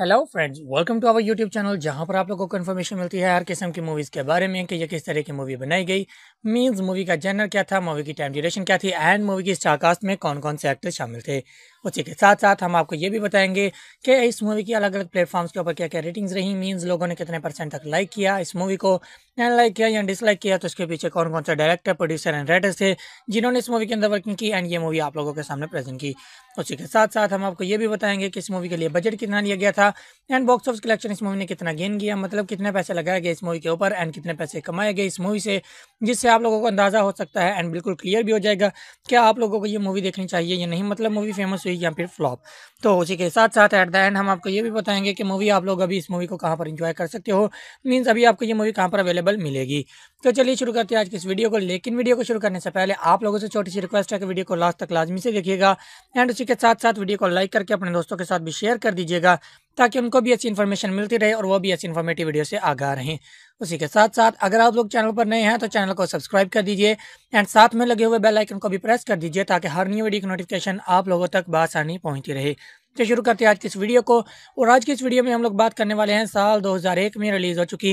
hello friends welcome to our YouTube channel जहां पर आप लोगों को इन्फॉर्मेशन मिलती है हर किस्म की मूवीज़ के बारे में कि ये किस तरह की मूवी बनाई गई मींस मूवी का जनर क्या था मूवी की टाइम ड्यूरेशन क्या थी एंड मूवी की स्टारकास्ट में कौन कौन से एक्टर शामिल थे उसी के साथ साथ हम आपको ये भी बताएंगे कि इस मूवी की अलग अलग प्लेटफॉर्म्स के ऊपर क्या क्या रेटिंग्स रही मींस लोगों ने कितने परसेंट तक लाइक किया इस मूवी को लाइक किया या डिसलाइक किया तो उसके पीछे कौन कौन सा डायरेक्टर प्रोड्यूसर एंड राइटर थे जिन्होंने इस मूवी के अंदर वर्किंग की एंड ये मूवी आप लोगों के सामने प्रेजेंट की उसी के साथ साथ हम आपको ये भी बताएंगे कि इस मूवी के लिए बजट कितना लिया गया था एंड बॉक्स ऑफिस कलेक्शन इस मूवी ने कितना गेन किया मतलब कितने पैसे लगाए गए इस मूवी के ऊपर एंड कितने पैसे कमाए गए इस मूवी से जिससे आप लोगों को अंदाजा हो सकता है एंड बिल्कुल क्लियर भी हो जाएगा क्या आप लोगों को ये मूवी देखनी चाहिए या नहीं मतलब मूवी फेमस हुई या फिर फ्लॉप तो उसी के साथ साथ एट द एंड हम आपको ये भी बताएंगे कि मूवी आप लोग अभी इस मूवी को कहाँ पर इंजॉय कर सकते हो मीन्स अभी आपको ये मूवी कहाँ पर अवेलेबल मिलेगी तो चलिए शुरू करते हैं आज की इस वीडियो को लेकिन वीडियो को शुरू करने से पहले आप लोगों से छोटी सी रिक्वेस्ट है कि वीडियो को लास्ट तक लाजमी से देखिएगा एंड उसी के साथ साथ वीडियो को लाइक करके अपने दोस्तों के साथ भी शेयर कर दीजिएगा ताकि उनको भी अच्छी इन्फॉर्मेशन मिलती रहे और वो भी अच्छी इन्फॉर्मेटिव वीडियो से आगा रहें उसी के साथ साथ अगर आप लोग चैनल पर नए हैं तो चैनल को सब्सक्राइब कर दीजिए एंड साथ में लगे हुए बेल आइकन को भी प्रेस कर दीजिए ताकि हर न्यू वीडियो की नोटिफिकेशन आप लोगों तक बसानी पहुंचती रहे तो शुरू करते हैं आज की इस वीडियो को और आज की इस वीडियो में हम लोग बात करने वाले हैं साल 2001 में रिलीज़ हो चुकी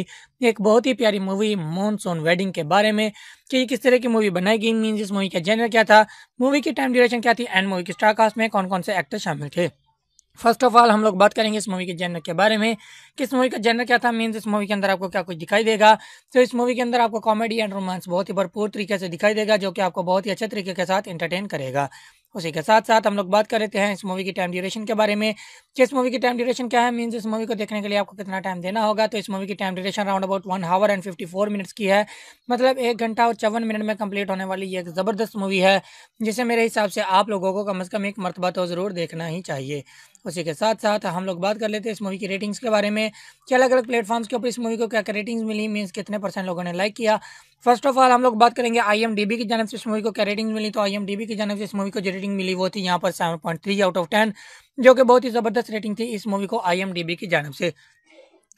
एक बहुत ही प्यारी मूवी मॉनसून वेडिंग के बारे में कि किस तरह की मूवी बनाई गई मीन इस मूवी का जेनर क्या था मूवी की टाइम ड्यूरेशन क्या थी एंड मूवी के स्टारकास्ट में कौन कौन से एक्टर शामिल थे फर्स्ट ऑफ ऑल हम लोग बात करेंगे इस मूवी के जेनर के बारे में कि इस मूवी का जेनर क्या था मीन्स इस मूवी के अंदर आपको क्या कुछ दिखाई देगा तो इस मूवी के अंदर आपको कॉमेडी एंड रोमांस बहुत ही भरपूर तरीके से दिखाई देगा जो कि आपको बहुत ही अच्छे तरीके के साथ एंटरटेन करेगा उसी के साथ साथ हम लोग बात कर लेते हैं इस मूवी की टाइम ड्यूरेशन के बारे में कि इस मूवी की टाइम ड्यूरेशन क्या है मीन्स इस मूवी को देखने के लिए आपको कितना टाइम देना होगा तो इस मूवी की time duration round about one hour and fifty four minutes की है मतलब एक घंटा और चौवन मिनट में कंप्लीट होने वाली ये एक ज़बरदस्त मूवी है जिसे मेरे हिसाब से आप लोगों को कम अज़ कम एक मरतबा तो ज़रूर देखना ही चाहिए उसी के साथ साथ हम लोग बात कर लेते हैं इस मूवी की रेटिंग्स के बारे में कि अलग अलग प्लेटफॉर्म्स के ऊपर इस मूवी को क्या क्या रेटिंग्स मिली मीन्स कितने परसेंट लोगों ने लाइक किया फर्स्ट ऑफ ऑल हम लोग बात करेंगे आई की जानव से इस मूवी को क्या रेटिंग मिली तो आई की जानव से इस मूवी को जो रेटिंग मिली वो थी यहाँ पर सेवन आउट ऑफ टेन जो कि बहुत ही ज़बरदस्त रेटिंग थी इस मूवी को आई की जानव से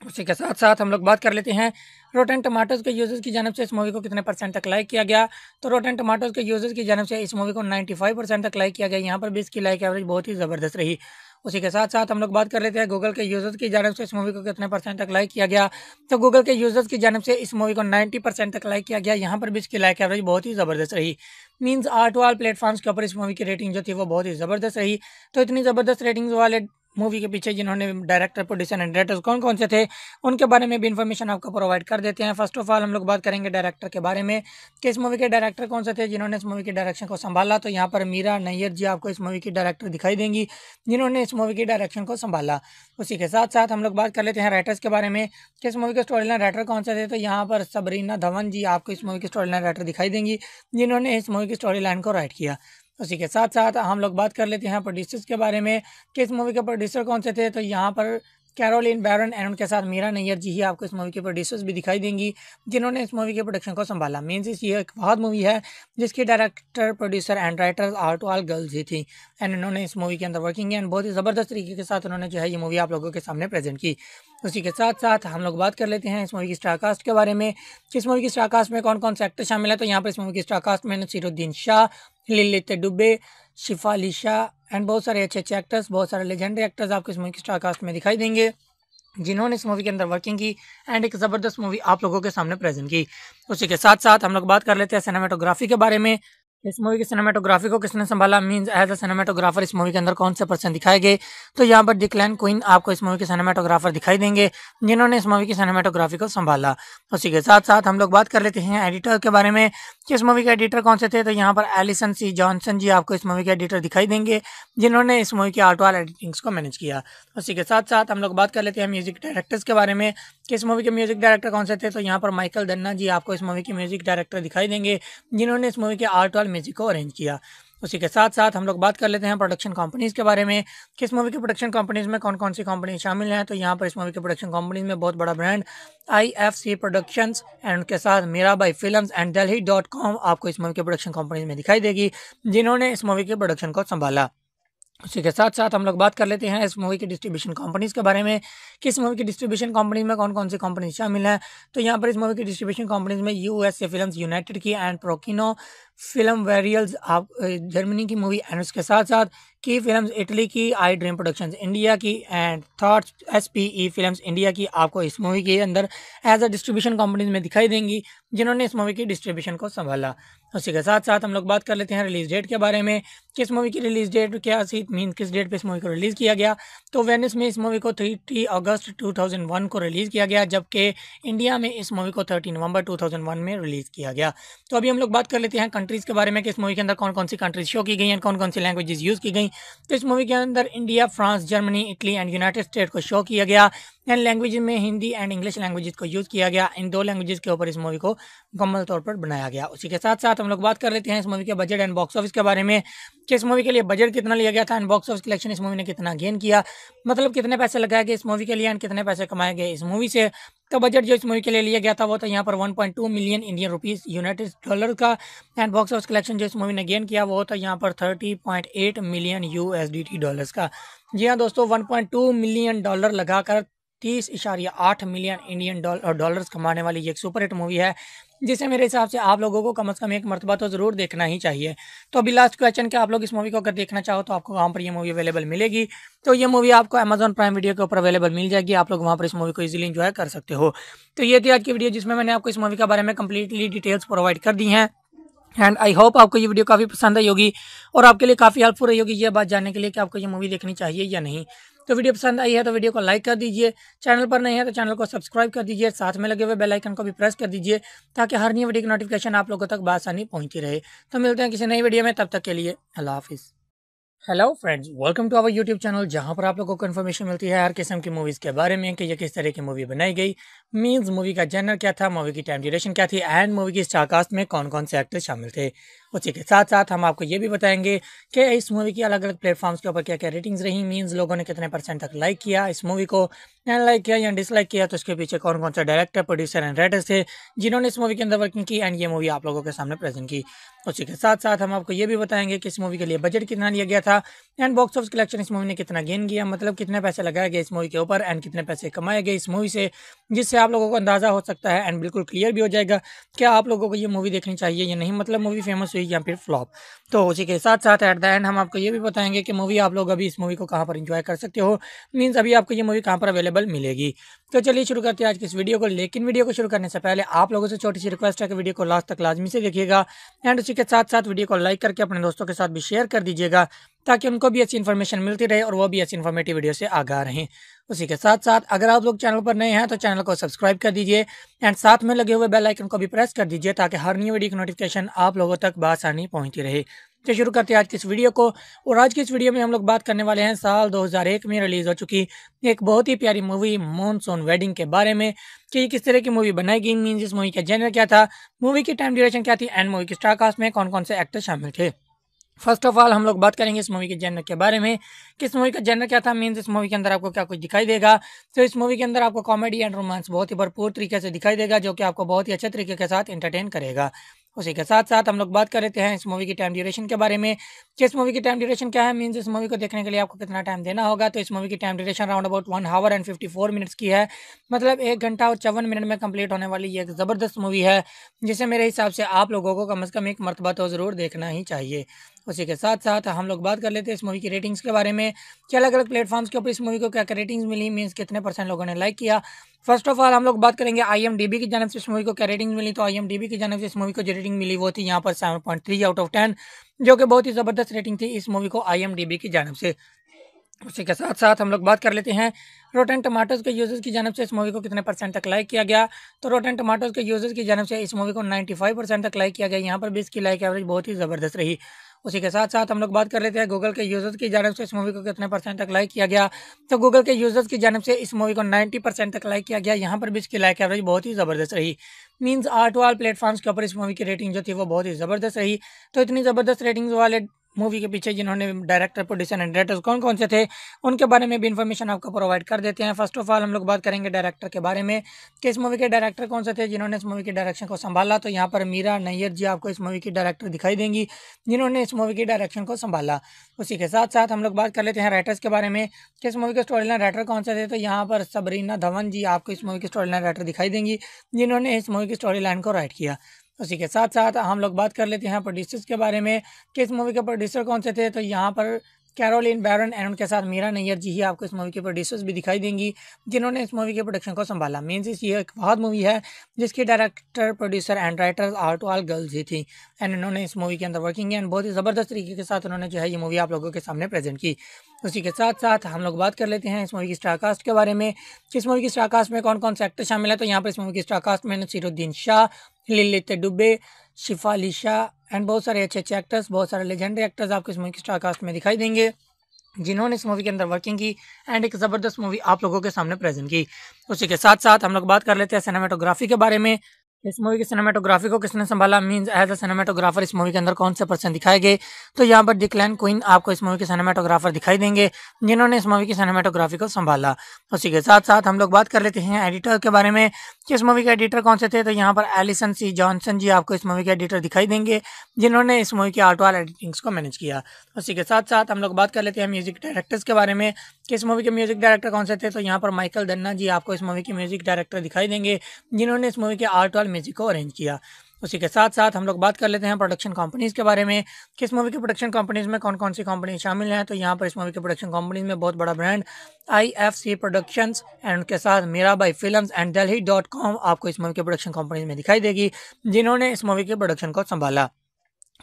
उसी के साथ साथ हम लोग बात कर लेते हैं रोटेन टमाटोज़ के यूज़र्स की जानब से इस मूवी को कितने परसेंट तक लाइक किया गया तो रोटन टमाटोज़ के यूज़र्स की जानब से इस मूवी को 95 परसेंट तक लाइक किया गया यहाँ पर भी इसकी लाइक एवरेज बहुत ही ज़बरदस्त रही उसी के साथ साथ हम लोग बात कर लेते हैं गूगल के यूज़र्स की जानब से इस मूवी को कितने परसेंट तक लाइक किया गया तो गूगल के यूज़र्स की जानब से इस मूवी को नाइन्टी परसेंट तक लाइक किया गया यहाँ पर भी इसकी लाइक एवरेज बहुत ही ज़बरदस्त रही मीन्स आर्ट वाल प्लेटफॉर्म्स के ऊपर इस मूवी की रेटिंग जो थी वो बहुत ही ज़बरदस्त रही तो इतनी ज़बरदस्त रेटिंग्स वाले मूवी के पीछे जिन्होंने डायरेक्टर प्रोड्यूसर एंड डायरेक्टर्स कौन कौन से थे उनके बारे में भी इन्फॉर्मेशन आपको प्रोवाइड कर देते हैं फर्स्ट ऑफ ऑल हम लोग बात करेंगे डायरेक्टर के बारे में कि इस मूवी के डायरेक्टर कौन से थे जिन्होंने इस मूवी के डायरेक्शन को संभाला तो यहाँ पर मीरा नैयर जी आपको इस मूवी की डायरेक्टर दिखाई देंगी जिन्होंने इस मूवी की डायरेक्शन को संभाला उसी के साथ साथ हम लोग बात कर लेते हैं राइटर्स के बारे में कि इस मूवी के स्टोरी लाइन राइटर कौन से थे तो यहाँ पर सबरीना धवन जी आपको इस मूवी की स्टोरी लाइन राइटर दिखाई देंगी जिन्होंने इस मूवी की स्टोरी लाइन को राइट किया उसी के साथ साथ हम लोग बात कर लेते हैं प्रोड्यूसर्स के बारे में किस मूवी के प्रोड्यूसर कौन से थे तो यहाँ पर कैरोलिन बैरन एंड उनके साथ मीरा नैयर जी ही आपको इस मूवी के प्रोड्यूसर्स भी दिखाई देंगी जिन्होंने इस मूवी के प्रोडक्शन को संभाला मीन्स ये एक बहुत मूवी है जिसकी director producer and writer are to all girls ही थी एंड इन्होंने इस मूवी के अंदर वर्किंग एंड बहुत ही ज़बरदस्त तरीके के साथ उन्होंने जो है ये मूवी आप लोगों के सामने प्रेजेंट की उसी के साथ साथ हम लोग बात कर लेते हैं इस मूवी की स्टारकास्ट के बारे में इस मूवी की स्टारकास्ट में कौन कौन से एक्टर शामिल है तो यहाँ पर इस मूवी की स्टारकास्ट में नसीरुद्दीन शाह लिलित डुबे शिफा शाह एंड बहुत सारे अच्छे अच्छे एक्टर्स बहुत सारे लेजेंडरी एक्टर्स आपको इस मूवी की स्टार कास्ट में दिखाई देंगे जिन्होंने इस मूवी के अंदर वर्किंग की एंड एक ज़बरदस्त मूवी आप लोगों के सामने प्रेजेंट की उसी के साथ साथ हम लोग बात कर लेते हैं सिनेमाटोग्राफी के बारे में इस मूवी की सिनेमाटोग्राफी को किसने संभाला मींस एज अ सिनेमाटोग्राफर इस मूवी के अंदर कौन से पर्सन दिखाए गए तो यहाँ पर डिक्लैन क्वीन आपको इस मूवी के सिनेमाटोग्राफर दिखाई देंगे जिन्होंने इस मूवी की सिनेमाटोग्राफी को संभाला उसी के साथ साथ हम लोग बात कर लेते हैं एडिटर के बारे में कि इस मूवी के एडिटर कौन से थे तो यहाँ पर एलिसन सी जॉनसन जी आपको इस मूवी के एडिटर दिखाई देंगे जिन्होंने इस मूवी की आर्ट वाल एडिटिंग्स को मैनेज किया उसी के साथ साथ हम लोग बात कर लेते हैं म्यूजिक डायरेक्टर्स के बारे में कि इस मूवी के म्यूजिक डायरेक्टर कौन से थे तो यहाँ पर माइकल दन्ना जी आपको इस मूवी के म्यूजिक डायरेक्टर दिखाई देंगे जिन्होंने इस मूवी के आर्ट वाल म्यूज़िक को अरेंज किया उसी के साथ साथ हम लोग बात कर लेते हैं प्रोडक्शन कंपनीज़ के बारे में किस मूवी की प्रोडक्शन कंपनीज़ में कौन कौन सी कंपनी शामिल हैं तो यहाँ पर इस मूवी के प्रोडक्शन कंपनीज़ में बहुत बड़ा ब्रांड आईएफसी प्रोडक्शंस एंड उनके साथ मेरा by film and Delhi dot com आपको इस मूवी के प्रोडक्शन कंपनीज में दिखाई देगी जिन्होंने इस मूवी के प्रोडक्शन को संभाला उसी के साथ साथ हम लोग बात कर लेते हैं इस मूवी की डिस्ट्रीब्यूशन कंपनीज़ के बारे में किस मूवी की डिस्ट्रीब्यूशन कंपनी में कौन कौन सी कंपनी शामिल हैं तो यहाँ पर इस मूवी की डिस्ट्रीब्यूशन कंपनीज में यूएसए फिल्म्स यूनाइटेड की एंड प्रोकिनो फिल्म वेरियल्स आप जर्मनी की मूवी एनस के साथ साथ की फिल्म्स इटली की आई ड्रीम प्रोडक्शंस इंडिया की and thoughts S P E film India की आपको इस मूवी के अंदर एज अ डिस्ट्रीब्यूशन कंपनीज में दिखाई देंगी जिन्होंने इस मूवी की डिस्ट्रीब्यूशन को संभाला उसी के साथ साथ हम लोग बात कर लेते हैं रिलीज डेट के बारे में किस मूवी की रिलीज डेट क्या सी मीन किस डेट पर इस मूवी को रिलीज़ किया गया तो वेनिस में इस मूवी को थर्टी अगस्त टू को रिलीज़ किया गया जबकि इंडिया में इस मूवी को थर्टी नवंबर टू में रिलीज़ किया गया तो अभी हम लोग बात कर लेते हैं कंट्रीज़ के बारे में कि इस मूवी के अंदर कौन कौन सी कंट्रीज शो की गई हैं कौन कौन सी लैंग्वेजेस यूज़ की गई तो इस मूवी के अंदर India France Germany Italy and United state को शो किया गया एंड लैंग्वेज में हिंदी एंड इंग्लिश लैंग्वेज को यूज़ किया गया इन दो लैंग्वेज के ऊपर इस मूवी को मुकम्मल तौर पर बनाया गया उसी के साथ साथ हम लोग बात कर लेते हैं इस मूवी के बजट एंड बॉक्स ऑफिस के बारे में कि इस मूवी के लिए बजट कितना लिया गया था एंड बॉक्स ऑफिस कलेक्शन इस मूवी ने कितना गेन किया मतलब कितने पैसे लगाए गए इस मूवी के लिए एंड कितने पैसे कमाए गए इस मूवी से का बजट जो इस मूवी के लिए लिया गया था वो था तो यहाँ पर 1.2 million Indian rupees United dollar का एंड बॉक्स ऑफिस कलेक्शन जो इस मूवी ने गेन किया वो था तो यहाँ पर 30.8 मिलियन यूएसडीटी डॉलर्स का जी हाँ दोस्तों 1.2 मिलियन डॉलर लगाकर तीस इशारिया आठ मिलियन इंडियन डॉलर कमाने वाली ये एक सुपर हिट मूवी है जिसे मेरे हिसाब से आप लोगों को कम से कम एक मरतबा तो ज़रूर देखना ही चाहिए तो अभी लास्ट क्वेश्चन के आप लोग इस मूवी को अगर देखना चाहो तो आपको वहाँ पर ये मूवी अवेलेबल मिलेगी तो ये मूवी आपको अमेजन प्राइम वीडियो के ऊपर अवेलेबल मिल जाएगी आप लोग वहाँ पर इस मूवी को इजीली इन्जॉय कर सकते हो तो ये थी आज की वीडियो जिसमें मैंने आपको इस मूवी के बारे में कम्प्लीटली डिटेल्स प्रोवाइड कर दी हैं एंड आई होप आपको ये वीडियो काफ़ी पसंद आई होगी और आपके लिए काफ़ी हेल्पफुल रही होगी ये बात जानने के लिए कि आपको ये मूवी देखनी चाहिए या नहीं तो वीडियो पसंद आई है तो वीडियो को लाइक कर दीजिए चैनल पर नहीं है तो चैनल को सब्सक्राइब कर दीजिए साथ में लगे हुए बेलाइकन को भी प्रेस कर दीजिए ताकि हर नई वीडियो की नोटिफिकेशन आप लोगों तक बासानी पहुंची रहे तो मिलते हैं किसी नई वीडियो में तब तक के लिए अल्लाह हाफिज़ hello friends welcome to our YouTube channel जहां पर आप लोगों को इन्फॉर्मेशन मिलती है हर किस्म की मूवीज़ के बारे में कि ये किस तरह की मूवी बनाई गई मींस मूवी का जनर क्या था मूवी की टाइम ड्यूरेशन क्या थी एंड मूवी की स्टारकास्ट में कौन कौन से एक्टर शामिल थे उसी के साथ साथ हम आपको ये भी बताएंगे कि इस मूवी की अलग अलग प्लेटफॉर्म्स के ऊपर क्या क्या रेटिंग्स रही मींस लोगों ने कितने परसेंट तक लाइक किया इस मूवी को लाइक किया या डिसलाइक किया तो उसके पीछे कौन कौन सा डायरेक्टर प्रोड्यूसर एंड राइटर थे जिन्होंने इस मूवी के अंदर वर्किंग की एंड ये मूवी आप लोगों के सामने प्रेजेंट की उसी के साथ साथ हम आपको ये भी बताएंगे कि इस मूवी के लिए बजट कितना लिया गया था एंड बॉक्स ऑफिस कलेक्शन इस मूवी ने कितना गेन किया मतलब कितने पैसे लगाए गए इस मूवी के ऊपर एंड कितने पैसे कमाए गए इस मूवी से जिससे आप लोगों को अंदाजा हो सकता है एंड बिल्कुल क्लियर भी हो जाएगा क्या आप लोगों को ये मूवी देखनी चाहिए या नहीं मतलब मूवी फेमस हुई या फिर फ्लॉप तो उसी के साथ साथ एट द एंड हम आपको ये भी बताएंगे कि मूवी आप लोग अभी इस मूवी को कहाँ पर इंजॉय कर सकते हो मीन्स अभी आपको ये मूवी कहाँ पर अवेलेबल मिलेगी तो चलिए शुरू करते हैं आज की इस वीडियो को लेकिन वीडियो को शुरू करने से पहले आप लोगों से छोटी सी रिक्वेस्ट है कि वीडियो को लास्ट तक लाजमी से देखिएगा एंड उसी के साथ साथ वीडियो को लाइक करके अपने दोस्तों के साथ भी शेयर कर दीजिएगा ताकि उनको भी अच्छी इन्फॉर्मेशन मिलती रहे और वो भी अच्छी इन्फॉर्मेटिव वीडियो से आगा रहें उसी के साथ साथ अगर आप लोग चैनल पर नए हैं तो चैनल को सब्सक्राइब कर दीजिए एंड साथ में लगे हुए बेल आइकन को भी प्रेस कर दीजिए ताकि हर न्यू वीडियो की नोटिफिकेशन आप लोगों तक बसानी पहुंचती रहे तो शुरू करते हैं आज की इस वीडियो को और आज की इस वीडियो में हम लोग बात करने वाले हैं साल 2001 में रिलीज़ हो चुकी एक बहुत ही प्यारी मूवी मॉनसून वेडिंग के बारे में कि किस तरह की मूवी बनाई गई मीन इस मूवी का जेनर क्या था मूवी की टाइम ड्यूरेशन क्या थी एंड मूवी के स्टारकास्ट में कौन कौन से एक्टर शामिल थे फर्स्ट ऑफ ऑल हम लोग बात करेंगे इस मूवी के जेनर के बारे में कि इस मूवी का जेनर क्या था मीन्स इस मूवी के अंदर आपको क्या कुछ दिखाई देगा तो इस मूवी के अंदर आपको कॉमेडी एंड रोमांस बहुत ही भरपूर तरीके से दिखाई देगा जो कि आपको बहुत ही अच्छे तरीके के साथ एंटरटेन करेगा उसी के साथ साथ हम लोग बात कर लेते हैं इस मूवी की टाइम ड्यूरेशन के बारे में कि इस मूवी की टाइम ड्यूरेशन क्या है मीन्स इस मूवी को देखने के लिए आपको कितना टाइम देना होगा तो इस मूवी की time duration round about one hour and fifty four minutes की है मतलब एक घंटा और चौवन मिनट में कंप्लीट होने वाली ये एक ज़बरदस्त मूवी है जिसे मेरे हिसाब से आप लोगों को कम अज़ कम एक मरतबा तो ज़रूर देखना ही चाहिए उसी के साथ साथ हम लोग बात कर लेते हैं इस मूवी की रेटिंग्स के बारे में कि अलग अलग प्लेटफॉर्म्स के ऊपर इस मूवी को क्या क्या रेटिंग्स मिली मीन्स कितने परसेंट लोगों ने लाइक किया फर्स्ट ऑफ ऑल हम लोग बात करेंगे आई की जानव से इस मूवी को क्या रेटिंग मिली तो आई की जानव से इस मूवी को जो रेटिंग मिली वो थी यहाँ पर सेवन आउट ऑफ टेन जो कि बहुत ही ज़बरदस्त रेटिंग थी इस मूवी को आई की जानव से उसी के साथ साथ हम लोग बात कर लेते हैं रोटेन टमाटोज़ के यूज़र्स की जानब से इस मूवी को कितने परसेंट तक लाइक किया गया तो रोटन टमाटोज़ के यूज़र्स की जानब से इस मूवी को 95 परसेंट तक लाइक किया गया यहाँ पर भी इसकी लाइक एवरेज बहुत ही ज़बरदस्त रही उसी के साथ साथ हम लोग बात कर लेते हैं गूगल के यूज़र्स की जानब से इस मूवी को कितने परसेंट तक लाइक किया गया तो गूगल के यूज़र्स की जानब से इस मूवी को नाइन्टी परसेंट तक लाइक किया गया यहाँ पर भी इसकी लाइक एवरेज बहुत ही ज़बरदस्त रही मीन्स आर्ट वाल प्लेटफॉर्म्स के ऊपर इस मूवी की रेटिंग जो थी वो बहुत ही ज़बरदस्त रही तो इतनी ज़बरदस्त रेटिंग्स वाले मूवी के पीछे जिन्होंने डायरेक्टर प्रोड्यूसर एंड डायरेक्टर कौन कौन से थे उनके बारे में भी इन्फॉर्मेशन आपको प्रोवाइड कर देते हैं फर्स्ट ऑफ ऑल हम लोग बात करेंगे डायरेक्टर के बारे में कि इस मूवी के डायरेक्टर कौन से थे जिन्होंने इस मूवी के डायरेक्शन को संभाला तो यहाँ पर मीरा नैयर जी आपको इस मूवी की डायरेक्टर दिखाई देंगी जिन्होंने इस मूवी की डायरेक्शन को संभाला उसी के साथ साथ हम लोग बात कर लेते हैं राइटर्स के बारे में कि इस मूवी के स्टोरी लाइन राइटर कौन से थे तो यहाँ पर सबरीना धवन जी आपको इस मूवी की स्टोरी लाइन राइटर दिखाई देंगी जिन्होंने इस मूवी की स्टोरी लाइन को राइट किया उसी के साथ साथ हम लोग बात कर लेते हैं प्रोड्यूसर्स के बारे में किस मूवी के प्रोड्यूसर कौन से थे तो यहाँ पर कैरोलिन बैरन एंड उनके साथ मीरा नैयर जी ही आपको इस मूवी के प्रोड्यूसर्स भी दिखाई देंगी जिन्होंने इस मूवी के प्रोडक्शन को संभाला मीन्स ये एक बहुत मूवी है जिसकी director producer and writer are to all girls ही थी एंड इन्होंने इस मूवी के अंदर वर्किंग एंड बहुत ही ज़बरदस्त तरीके के साथ उन्होंने जो है ये मूवी आप लोगों के सामने प्रेजेंट की उसी के साथ साथ हम लोग बात कर लेते हैं इस मूवी की स्टारकास्ट के बारे में इस मूवी की स्टारकास्ट में कौन कौन से एक्टर शामिल है तो यहाँ पर इस मूवी की स्टारकास्ट में नसीरुद्दीन शाह लिलित डुबे शिफा शाह एंड बहुत सारे अच्छे अच्छे एक्टर्स बहुत सारे लेजेंडरी एक्टर्स आपको इस मूवी के स्टार कास्ट में दिखाई देंगे जिन्होंने इस मूवी के अंदर वर्किंग की एंड एक ज़बरदस्त मूवी आप लोगों के सामने प्रेजेंट की उसी के साथ साथ हम लोग बात कर लेते हैं सिनेमाटोग्राफी के बारे में इस मूवी की सिनेमाटोग्राफी को किसने संभाला मींस एज अ सिनेमाटोग्राफर इस मूवी के अंदर कौन से पर्सन दिखाए गए तो यहाँ पर डिक्लैन क्वीन आपको इस मूवी के सिनेमाटोग्राफर दिखाई देंगे जिन्होंने इस मूवी की सिनेमाटोग्राफी को संभाला उसी के साथ साथ हम लोग बात कर लेते हैं एडिटर के बारे में कि इस मूवी के एडिटर कौन से थे तो यहाँ पर एलिसन सी जॉनसन जी आपको इस मूवी के एडिटर दिखाई देंगे जिन्होंने इस मूवी की आर्ट वाल एडिटिंग्स को मैनेज किया उसी के साथ साथ हम लोग बात कर लेते हैं म्यूजिक डायरेक्टर्स के बारे में कि इस मूवी के म्यूजिक डायरेक्टर कौन से थे तो यहाँ पर माइकल दन्ना जी आपको इस मूवी के म्यूजिक डायरेक्टर दिखाई देंगे जिन्होंने इस मूवी के आर्ट वाल म्यूज़िक को अरेंज किया उसी के साथ साथ हम लोग बात कर लेते हैं प्रोडक्शन कंपनीज़ के बारे में किस मूवी की प्रोडक्शन कंपनीज़ में कौन कौन सी कंपनी शामिल हैं तो यहाँ पर इस मूवी के प्रोडक्शन कंपनीज़ में बहुत बड़ा ब्रांड आईएफसी प्रोडक्शंस एंड उनके साथ मेरा by film and Delhi dot com आपको इस मूवी के प्रोडक्शन कंपनीज में दिखाई देगी जिन्होंने इस मूवी के प्रोडक्शन को संभाला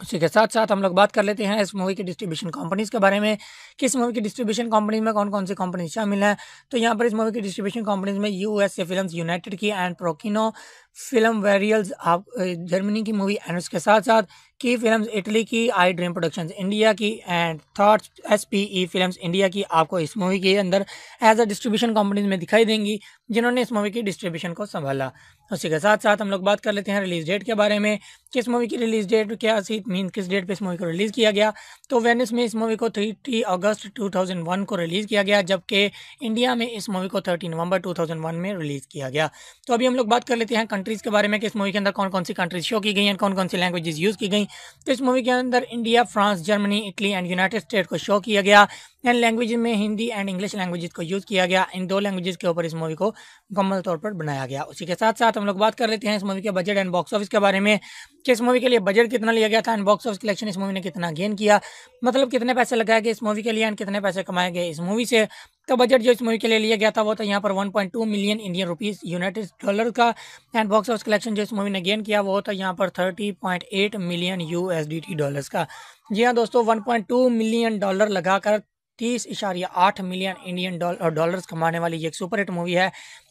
उसी के साथ साथ हम लोग बात कर लेते हैं इस मूवी की डिस्ट्रीब्यूशन कंपनीज़ के बारे में किस मूवी की डिस्ट्रीब्यूशन कंपनी में कौन कौन सी कंपनी शामिल हैं तो यहाँ पर इस मूवी की डिस्ट्रीब्यूशन कंपनीज में यूएसए फिल्म्स यूनाइटेड की एंड प्रोकिनो फिल्म वेरियल्स आप जर्मनी की मूवी एनस के साथ साथ की फिल्म्स इटली की आई ड्रीम प्रोडक्शंस इंडिया की and thoughts S P E film India की आपको इस मूवी के अंदर एज अ डिस्ट्रीब्यूशन कंपनीज में दिखाई देंगी जिन्होंने इस मूवी की डिस्ट्रीब्यूशन को संभाला उसी के साथ साथ हम लोग बात कर लेते हैं रिलीज डेट के बारे में किस मूवी की रिलीज डेट क्या सी मीन किस डेट पर इस मूवी को रिलीज़ किया गया तो वेनिस में इस मूवी को थर्टी अगस्त टू को रिलीज़ किया गया जबकि इंडिया में इस मूवी को थर्टी नवंबर टू में रिलीज़ किया गया तो अभी हम लोग बात कर लेते हैं कंट्रीज़ के बारे में कि इस मूवी के अंदर कौन कौन सी कंट्रीज शो की गई हैं कौन कौन सी लैंग्वेजेस यूज़ की गई तो इस मूवी के अंदर India France Germany Italy and United state को शो किया गया एंड लैंग्वेज में हिंदी एंड इंग्लिश लैंग्वेज को यूज़ किया गया इन दो लैंग्वेज के ऊपर इस मूवी को मुकम्मल तौर पर बनाया गया उसी के साथ साथ हम लोग बात कर लेते हैं इस मूवी के बजट एंड बॉक्स ऑफिस के बारे में कि इस मूवी के लिए बजट कितना लिया गया था एंड बॉक्स ऑफिस कलेक्शन इस मूवी ने कितना गेन किया मतलब कितने पैसे लगाए गए इस मूवी के लिए एंड कितने पैसे कमाए गए इस मूवी से का बजट जो इस मूवी के लिए लिया गया था वो था यहाँ पर 1.2 million Indian rupees United dollar का एंड बॉक्स ऑफिस कलेक्शन जो इस मूवी ने गेन किया वो था यहाँ पर 30.8 मिलियन यूएसडीटी डॉलर्स का जी हाँ दोस्तों 1.2 मिलियन डॉलर लगाकर तीस इशारिया आठ मिलियन इंडियन डॉलर कमाने वाली ये एक सुपर हिट मूवी है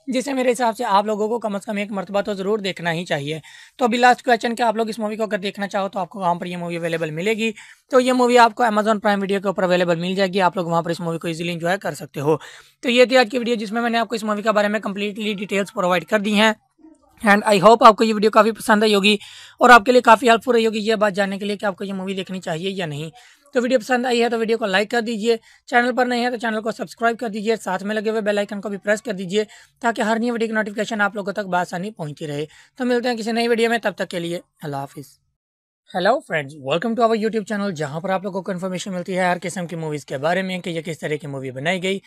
जिसे मेरे हिसाब से आप लोगों को कम से कम एक मरतबा तो ज़रूर देखना ही चाहिए तो अभी लास्ट क्वेश्चन के आप लोग इस मूवी को अगर देखना चाहो तो आपको वहाँ पर ये मूवी अवेलेबल मिलेगी तो ये मूवी आपको अमेजन प्राइम वीडियो के ऊपर अवेलेबल मिल जाएगी आप लोग वहाँ पर इस मूवी को इजीली इन्जॉय कर सकते हो तो ये थी आज की वीडियो जिसमें मैंने आपको इस मूवी के बारे में कम्प्लीटली डिटेल्स प्रोवाइड कर दी हैं एंड आई होप आपको ये वीडियो काफ़ी पसंद आई होगी और आपके लिए काफ़ी हेल्पफुल रही होगी ये बात जानने के लिए कि आपको ये मूवी देखनी चाहिए या नहीं तो वीडियो पसंद आई है तो वीडियो को लाइक कर दीजिए चैनल पर नहीं है तो चैनल को सब्सक्राइब कर दीजिए साथ में लगे हुए बेलाइकन को भी प्रेस कर दीजिए ताकि हर नई वीडियो की नोटिफिकेशन आप लोगों तक बासानी पहुंची रहे तो मिलते हैं किसी नई वीडियो में तब तक के लिए अल्लाह हाफिज़ hello friends welcome to our YouTube channel जहां पर आप लोगों को इन्फॉर्मेशन मिलती है हर किस्म की मूवीज़ के बारे में कि ये किस तरह की मूवी बनाई गई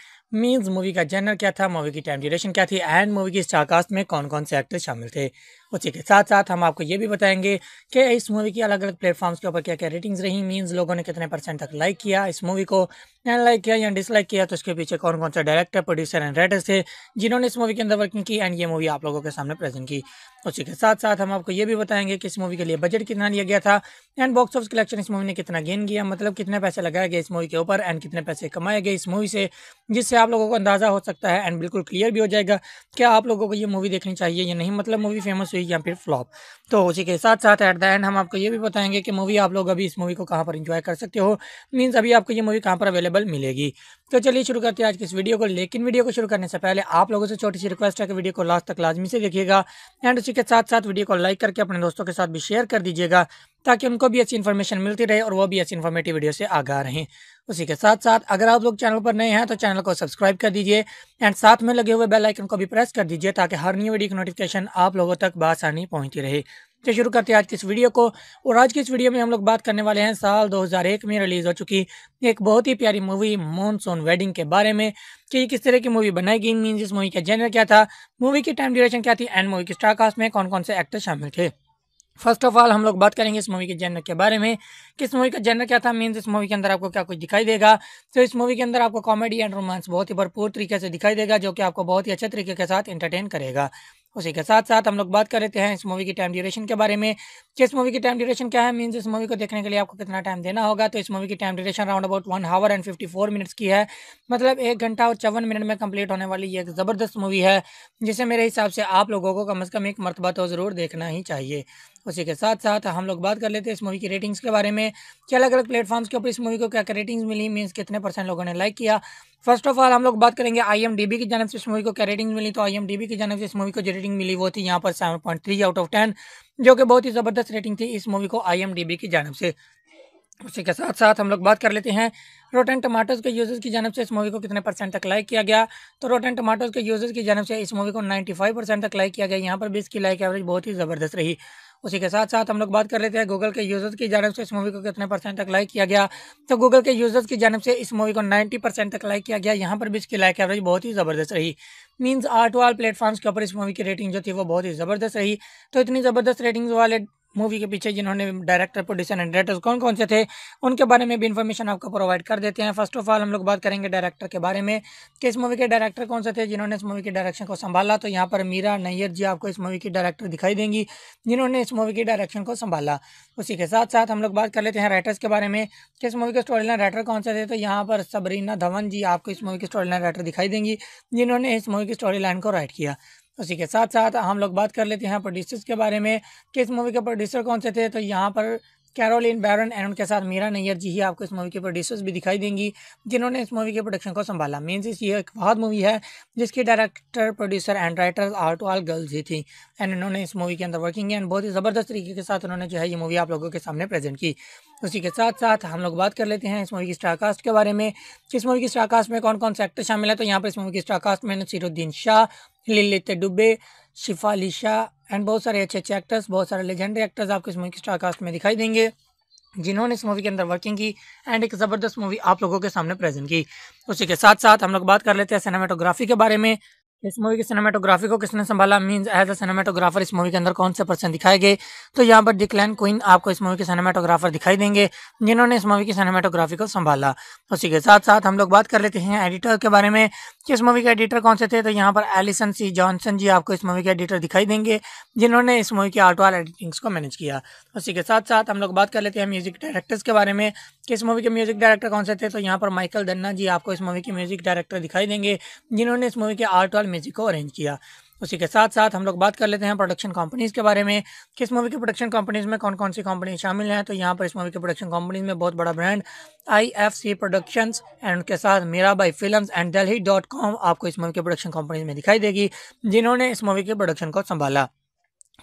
मींस मूवी का जनर क्या था मूवी की टाइम ड्यूरेशन क्या थी एंड मूवी की स्टारकास्ट में कौन कौन से एक्टर शामिल थे उसी के साथ साथ हम आपको ये भी बताएंगे कि इस मूवी की अलग अलग प्लेटफॉर्म्स के ऊपर क्या क्या रेटिंग्स रही मींस लोगों ने कितने परसेंट तक लाइक किया इस मूवी को लाइक किया या डिसलाइक किया तो उसके पीछे कौन कौन सा डायरेक्टर प्रोड्यूसर एंड राइटर थे जिन्होंने इस मूवी के अंदर वर्किंग की एंड ये मूवी आप लोगों के सामने प्रेजेंट की उसी के साथ साथ हम आपको ये भी बताएंगे कि इस मूवी के लिए बजट कितना लिया गया था एंड बॉक्स ऑफिस कलेक्शन इस मूवी ने कितना गेन किया मतलब कितने पैसे लगाए गए इस मूवी के ऊपर एंड कितने पैसे कमाए गए इस मूवी से जिससे आप लोगों को अंदाजा हो सकता है एंड बिल्कुल क्लियर भी हो जाएगा क्या आप लोगों को ये मूवी देखनी चाहिए या नहीं मतलब मूवी फेमस हुई या फिर फ्लॉप तो उसी के साथ साथ एट द एंड हम आपको ये भी बताएंगे कि मूवी आप लोग अभी इस मूवी को कहाँ पर इंजॉय कर सकते हो मीन्स अभी आपको ये मूवी कहाँ पर अवेलेबल मिलेगी तो चलिए शुरू करते हैं आज की इस वीडियो को लेकिन वीडियो को शुरू करने से पहले आप लोगों से छोटी सी रिक्वेस्ट है कि वीडियो को लास्ट तक लाजमी से देखिएगा एंड उसी के साथ साथ वीडियो को लाइक करके अपने दोस्तों के साथ भी शेयर कर दीजिएगा ताकि उनको भी अच्छी इन्फॉर्मेशन मिलती रहे और वो भी अच्छी इन्फॉर्मेटिव वीडियो से आगा रहे उसी के साथ साथ अगर आप लोग चैनल पर नए हैं तो चैनल को सब्सक्राइब कर दीजिए एंड साथ में लगे हुए बेल आइकन को भी प्रेस कर दीजिए ताकि हर न्यू वीडियो की नोटिफिकेशन आप लोगों तक बासानी पहुंचती रहे तो शुरू करते हैं आज की इस वीडियो को और आज की इस वीडियो में हम लोग बात करने वाले हैं साल 2001 में रिलीज़ हो चुकी एक बहुत ही प्यारी मूवी मॉनसून वेडिंग के बारे में कि किस तरह की मूवी बनाई गई मीन इस मूवी का जेनर क्या था मूवी की टाइम ड्यूरेशन क्या थी एंड मूवी के स्टारकास्ट में कौन कौन से एक्टर शामिल थे फर्स्ट ऑफ ऑल हम लोग बात करेंगे इस मूवी के जेनर के बारे में किस मूवी का जेनर क्या था मीन्स इस मूवी के अंदर आपको क्या कुछ दिखाई देगा तो इस मूवी के अंदर आपको कॉमेडी एंड रोमांस बहुत ही भरपूर तरीके से दिखाई देगा जो कि आपको बहुत ही अच्छे तरीके के साथ एंटरटेन करेगा उसी के साथ साथ हम लोग बात कर लेते हैं इस मूवी की टाइम ड्यूरेशन के बारे में किस मूवी की टाइम ड्यूरेशन क्या है मीन्स इस मूवी को देखने के लिए आपको कितना टाइम देना होगा तो इस मूवी की time duration round about one hour and fifty four minutes की है मतलब एक घंटा और चौवन मिनट में कंप्लीट होने वाली ये एक ज़बरदस्त मूवी है जिसे मेरे हिसाब से आप लोगों को कम अज़ कम एक मरतबा तो ज़रूर देखना ही चाहिए उसी के साथ साथ हम लोग बात कर लेते हैं इस मूवी की रेटिंग्स के बारे में कि अलग अलग प्लेटफॉर्म्स के ऊपर इस मूवी को क्या क्या रेटिंग्स मिली मीन्स कितने परसेंट लोगों ने लाइक किया फर्स्ट ऑफ ऑल हम लोग बात करेंगे आईएमडीबी की जानव से इस मूवी को क्या रेटिंग मिली तो आईएमडीबी की जानव से इस मूवी को जो रेटिंग मिली वो थी यहाँ पर seven point three out of ten जो कि बहुत ही ज़बरदस्त रेटिंग थी इस मूवी को आई की जानव से उसी के साथ साथ हम लोग बात कर लेते हैं रोटेन टमाटोज़ के यूज़र्स की जानब से इस मूवी को कितने परसेंट तक लाइक किया गया तो रोटन टमाटोज़ के यूज़र्स की जानब से इस मूवी को 95 परसेंट तक लाइक किया गया यहाँ पर भी इसकी लाइक एवरेज बहुत ही ज़बरदस्त रही उसी के साथ साथ हम लोग बात कर लेते हैं गूगल के यूज़र्स की जानब से इस मूवी को कितने परसेंट तक लाइक किया गया तो गूगल के यूज़र्स की जानब से इस मूवी को नाइन्टी परसेंट तक लाइक किया गया यहाँ पर भी इसकी लाइक एवरेज बहुत ही ज़बरदस्त रही मीन्स आर्ट वाल प्लेटफॉर्म्स के ऊपर इस मूवी की रेटिंग जो थी वो बहुत ही ज़बरदस्त रही तो इतनी ज़बरदस्त रेटिंग्स वाले मूवी के पीछे जिन्होंने डायरेक्टर प्रोड्यूसर एंड डायरेक्टर कौन कौन से थे उनके बारे में भी इन्फॉर्मेशन आपको प्रोवाइड कर देते हैं फर्स्ट ऑफ ऑल हम लोग बात करेंगे डायरेक्टर के बारे में कि इस मूवी के डायरेक्टर कौन से थे जिन्होंने इस मूवी के डायरेक्शन को संभाला तो यहाँ पर मीरा नैयर जी आपको इस मूवी की डायरेक्टर दिखाई देंगी जिन्होंने इस मूवी की डायरेक्शन को संभाला उसी के साथ साथ हम लोग बात कर लेते हैं राइटर्स के बारे में कि इस मूवी के स्टोरी लाइन राइटर कौन से थे तो यहाँ पर सबरीना धवन जी आपको इस मूवी की स्टोरी लाइन राइटर दिखाई देंगी जिन्होंने इस मूवी की स्टोरी लाइन को राइट किया उसी के साथ साथ हम लोग बात कर लेते हैं प्रोड्यूसर्स के बारे में किस मूवी के प्रोड्यूसर कौन से थे तो यहाँ पर कैरोलिन बैरन एंड उनके साथ मीरा नैयर जी ही आपको इस मूवी के प्रोड्यूसर्स भी दिखाई देंगी जिन्होंने इस मूवी के प्रोडक्शन को संभाला मीन्स ये एक बहुत मूवी है जिसकी director producer and writer are to all girls ही थी एंड इन्होंने इस मूवी के अंदर वर्किंग एंड बहुत ही ज़बरदस्त तरीके के साथ उन्होंने जो है ये मूवी आप लोगों के सामने प्रेजेंट की उसी के साथ साथ हम लोग बात कर लेते हैं इस मूवी की स्टारकास्ट के बारे में इस मूवी की स्टारकास्ट में कौन कौन से एक्टर शामिल है तो यहाँ पर इस मूवी की स्टारकास्ट में नसीरुद्दीन शाह लिलित डुबे शिफा शाह एंड बहुत सारे अच्छे अच्छे एक्टर्स बहुत सारे लेजेंडरी एक्टर्स आपको इस मूवी की स्टार कास्ट में दिखाई देंगे जिन्होंने इस मूवी के अंदर वर्किंग की एंड एक ज़बरदस्त मूवी आप लोगों के सामने प्रेजेंट की उसी के साथ साथ हम लोग बात कर लेते हैं सिनेमाटोग्राफी के बारे में इस मूवी की सिनेमाटोग्राफी को किसने संभाला मींस एज अ सिनेमाटोग्राफर इस मूवी के अंदर कौन से पर्सन दिखाए गए तो यहाँ पर डिक्लैन क्वीन आपको इस मूवी के सिनेमाटोग्राफर दिखाई देंगे जिन्होंने इस मूवी की सिनेमाटोग्राफी को संभाला उसी के साथ साथ हम लोग बात कर लेते हैं एडिटर के बारे में कि इस मूवी के एडिटर कौन से थे तो यहाँ पर एलिसन सी जॉनसन जी आपको इस मूवी के एडिटर दिखाई देंगे जिन्होंने इस मूवी की आर्ट वाल एडिटिंग्स को मैनेज किया उसी के साथ साथ हम लोग बात कर लेते हैं म्यूजिक डायरेक्टर्स के बारे में कि इस मूवी के म्यूजिक डायरेक्टर कौन से थे तो यहाँ पर माइकल दन्ना जी आपको इस मूवी के म्यूजिक डायरेक्टर दिखाई देंगे जिन्होंने इस मूवी के आर्ट वाल म्यूज़िक को अरेंज किया उसी के साथ साथ हम लोग बात कर लेते हैं प्रोडक्शन कंपनीज़ के बारे में किस मूवी की प्रोडक्शन कंपनीज़ में कौन कौन सी कंपनी शामिल हैं तो यहाँ पर इस मूवी के प्रोडक्शन कंपनीज़ में बहुत बड़ा ब्रांड आईएफसी प्रोडक्शंस एंड उनके साथ मेरा by film and Delhi dot com आपको इस मूवी के प्रोडक्शन कंपनीज में दिखाई देगी जिन्होंने इस मूवी के प्रोडक्शन को संभाला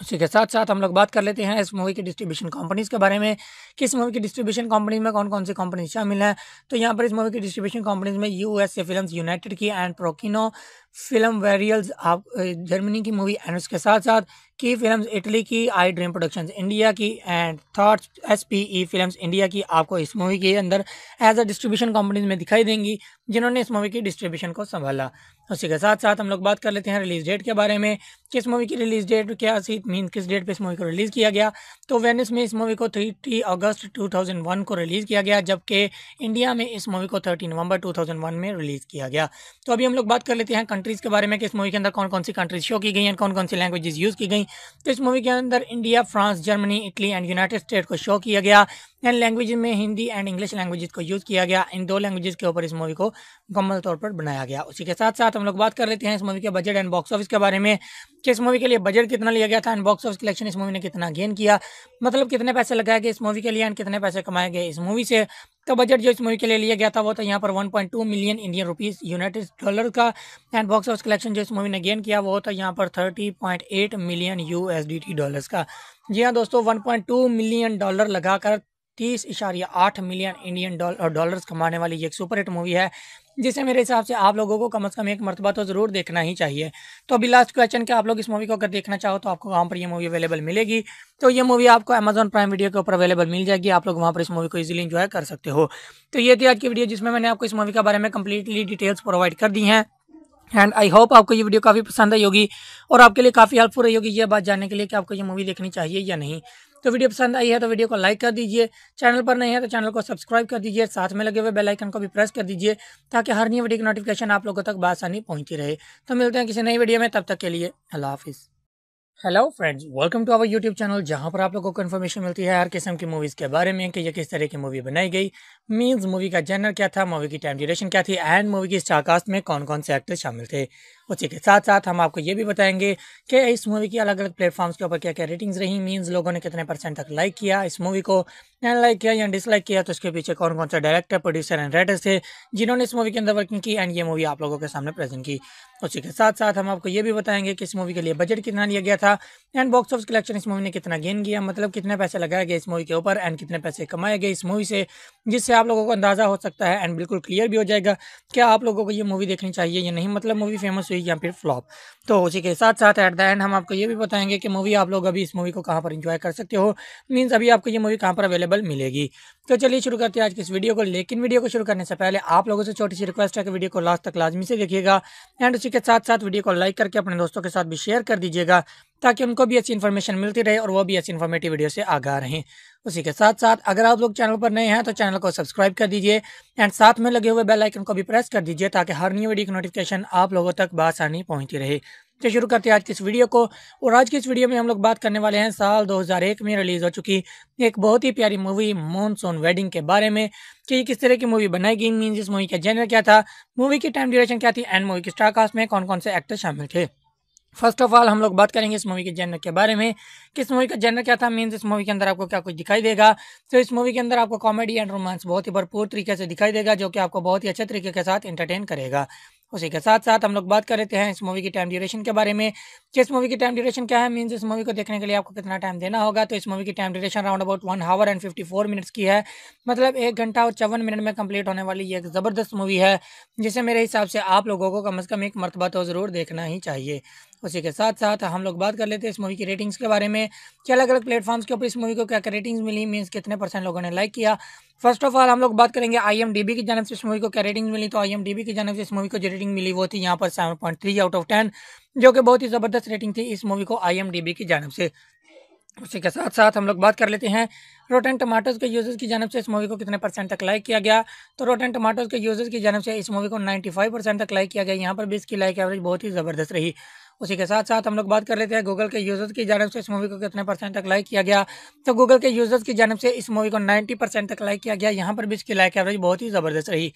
उसी के साथ साथ हम लोग बात कर लेते हैं इस मूवी की डिस्ट्रीब्यूशन कंपनीज़ के बारे में किस मूवी की डिस्ट्रीब्यूशन कंपनी में कौन कौन सी कंपनी शामिल हैं तो यहाँ पर इस मूवी की डिस्ट्रीब्यूशन कंपनीज में यूएसए फिल्म्स यूनाइटेड की एंड प्रोकिनो फिल्म वेरियल्स आप जर्मनी की मूवी एनस के साथ साथ की फिल्म्स इटली की आई ड्रीम प्रोडक्शंस इंडिया की and thoughts S P E film India की आपको इस मूवी के अंदर एज अ डिस्ट्रीब्यूशन कंपनीज में दिखाई देंगी जिन्होंने इस मूवी की डिस्ट्रीब्यूशन को संभाला उसी के साथ साथ हम लोग बात कर लेते हैं रिलीज डेट के बारे में किस मूवी की रिलीज डेट क्या सी मीन किस डेट पे इस मूवी को रिलीज़ किया गया तो वेनिस में इस मूवी को थर्टी अगस्त 2001 को रिलीज़ किया गया जबकि इंडिया में इस मूवी को थर्टी नवंबर 2001 में रिलीज़ किया गया तो अभी हम लोग बात कर लेते हैं कंट्रीज़ के बारे में कि इस मूवी के अंदर कौन कौन सी कंट्रीज शो की गई हैं कौन कौन सी लैंग्वेजेस यूज़ की गई तो इस मूवी के अंदर India France Germany Italy and United state को शो किया गया एंड लैंग्वेज में हिंदी एंड इंग्लिश लैंग्वेज को यूज़ किया गया इन दो लैंग्वेज के ऊपर इस मूवी को मुकम्मल तौर पर बनाया गया उसी के साथ साथ हम लोग बात कर लेते हैं इस मूवी के बजट एंड बॉक्स ऑफिस के बारे में कि इस मूवी के लिए बजट कितना लिया गया था एंड बॉक्स ऑफिस कलेक्शन इस मूवी ने कितना गेन किया मतलब कितने पैसे लगाए गए इस मूवी के लिए एंड कितने पैसे कमाए गए इस मूवी से का बजट जो इस मूवी के लिए लिया गया था वो था यहाँ पर 1.2 million Indian rupees United dollar का एंड बॉक्स ऑफिस कलेक्शन जो इस मूवी ने गेन किया वो था यहाँ पर 30.8 मिलियन यूएसडीटी डॉलर्स का जी हाँ दोस्तों 1.2 मिलियन डॉलर लगाकर तीस इशारिया आठ मिलियन इंडियन डॉलर कमाने वाली ये एक सुपर हिट मूवी है जिसे मेरे हिसाब से आप लोगों को कम से कम एक मरतबा तो ज़रूर देखना ही चाहिए तो अभी लास्ट क्वेश्चन के आप लोग इस मूवी को अगर देखना चाहो तो आपको वहाँ पर ये मूवी अवेलेबल मिलेगी तो ये मूवी आपको अमेजन प्राइम वीडियो के ऊपर अवेलेबल मिल जाएगी आप लोग वहाँ पर इस मूवी को इजीली इन्जॉय कर सकते हो तो ये थी आज की वीडियो जिसमें मैंने आपको इस मूवी के बारे में कम्प्लीटली डिटेल्स प्रोवाइड कर दी है एंड आई होप आपको ये वीडियो काफ़ी पसंद आई होगी और आपके लिए काफ़ी हेल्पफुल रही होगी ये बात जानने के लिए कि आपको ये मूवी देखनी चाहिए या नहीं तो वीडियो पसंद आई है तो वीडियो को लाइक कर दीजिए चैनल पर नहीं है तो चैनल को सब्सक्राइब कर दीजिए साथ में लगे हुए बेलाइकन को भी प्रेस कर दीजिए ताकि हर नई वीडियो की नोटिफिकेशन आप लोगों तक बसानी पहुंची रहे तो मिलते हैं किसी नई वीडियो में तब तक के लिए अल्लाह हाफिज़ hello friends welcome to our YouTube channel जहां पर आप लोगों को इन्फॉर्मेशन मिलती है हर किस्म की मूवीज़ के बारे में कि ये किस तरह की मूवी बनाई गई मींस मूवी का जनर क्या था मूवी की टाइम ड्यूरेशन क्या थी एंड मूवी की स्टारकास्ट में कौन कौन से एक्टर शामिल थे उसी के साथ साथ हम आपको ये भी बताएंगे कि इस मूवी की अलग अलग प्लेटफॉर्म्स के ऊपर क्या क्या रेटिंग्स रही मींस लोगों ने कितने परसेंट तक लाइक किया इस मूवी को लाइक किया या डिसलाइक किया तो उसके पीछे कौन कौन सा डायरेक्टर प्रोड्यूसर एंड राइटर थे जिन्होंने इस मूवी के अंदर वर्किंग की एंड ये मूवी आप लोगों के सामने प्रेजेंट की उसी के साथ साथ हम आपको ये भी बताएंगे कि इस मूवी के लिए बजट कितना लिया गया था एंड बॉक्स ऑफिस कलेक्शन इस मूवी ने कितना गेन किया मतलब कितने पैसे लगाए गए इस मूवी के ऊपर एंड कितने पैसे कमाए गए इस मूवी से जिससे आप लोगों को अंदाजा हो सकता है एंड बिल्कुल क्लियर भी हो जाएगा क्या आप लोगों को ये मूवी देखनी चाहिए या नहीं मतलब मूवी फेमस हुई या फिर फ्लॉप तो उसी के साथ साथ एट द एंड हम आपको ये भी बताएंगे कि मूवी आप लोग अभी इस मूवी को कहाँ पर इंजॉय कर सकते हो मीन्स अभी आपको ये मूवी कहाँ पर अवेलेबल मिलेगी तो चलिए शुरू करते हैं आज की इस वीडियो को लेकिन वीडियो को शुरू करने से पहले आप लोगों से छोटी सी रिक्वेस्ट है कि वीडियो को लास्ट तक लाजमी से देखिएगा एंड उसी के साथ साथ वीडियो को लाइक करके अपने दोस्तों के साथ भी शेयर कर दीजिएगा ताकि उनको भी अच्छी इन्फॉर्मेशन मिलती रहे और वो भी अच्छी इन्फॉर्मेटिव वीडियो से आगा रहे उसी के साथ साथ अगर आप लोग चैनल पर नए हैं तो चैनल को सब्सक्राइब कर दीजिए एंड साथ में लगे हुए बेल आइकन को भी प्रेस कर दीजिए ताकि हर न्यू वीडियो की नोटिफिकेशन आप लोगों तक बासानी पहुंचती रहे तो शुरू करते हैं आज की इस वीडियो को और आज की इस वीडियो में हम लोग बात करने वाले हैं साल 2001 में रिलीज़ हो चुकी एक बहुत ही प्यारी मूवी मॉनसून वेडिंग के बारे में कि किस तरह की मूवी बनाई गई मीन इस मूवी का जेनर क्या था मूवी की टाइम ड्यूरेशन क्या थी एंड मूवी के स्टारकास्ट में कौन कौन से एक्टर शामिल थे फर्स्ट ऑफ ऑल हम लोग बात करेंगे इस मूवी के जेनर के बारे में किस मूवी का जेनर क्या था मीन्स इस मूवी के अंदर आपको क्या कुछ दिखाई देगा तो इस मूवी के अंदर आपको कॉमेडी एंड रोमांस बहुत ही भरपूर तरीके से दिखाई देगा जो कि आपको बहुत ही अच्छे तरीके के साथ एंटरटेन करेगा उसी के साथ साथ हम लोग बात कर लेते हैं इस मूवी की टाइम ड्यूरेशन के बारे में किस मूवी की टाइम ड्यूरेशन क्या है मीन्स इस मूवी को देखने के लिए आपको कितना टाइम देना होगा तो इस मूवी की time duration round about one hour and fifty four minutes की है मतलब एक घंटा और चौवन मिनट में कंप्लीट होने वाली ये एक ज़बरदस्त मूवी है जिसे मेरे हिसाब से आप लोगों को कम अज़ कम एक मरतबा तो ज़रूर देखना ही चाहिए उसी के साथ साथ हम लोग बात कर लेते हैं इस मूवी की रेटिंग्स के बारे में कि अलग अलग प्लेटफॉर्म्स के ऊपर इस मूवी को क्या क्या रेटिंग्स मिली मीन्स कितने परसेंट लोगों ने लाइक किया फर्स्ट ऑफ ऑल हम लोग बात करेंगे आईएमडीबी की जानव से इस मूवी को क्या रेटिंग मिली तो आईएमडीबी की जानव से इस मूवी को जो रेटिंग मिली वो थी यहाँ पर seven point three out of ten जो कि बहुत ही ज़बरदस्त रेटिंग थी इस मूवी को आई की जानव से उसी के साथ साथ हम लोग बात कर लेते हैं रोटेन टमाटोज़ के यूज़र्स की जानब से इस मूवी को कितने परसेंट तक लाइक किया गया तो रोटन टमाटोज़ के यूज़र्स की जानब से इस मूवी को 95 परसेंट तक लाइक किया गया यहाँ पर भी इसकी लाइक एवरेज बहुत ही ज़बरदस्त रही उसी के साथ साथ हम लोग बात कर लेते हैं गूगल के यूज़र्स की जानब से इस मूवी को कितने परसेंट तक लाइक किया गया तो गूगल के यूज़र्स की जानब से इस मूवी को नाइन्टी परसेंट तक लाइक किया गया यहाँ पर भी इसकी लाइक एवरेज बहुत ही ज़बरदस्त रही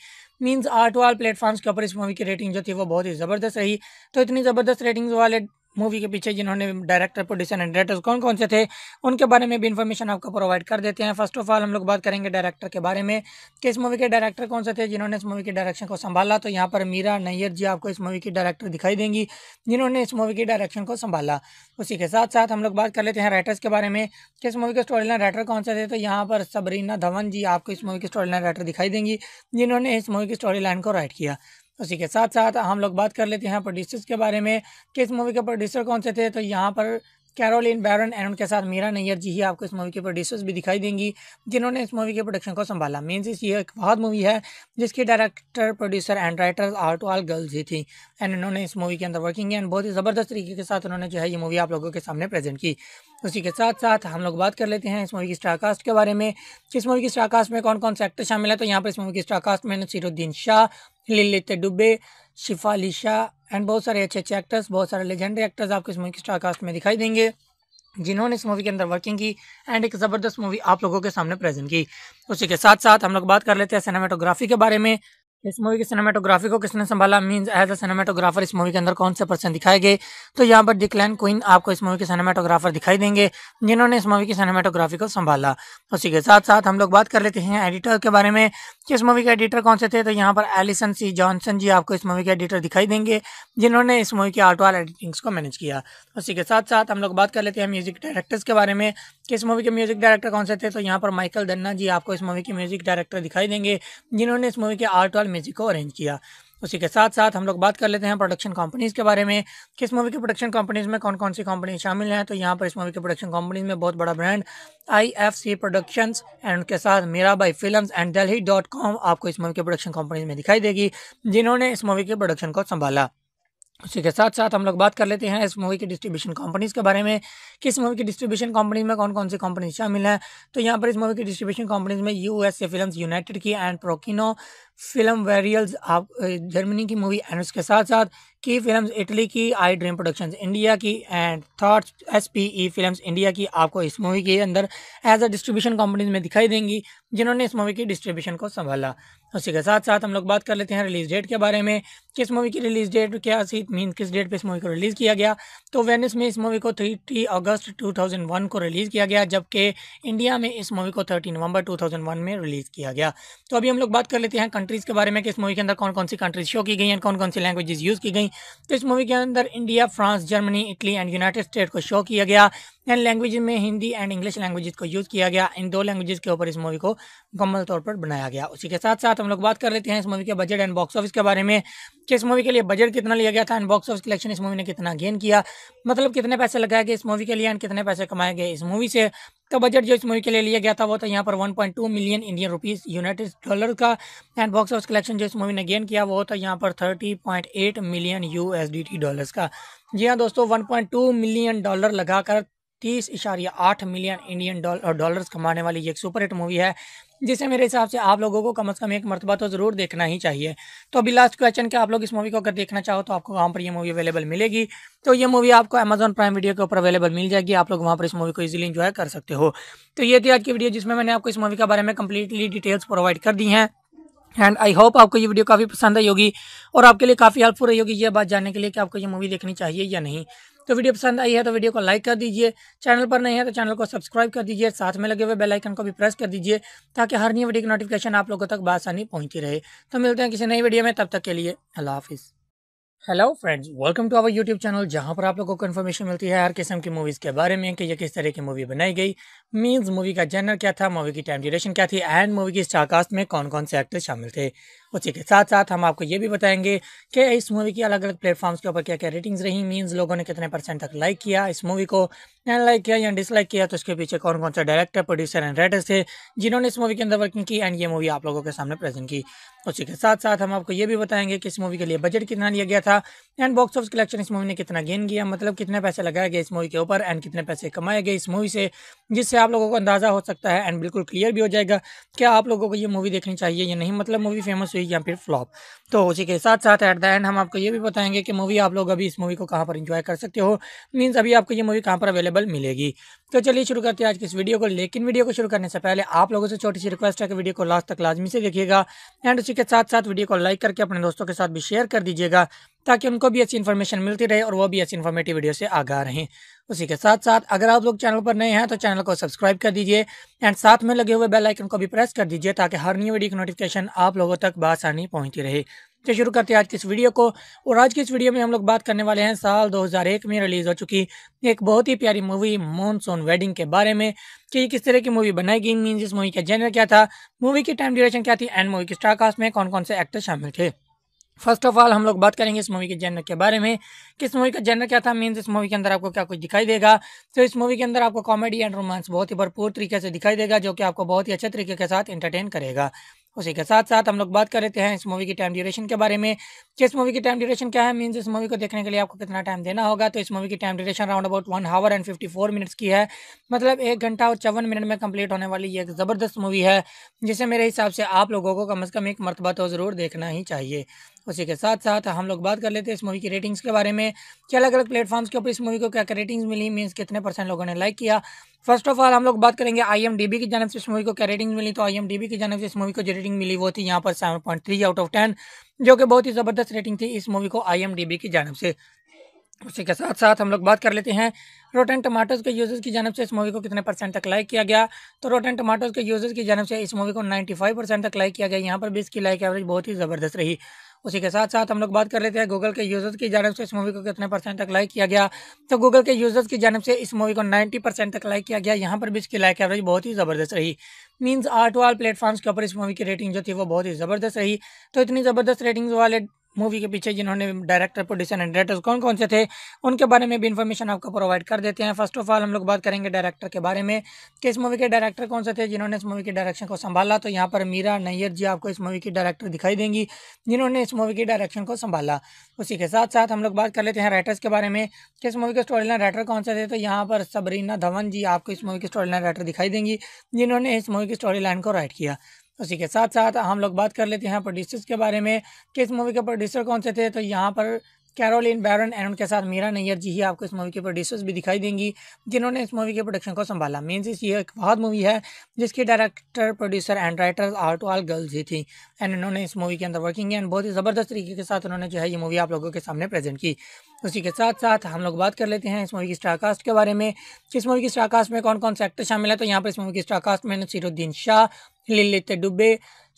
मीन्स आर्ट वाल प्लेटफॉर्म्स के ऊपर इस मूवी की रेटिंग जो थी वो बहुत ही ज़बरदस्त रही तो इतनी ज़बरदस्त रेटिंग्स वाले मूवी के पीछे जिन्होंने डायरेक्टर प्रोड्यूसर एंड डायरेक्टर्स कौन कौन से थे उनके बारे में भी इन्फॉर्मेशन आपको प्रोवाइड कर देते हैं फर्स्ट ऑफ ऑल हम लोग बात करेंगे डायरेक्टर के बारे में कि इस मूवी के डायरेक्टर कौन से थे जिन्होंने इस मूवी के डायरेक्शन को संभाला तो यहाँ पर मीरा नैयर जी आपको इस मूवी की डायरेक्टर दिखाई देंगी जिन्होंने इस मूवी की डायरेक्शन को संभाला उसी के साथ साथ हम लोग बात कर लेते हैं राइटर्स के बारे में कि इस मूवी के स्टोरी लाइन राइटर कौन से थे तो यहाँ पर सबरीना धवन जी आपको इस मूवी की स्टोरी लाइन राइटर दिखाई देंगी जिन्होंने इस मूवी की स्टोरी लाइन को राइट किया उसी के साथ साथ हम लोग बात कर लेते हैं प्रोड्यूसर्स के बारे में किस मूवी के प्रोड्यूसर कौन से थे तो यहाँ पर कैरोलिन बैरन एंड उनके साथ मीरा नैयर जी ही आपको इस मूवी के प्रोड्यूसर्स भी दिखाई देंगी जिन्होंने इस मूवी के प्रोडक्शन को संभाला मीन्स ये एक बहुत मूवी है जिसकी director producer and writer are to all girls ही थी एंड इन्होंने इस मूवी के अंदर वर्किंग एंड बहुत ही ज़बरदस्त तरीके के साथ उन्होंने जो है ये मूवी आप लोगों के सामने प्रेजेंट की उसी के साथ साथ हम लोग बात कर लेते हैं इस मूवी की स्टारकास्ट के बारे में इस मूवी की स्टारकास्ट में कौन कौन से एक्टर शामिल है तो यहाँ पर इस मूवी की स्टारकास्ट में नसीरुद्दीन शाह लिलित डुबे शिफा लिशा एंड बहुत सारे अच्छे अच्छे एक्टर्स बहुत सारे लेजेंडरी एक्टर्स आपको इस मूवी की स्टार कास्ट में दिखाई देंगे जिन्होंने इस मूवी के अंदर वर्किंग की एंड एक ज़बरदस्त मूवी आप लोगों के सामने प्रेजेंट की उसी के साथ साथ हम लोग बात कर लेते हैं सिनेमाटोग्राफी के बारे में इस मूवी की सिनेमाटोग्राफी को किसने संभाला मींस एज अ सिनेमाटोग्राफर इस मूवी के अंदर कौन से पर्सन दिखाए गए तो यहाँ पर डिक्लैन क्वीन आपको इस मूवी के सिनेमाटोग्राफर दिखाई देंगे जिन्होंने इस मूवी की सिनेमाटोग्राफी को संभाला उसी के साथ साथ हम लोग बात कर लेते हैं एडिटर के बारे में कि इस मूवी के एडिटर कौन से थे तो यहाँ पर एलिसन सी जॉनसन जी आपको इस मूवी के एडिटर दिखाई देंगे जिन्होंने इस मूवी की आर्ट वाल एडिटिंग्स को मैनेज किया उसी के साथ साथ हम लोग बात कर लेते हैं म्यूजिक डायरेक्टर्स के बारे में कि इस मूवी के म्यूजिक डायरेक्टर कौन से थे तो यहाँ पर माइकल दन्ना जी आपको इस मूवी के म्यूजिक डायरेक्टर दिखाई देंगे जिन्होंने इस मूवी के आर्ट वाल म्यूज़िक को अरेंज किया उसी के साथ साथ हम लोग बात कर लेते हैं प्रोडक्शन कंपनीज़ के बारे में किस मूवी की प्रोडक्शन कंपनीज़ में कौन कौन सी कंपनी शामिल हैं तो यहाँ पर इस मूवी के प्रोडक्शन कंपनीज़ में बहुत बड़ा ब्रांड आईएफसी प्रोडक्शंस एंड उनके साथ मेरा by film and Delhi dot com आपको इस मूवी के प्रोडक्शन कंपनीज में दिखाई देगी जिन्होंने इस मूवी के प्रोडक्शन को संभाला उसी के साथ साथ हम लोग बात कर लेते हैं इस मूवी की डिस्ट्रीब्यूशन कंपनीज़ के बारे में किस मूवी की डिस्ट्रीब्यूशन कंपनी में कौन कौन सी कंपनी शामिल हैं तो यहाँ पर इस मूवी की डिस्ट्रीब्यूशन कंपनीज में यूएसए फिल्म्स यूनाइटेड की एंड प्रोकिनो फिल्म वेरियल्स आप जर्मनी की मूवी एनस के साथ साथ की फिल्म्स इटली की आई ड्रीम प्रोडक्शंस इंडिया की and thoughts S P E film India की आपको इस मूवी के अंदर एज अ डिस्ट्रीब्यूशन कंपनीज में दिखाई देंगी जिन्होंने इस मूवी की डिस्ट्रीब्यूशन को संभाला उसी के साथ साथ हम लोग बात कर लेते हैं रिलीज डेट के बारे में किस मूवी की रिलीज डेट क्या थी मीन किस डेट पर इस मूवी को रिलीज़ किया गया तो वेनिस में इस मूवी को थर्टी अगस्त 2001 को रिलीज़ किया गया जबकि इंडिया में इस मूवी को थर्टी नवंबर 2001 में रिलीज़ किया गया तो अभी हम लोग बात कर लेते हैं कंट्रीज़ के बारे में कि इस मूवी के अंदर कौन कौन सी कंट्रीज शो की गई हैं कौन कौन सी लैंग्वेजेस यूज़ की गई तो इस मूवी के अंदर India France Germany Italy and United state को शो किया गया एंड लैंग्वेज में हिंदी एंड इंग्लिश लैंग्वेज को यूज़ किया गया इन दो लैंग्वेज के ऊपर इस मूवी को मुकम्मल तौर पर बनाया गया उसी के साथ साथ हम लोग बात कर लेते हैं इस मूवी के बजट एंड बॉक्स ऑफिस के बारे में कि इस मूवी के लिए बजट कितना लिया गया था एंड बॉक्स ऑफिस कलेक्शन इस मूवी ने कितना गेन किया मतलब कितने पैसे लगाए गए इस मूवी के लिए एंड कितने पैसे कमाए गए इस मूवी से का बजट जो इस मूवी के लिए लिया गया था वो था यहाँ पर 1.2 million Indian rupees United dollar का एंड बॉक्स ऑफिस कलेक्शन जो इस मूवी ने गेन किया वो था यहाँ पर 30.8 मिलियन यूएसडीटी डॉलर्स का जी हाँ दोस्तों 1.2 मिलियन डॉलर लगाकर तीस इशारिया आठ मिलियन इंडियन डॉलर कमाने वाली ये एक सुपर हिट मूवी है जिसे मेरे हिसाब से आप लोगों को कम से कम एक मरतबा तो ज़रूर देखना ही चाहिए तो अभी लास्ट क्वेश्चन के आप लोग इस मूवी को अगर देखना चाहो तो आपको वहाँ पर ये मूवी अवेलेबल मिलेगी तो ये मूवी आपको अमेजन प्राइम वीडियो के ऊपर अवेलेबल मिल जाएगी आप लोग वहाँ पर इस मूवी को इजीली इन्जॉय कर सकते हो तो ये थी आज की वीडियो जिसमें मैंने आपको इस मूवी के बारे में कम्प्लीटली डिटेल्स प्रोवाइड कर दी हैं एंड आई होप आपको ये वीडियो काफ़ी पसंद आई होगी और आपके लिए काफ़ी हेल्पफुल रही होगी ये बात जानने के लिए कि आपको ये मूवी देखनी चाहिए या नहीं तो वीडियो पसंद आई है तो वीडियो को लाइक कर दीजिए चैनल पर नहीं है तो चैनल को सब्सक्राइब कर दीजिए साथ में लगे हुए बेलाइकन को भी प्रेस कर दीजिए ताकि हर नई वीडियो की नोटिफिकेशन आप लोगों तक बासानी पहुँची रहे तो मिलते हैं किसी नई वीडियो में तब तक के लिए अल्लाह हाफिज़ hello friends welcome to our YouTube channel जहां पर आप लोगों को इन्फॉर्मेशन मिलती है हर किस्म की मूवीज़ के बारे में कि ये किस तरह की मूवी बनाई गई मींस मूवी का जनर क्या था मूवी की टाइम ड्यूरेशन क्या थी एंड मूवी की स्टारकास्ट में कौन कौन से एक्टर शामिल थे उसी के साथ साथ हम आपको ये भी बताएंगे कि इस मूवी की अलग अलग प्लेटफॉर्म्स के ऊपर क्या क्या रेटिंग्स रही मींस लोगों ने कितने परसेंट तक लाइक किया इस मूवी को लाइक किया या डिसलाइक किया तो उसके पीछे कौन कौन सा डायरेक्टर प्रोड्यूसर एंड राइटर थे जिन्होंने इस मूवी के अंदर वर्किंग की एंड ये मूवी आप लोगों के सामने प्रेजेंट की उसी के साथ साथ हम आपको ये भी बताएंगे कि इस मूवी के लिए बजट कितना लिया गया था एंड बॉक्स ऑफिस कलेक्शन इस मूवी ने कितना गेन किया मतलब कितने पैसे लगाए गए इस मूवी के ऊपर एंड कितने पैसे कमाए गए इस मूवी से जिससे आप लोगों को अंदाजा हो सकता है एंड बिल्कुल क्लियर भी हो जाएगा क्या आप लोगों को ये मूवी देखनी चाहिए या नहीं मतलब मूवी फेमस हुई या फिर फ्लॉप तो उसी के साथ साथ एट द एंड हम आपको ये भी बताएंगे कि मूवी आप लोग अभी इस मूवी को कहाँ पर इंजॉय कर सकते हो मीन्स अभी आपको ये मूवी कहाँ पर अवेलेबल मिलेगी तो चलिए शुरू करते हैं आज की इस वीडियो को लेकिन वीडियो को शुरू करने से पहले आप लोगों से छोटी सी रिक्वेस्ट है कि वीडियो को लास्ट तक लाजमी से देखिएगा एंड उसी के साथ साथ वीडियो को लाइक करके अपने दोस्तों के साथ भी शेयर कर दीजिएगा ताकि उनको भी अच्छी इन्फॉर्मेशन मिलती रहे और वो भी अच्छी इन्फॉर्मेटिव वीडियो से आगा रहे उसी के साथ साथ अगर आप लोग चैनल पर नए हैं तो चैनल को सब्सक्राइब कर दीजिए एंड साथ में लगे हुए बेल आइकन को भी प्रेस कर दीजिए ताकि हर न्यू वीडियो की नोटिफिकेशन आप लोगों तक बसानी पहुंचती रहे तो शुरू करते हैं आज की इस वीडियो को और आज की इस वीडियो में हम लोग बात करने वाले हैं साल 2001 में रिलीज़ हो चुकी एक बहुत ही प्यारी मूवी मॉनसून वेडिंग के बारे में कि किस तरह की मूवी बनाई गई मीन इस मूवी का जेनर क्या था मूवी की टाइम ड्यूरेशन क्या थी एंड मूवी के स्टारकास्ट में कौन कौन से एक्टर शामिल थे फर्स्ट ऑफ ऑल हम लोग बात करेंगे इस मूवी के जेनर के बारे में किस मूवी का जेनर क्या था मीन्स इस मूवी के अंदर आपको क्या कुछ दिखाई देगा तो इस मूवी के अंदर आपको कॉमेडी एंड रोमांस बहुत ही भरपूर तरीके से दिखाई देगा जो कि आपको बहुत ही अच्छे तरीके के साथ एंटरटेन करेगा उसी के साथ साथ हम लोग बात कर लेते हैं इस मूवी की टाइम ड्यूरेशन के बारे में किस मूवी की टाइम ड्यूरेशन क्या है मीन्स इस मूवी को देखने के लिए आपको कितना टाइम देना होगा तो इस मूवी की time duration round about one hour and fifty four minutes की है मतलब एक घंटा और चौवन मिनट में कंप्लीट होने वाली ये एक ज़बरदस्त मूवी है जिसे मेरे हिसाब से आप लोगों को कम अज़ कम एक मरतबा तो ज़रूर देखना ही चाहिए उसी के साथ साथ हम लोग बात कर लेते हैं इस मूवी की रेटिंग्स के बारे में कि अलग अलग प्लेटफॉर्म्स के ऊपर इस मूवी को क्या रेटिंग्स मिली मीन्स कितने परसेंट लोगों ने लाइक किया फर्स्ट ऑफ ऑल हम लोग बात करेंगे आई की जानव से इस मूवी को क्या रेटिंग मिली तो आई की जानव से इस मूवी को जो रेटिंग मिली वो थी यहाँ पर seven point three out of ten जो कि बहुत ही ज़बरदस्त रेटिंग थी इस मूवी को आई की जानव से उसी के साथ साथ हम लोग बात कर लेते हैं रोटेन टमाटोज़ के यूज़र्स की जानव से इस मूवी को कितने परसेंट तक लाइक किया गया तो रोटेन टमाटोज़ के यूज़र्स की जानव से इस मूवी को 95 परसेंट तक लाइक किया गया यहाँ पर भी इसकी लाइक एवरेज बहुत ही ज़बरदस्त रही उसी के साथ साथ हम लोग बात कर लेते हैं गूगल के यूज़र्स की जानव से इस मूवी को कितने परसेंट तक लाइक किया गया तो गूगल के यूज़र्स की जानव से इस मूवी को नाइन्टी परसेंट तक लाइक किया गया यहाँ पर भी इसकी लाइक एवरेज बहुत ही ज़बरदस्त रही मीन्स आर्ट वाल प्लेटफॉर्म्स के ऊपर इस मूवी की रेटिंग जो थी वो बहुत ही ज़बरदस्त रही तो इतनी ज़बरदस्त रेटिंग्स वाले मूवी के पीछे जिन्होंने डायरेक्टर प्रोड्यूसर एंड डायरेक्टर्स कौन कौन से थे उनके बारे में भी इन्फॉर्मेशन आपको प्रोवाइड कर देते हैं फर्स्ट ऑफ ऑल हम लोग बात करेंगे डायरेक्टर के बारे में कि इस मूवी के डायरेक्टर कौन से थे जिन्होंने इस मूवी के डायरेक्शन को संभाला तो यहाँ पर मीरा नैयर जी आपको इस मूवी की डायरेक्टर दिखाई देंगी जिन्होंने इस मूवी की डायरेक्शन को संभाला उसी के साथ साथ हम लोग बात कर लेते हैं राइटर्स के बारे में कि इस मूवी के स्टोरी लाइन राइटर कौन से थे तो यहाँ पर सबरीना धवन जी आपको इस मूवी की स्टोरी लाइन राइटर दिखाई देंगी जिन्होंने इस मूवी की स्टोरी लाइन को राइट किया उसी के साथ साथ हम लोग बात कर लेते हैं प्रोड्यूसर्स के बारे में किस मूवी के प्रोड्यूसर कौन से थे तो यहाँ पर कैरोलिन बैरन एंड उनके साथ मीरा नैयर जी ही आपको इस मूवी के प्रोड्यूसर्स भी दिखाई देंगी जिन्होंने इस मूवी के प्रोडक्शन को संभाला मीन्स ये एक बहुत मूवी है जिसकी director producer and writer are to all girls ही थी एंड इन्होंने इस मूवी के अंदर वर्किंग एंड बहुत ही ज़बरदस्त तरीके के साथ उन्होंने जो है ये मूवी आप लोगों के सामने प्रेजेंट की उसी के साथ साथ हम लोग बात कर लेते हैं इस मूवी की स्टारकास्ट के बारे में इस मूवी की स्टारकास्ट में कौन कौन से एक्टर शामिल है तो यहाँ पर इस मूवी की स्टारकास्ट में नसीरुद्दीन शाह लिलित डुबे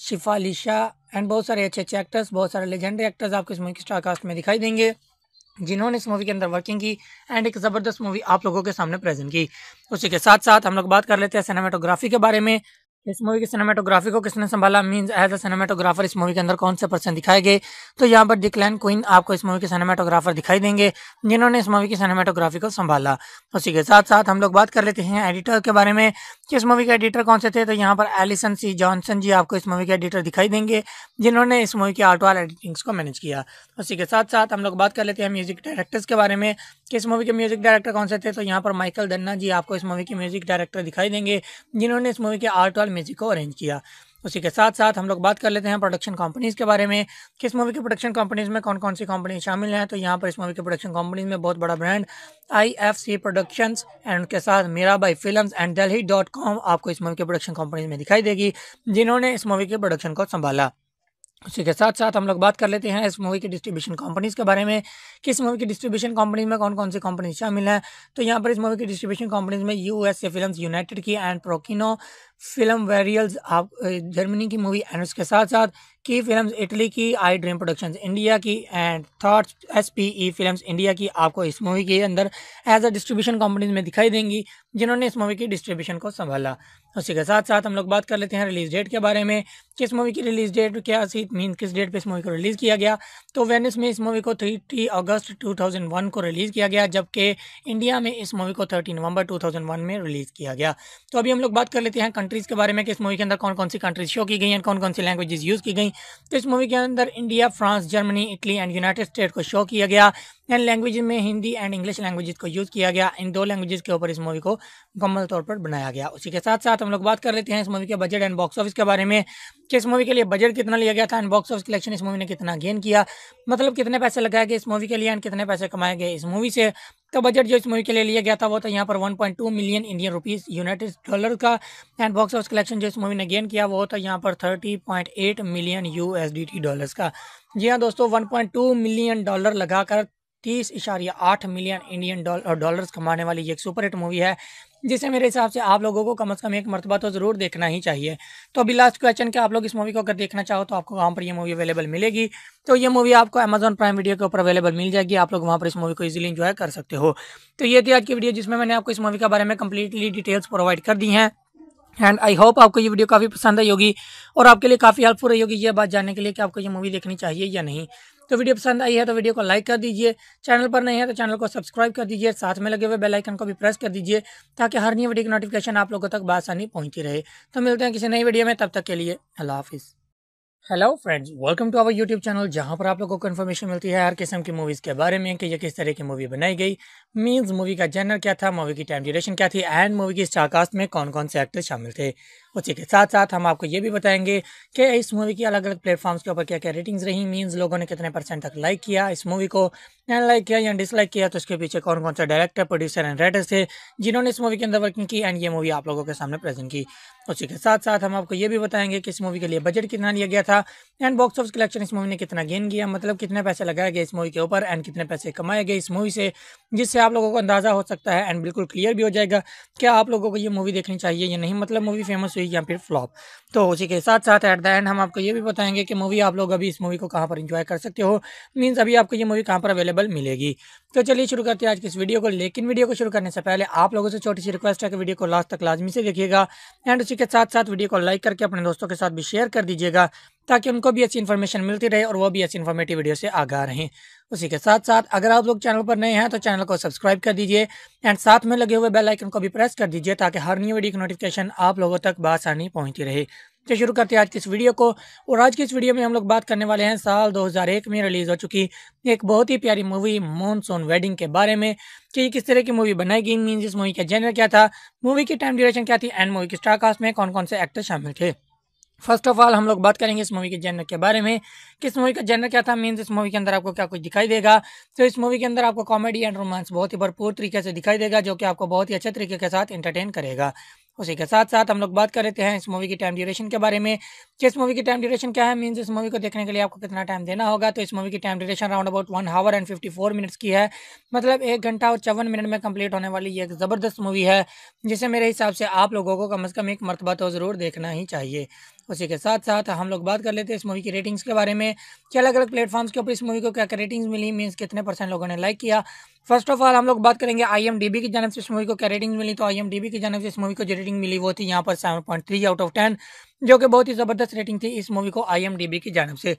शिफा शाह एंड बहुत सारे अच्छे अच्छे एक्टर्स बहुत सारे लेजेंडरी एक्टर्स आपको इस मूवी के स्टारकास्ट में दिखाई देंगे जिन्होंने इस मूवी के अंदर वर्किंग की एंड एक ज़बरदस्त मूवी आप लोगों के सामने प्रेजेंट की उसी के साथ साथ हम लोग बात कर लेते हैं सिनेमाटोग्राफी के बारे में इस मूवी की सिनेमाटोग्राफी को किसने संभाला मींस एज अ सिनेमाटोग्राफर इस मूवी के अंदर कौन से पर्सन दिखाए गए तो यहाँ पर डिक्लैन क्वीन आपको इस मूवी के सिनेमाटोग्राफर दिखाई देंगे जिन्होंने इस मूवी की सिनेमाटोग्राफी को संभाला उसी के साथ साथ हम लोग बात कर लेते हैं एडिटर के बारे में कि इस मूवी के एडिटर कौन से थे तो यहाँ पर एलिसन सी जॉनसन जी आपको इस मूवी के एडिटर दिखाई देंगे जिन्होंने इस मूवी की आर्ट वाल एडिटिंग्स को मैनेज किया उसी के साथ साथ हम लोग बात कर लेते हैं म्यूजिक डायरेक्टर्स के बारे में कि इस मूवी के म्यूजिक डायरेक्टर कौन से थे तो यहाँ पर माइकल दन्ना जी आपको इस मूवी के म्यूजिक डायरेक्टर दिखाई देंगे जिन्होंने इस मूवी के आर्ट वाल म्यूजिक को अरेंज किया उसी के साथ साथ हम लोग बात कर लेते हैं प्रोडक्शन कंपनीज़ के बारे में किस मूवी की प्रोडक्शन कंपनीज़ में कौन कौन सी कंपनी शामिल हैं तो यहाँ पर इस मूवी के प्रोडक्शन कंपनीज़ में बहुत बड़ा ब्रांड आईएफसी प्रोडक्शंस एंड उनके साथ मेरा by film and Delhi dot com आपको इस मूवी के प्रोडक्शन कंपनीज़ में दिखाई देगी जिन्होंने इस मूवी के प्रोडक्शन को संभाला उसी के साथ साथ हम लोग बात कर लेते हैं इस मूवी की डिस्ट्रीब्यूशन कंपनीज़ के बारे में किस मूवी की डिस्ट्रीब्यूशन कंपनी में कौन कौन सी कंपनी शामिल हैं तो यहाँ पर इस मूवी की डिस्ट्रीब्यूशन कंपनीज में यूएसए फिल्म्स यूनाइटेड की एंड प्रोकिनो फिल्म वेरियल्स आप जर्मनी की मूवी एनस के साथ साथ की फिल्म्स इटली की आई ड्रीम प्रोडक्शंस इंडिया की and thoughts S P E film India की आपको इस मूवी के अंदर एज अ डिस्ट्रीब्यूशन कंपनीज में दिखाई देंगी जिन्होंने इस मूवी की डिस्ट्रीब्यूशन को संभाला उसी के साथ साथ हम लोग बात कर लेते हैं रिलीज डेट के बारे में किस मूवी की रिलीज डेट क्या थी मीन किस डेट पे इस मूवी को रिलीज़ किया गया तो वेनिस में इस मूवी को थर्टी अगस्त 2001 को रिलीज़ किया गया जबकि इंडिया में इस मूवी को थर्टी नवंबर 2001 में रिलीज़ किया गया तो अभी हम लोग बात कर लेते हैं कंट्रीज़ के बारे में कि इस मूवी के अंदर कौन कौन सी कंट्रीज शो की गई हैं कौन कौन सी लैंग्वेजेस यूज़ की गई तो इस मूवी के अंदर India France Germany Italy and United state को शो किया गया एंड लैंग्वेज में हिंदी एंड इंग्लिश लैंग्वेज को यूज़ किया गया इन दो लैंग्वेज के ऊपर इस मूवी को मुकम्मल तौर पर बनाया गया उसी के साथ साथ हम लोग बात कर लेते हैं इस मूवी के बजट एंड बॉक्स ऑफिस के बारे में कि इस मूवी के लिए बजट कितना लिया गया था एंड बॉक्स ऑफिस कलेक्शन इस मूवी ने कितना गेन किया मतलब कितने पैसे लगाए गए इस मूवी के लिए एंड कितने पैसे कमाए गए इस मूवी से का बजट जो इस मूवी के लिए लिया गया था वो था तो यहाँ पर 1.2 million Indian rupees United dollar का एंड बॉक्स ऑफिस कलेक्शन जो इस मूवी ने गेन किया वो था तो यहाँ पर 30.8 मिलियन यूएसडीटी डॉलर्स का जी हाँ दोस्तों 1.2 मिलियन डॉलर लगाकर तीस इशारिया आठ मिलियन इंडियन डॉलर कमाने वाली ये एक सुपर हिट मूवी है जिसे मेरे हिसाब से आप लोगों को कम से कम एक मरतबा तो ज़रूर देखना ही चाहिए तो अभी लास्ट क्वेश्चन के आप लोग इस मूवी को अगर देखना चाहो तो आपको वहाँ पर ये मूवी अवेलेबल मिलेगी तो ये मूवी आपको अमेजन प्राइम वीडियो के ऊपर अवेलेबल मिल जाएगी आप लोग वहाँ पर इस मूवी को इजीली इन्जॉय कर सकते हो तो ये थी आज की वीडियो जिसमें मैंने आपको इस मूवी के बारे में कम्प्लीटली डिटेल्स प्रोवाइड कर दी हैं एंड आई होप आपको ये वीडियो काफ़ी पसंद आई होगी और आपके लिए काफ़ी हेल्पफुल रही होगी ये बात जानने के लिए कि आपको ये मूवी देखनी चाहिए या नहीं तो वीडियो पसंद आई है तो वीडियो को लाइक कर दीजिए चैनल पर नहीं है तो चैनल को सब्सक्राइब कर दीजिए साथ में लगे हुए बेलाइकन को भी प्रेस कर दीजिए ताकि हर नई वीडियो की नोटिफिकेशन आप लोगों तक बासानी पहुंची रहे तो मिलते हैं किसी नई वीडियो में तब तक के लिए अल्लाह हाफिज़ hello friends welcome to our YouTube channel जहां पर आप लोगों को इन्फॉर्मेशन मिलती है हर किस्म की मूवीज़ के बारे में कि ये किस तरह की मूवी बनाई गई मींस मूवी का जनर क्या था मूवी की टाइम ड्यूरेशन क्या थी एंड मूवी की स्टारकास्ट में कौन कौन से एक्टर शामिल थे उसी के साथ साथ हम आपको ये भी बताएंगे कि इस मूवी की अलग अलग प्लेटफॉर्म्स के ऊपर क्या क्या रेटिंग्स रही मींस लोगों ने कितने परसेंट तक लाइक किया इस मूवी को लाइक किया या डिसलाइक किया तो उसके पीछे कौन कौन सा डायरेक्टर प्रोड्यूसर एंड राइटर थे जिन्होंने इस मूवी के अंदर वर्किंग की एंड ये मूवी आप लोगों के सामने प्रेजेंट की उसी तो के साथ साथ हम आपको ये भी बताएंगे कि इस मूवी के लिए बजट कितना लिया गया था एंड बॉक्स ऑफिस कलेक्शन इस मूवी ने कितना गेन किया मतलब कितने पैसे लगाए गए इस मूवी के ऊपर एंड कितने पैसे कमाए गए इस मूवी से जिससे आप लोगों को अंदाजा हो सकता है एंड बिल्कुल क्लियर भी हो जाएगा क्या आप लोगों को ये मूवी देखनी चाहिए या नहीं मतलब मूवी फेमस हुई या फिर फ्लॉप तो उसी के साथ साथ एट द एंड हम आपको ये भी बताएंगे कि मूवी आप लोग अभी इस मूवी को कहाँ पर इंजॉय कर सकते हो मीन्स अभी आपको ये मूवी कहाँ पर अवेलेबल मिलेगी तो चलिए शुरू करते हैं आज की इस वीडियो को लेकिन वीडियो को शुरू करने से पहले आप लोगों से छोटी सी रिक्वेस्ट है कि वीडियो को लास्ट तक लाजमी से देखिएगा एंड उसी के साथ साथ वीडियो को लाइक करके अपने दोस्तों के साथ भी शेयर कर दीजिएगा ताकि उनको भी अच्छी इन्फॉर्मेशन मिलती रहे और वो भी अच्छी इन्फॉर्मेटिव वीडियो से आगा रहे उसी के साथ साथ अगर आप लोग चैनल पर नए हैं तो चैनल को सब्सक्राइब कर दीजिए एंड साथ में लगे हुए बेल आइकन को भी प्रेस कर दीजिए ताकि हर न्यू वीडियो की नोटिफिकेशन आप लोगों तक बसानी पहुंचती रहे तो शुरू करते हैं आज की इस वीडियो को और आज की इस वीडियो में हम लोग बात करने वाले हैं साल 2001 में रिलीज़ हो चुकी एक बहुत ही प्यारी मूवी मॉनसून वेडिंग के बारे में कि किस तरह की मूवी बनाई गई मीन इस मूवी का जेनर क्या था मूवी की टाइम ड्यूरेशन क्या थी एंड मूवी के स्टारकास्ट में कौन कौन से एक्टर शामिल थे फर्स्ट ऑफ ऑल हम लोग बात करेंगे इस मूवी के जेनर के बारे में किस मूवी का जेनर क्या था मीन्स इस मूवी के अंदर आपको क्या कुछ दिखाई देगा तो इस मूवी के अंदर आपको कॉमेडी एंड रोमांस बहुत ही भरपूर तरीके से दिखाई देगा जो कि आपको बहुत ही अच्छे तरीके के साथ एंटरटेन करेगा उसी के साथ साथ हम लोग बात कर लेते हैं इस मूवी की टाइम ड्यूरेशन के बारे में किस मूवी की टाइम ड्यूरेशन क्या है मीन्स इस मूवी को देखने के लिए आपको कितना टाइम देना होगा तो इस मूवी की time duration round about one hour and fifty four minutes की है मतलब एक घंटा और चौवन मिनट में कंप्लीट होने वाली ये एक ज़बरदस्त मूवी है जिसे मेरे हिसाब से आप लोगों को कम अज़ कम एक मरतबा तो ज़रूर देखना ही चाहिए उसी के साथ साथ हम लोग बात कर लेते हैं इस मूवी की रेटिंग्स के बारे में कि अलग अलग प्लेटफॉर्म्स के ऊपर इस मूवी को क्या रेटिंग्स मिली मीन्स कितने परसेंट लोगों ने लाइक किया फर्स्ट ऑफ ऑल हम लोग बात करेंगे आई की जानव से इस मूवी को क्या रेटिंग मिली तो आई की जानव से इस मूवी को जो रेटिंग मिली वो थी यहाँ पर सेवन आउट ऑफ टेन जो कि बहुत ही ज़बरदस्त रेटिंग थी इस मूवी को आई की जानव से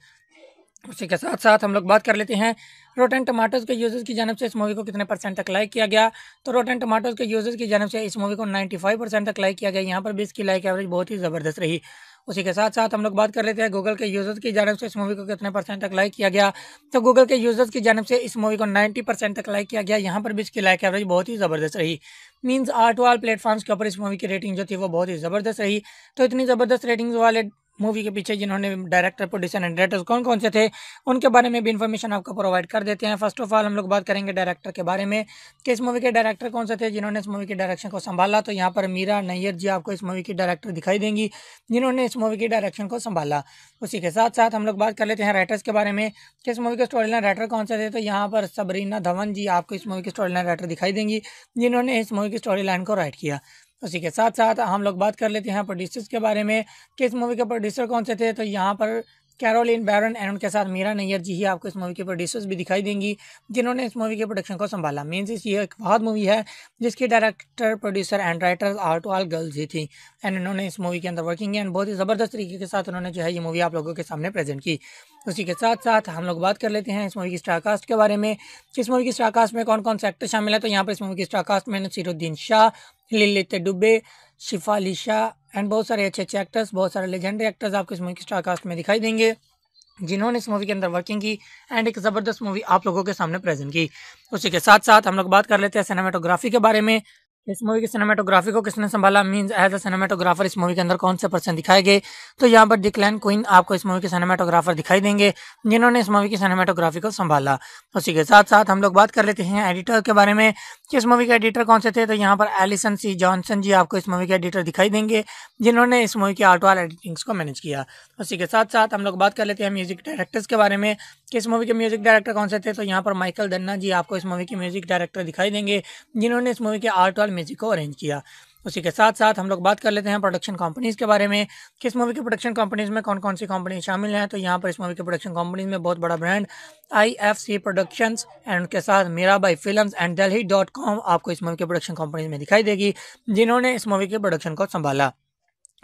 उसी के साथ साथ हम लोग बात कर लेते हैं रोटेन टमाटोज़ के यूज़र्स की जानव से इस मूवी को कितने परसेंट तक लाइक किया गया तो रोटेन टमाटोज़ के यूज़र्स की जानव से इस मूवी को 95 परसेंट तक लाइक किया गया यहाँ पर भी इसकी लाइक एवरेज बहुत ही ज़बरदस्त रही उसी के साथ साथ हम लोग बात कर लेते हैं गूगल के यूज़र्स की जानव से इस मूवी को कितने परसेंट तक लाइक किया गया तो गूगल के यूज़र्स की जानव से इस मूवी को नाइन्टी परसेंट तक लाइक किया गया यहाँ पर भी इसकी लाइक एवरेज बहुत ही ज़बरदस्त रही मीन्स आर्ट वाल प्लेटफॉर्म्स के ऊपर इस मूवी की रेटिंग जो थी वो बहुत ही ज़बरदस्त रही तो इतनी ज़बरदस्त रेटिंग्स वाले मूवी के पीछे जिन्होंने डायरेक्टर प्रोड्यूसर एंड डायरेक्टर्स कौन कौन से थे उनके बारे में भी इन्फॉर्मेशन आपको प्रोवाइड कर देते हैं फर्स्ट ऑफ ऑल हम लोग बात करेंगे डायरेक्टर के बारे में कि इस मूवी के डायरेक्टर कौन से थे जिन्होंने इस मूवी के डायरेक्शन को संभाला तो यहाँ पर मीरा नैयर जी आपको इस मूवी की डायरेक्टर दिखाई देंगी जिन्होंने इस मूवी की डायरेक्शन को संभाला उसी के साथ साथ हम लोग बात कर लेते हैं राइटर्स के बारे में कि इस मूवी के स्टोरी लाइन राइटर कौन से थे तो यहाँ पर सबरीना धवन जी आपको इस मूवी की स्टोरी लाइन राइटर दिखाई देंगी जिन्होंने इस मूवी की स्टोरी लाइन को राइट किया उसी के साथ साथ हम लोग बात कर लेते हैं प्रोड्यूसर्स के बारे में किस मूवी के प्रोड्यूसर कौन से थे तो यहाँ पर कैरोलिन बैरन एंड उनके साथ मीरा नैयर जी ही आपको इस मूवी के प्रोड्यूसर्स भी दिखाई देंगी जिन्होंने इस मूवी के प्रोडक्शन को संभाला मीन्स ये एक बहुत मूवी है जिसकी director producer and writer are to all girls ही थी एंड इन्होंने इस मूवी के अंदर वर्किंग एंड बहुत ही ज़बरदस्त तरीके के साथ उन्होंने जो है ये मूवी आप लोगों के सामने प्रेजेंट की उसी के साथ साथ हम लोग बात कर लेते हैं इस मूवी की स्टारकास्ट के बारे में इस मूवी की स्टारकास्ट में कौन कौन से एक्टर शामिल है तो यहाँ पर इस मूवी की स्टारकास्ट में नसीरुद्दीन शाह लिलित डुबे शिफा अली शाह एंड बहुत सारे अच्छे अच्छे एक्टर्स बहुत सारे लेजेंडरी एक्टर्स आपको इस मूवी की स्टार कास्ट में दिखाई देंगे जिन्होंने इस मूवी के अंदर वर्किंग की एंड एक ज़बरदस्त मूवी आप लोगों के सामने प्रेजेंट की उसी के साथ साथ हम लोग बात कर लेते हैं सिनेमाटोग्राफी के बारे में इस मूवी की सिनेमाटोग्राफी को किसने संभाला मींस एज अ सिनेमाटोग्राफर इस मूवी के अंदर कौन से पर्सन दिखाए गए तो यहाँ पर डिक्लैन क्वीन आपको इस मूवी के सिनेमाटोग्राफर दिखाई देंगे जिन्होंने इस मूवी की सिनेमाटोग्राफी को संभाला उसी के साथ साथ हम लोग बात कर लेते हैं एडिटर के बारे में कि इस मूवी के एडिटर कौन से थे तो यहाँ पर एलिसन सी जॉनसन जी आपको इस मूवी के एडिटर दिखाई देंगे जिन्होंने इस मूवी की आर्ट वाल एडिटिंग्स को मैनेज किया उसी के साथ साथ हम लोग बात कर लेते हैं म्यूजिक डायरेक्टर्स के बारे में कि इस मूवी के म्यूजिक डायरेक्टर कौन से थे तो यहाँ पर माइकल दन्ना जी आपको इस मूवी के म्यूजिक डायरेक्टर दिखाई देंगे जिन्होंने इस मूवी के आर्ट वाल म्यूजिक को अरेंज किया उसी के साथ साथ हम लोग बात कर लेते हैं प्रोडक्शन कंपनीज़ के बारे में किस मूवी की प्रोडक्शन कंपनीज़ में कौन कौन सी कंपनी शामिल हैं तो यहाँ पर इस मूवी के प्रोडक्शन कंपनीज़ में बहुत बड़ा ब्रांड आईएफसी प्रोडक्शंस एंड उनके साथ मेरा by film and Delhi dot com आपको इस मूवी के प्रोडक्शन कंपनीज़ में दिखाई देगी जिन्होंने इस मूवी के प्रोडक्शन को संभाला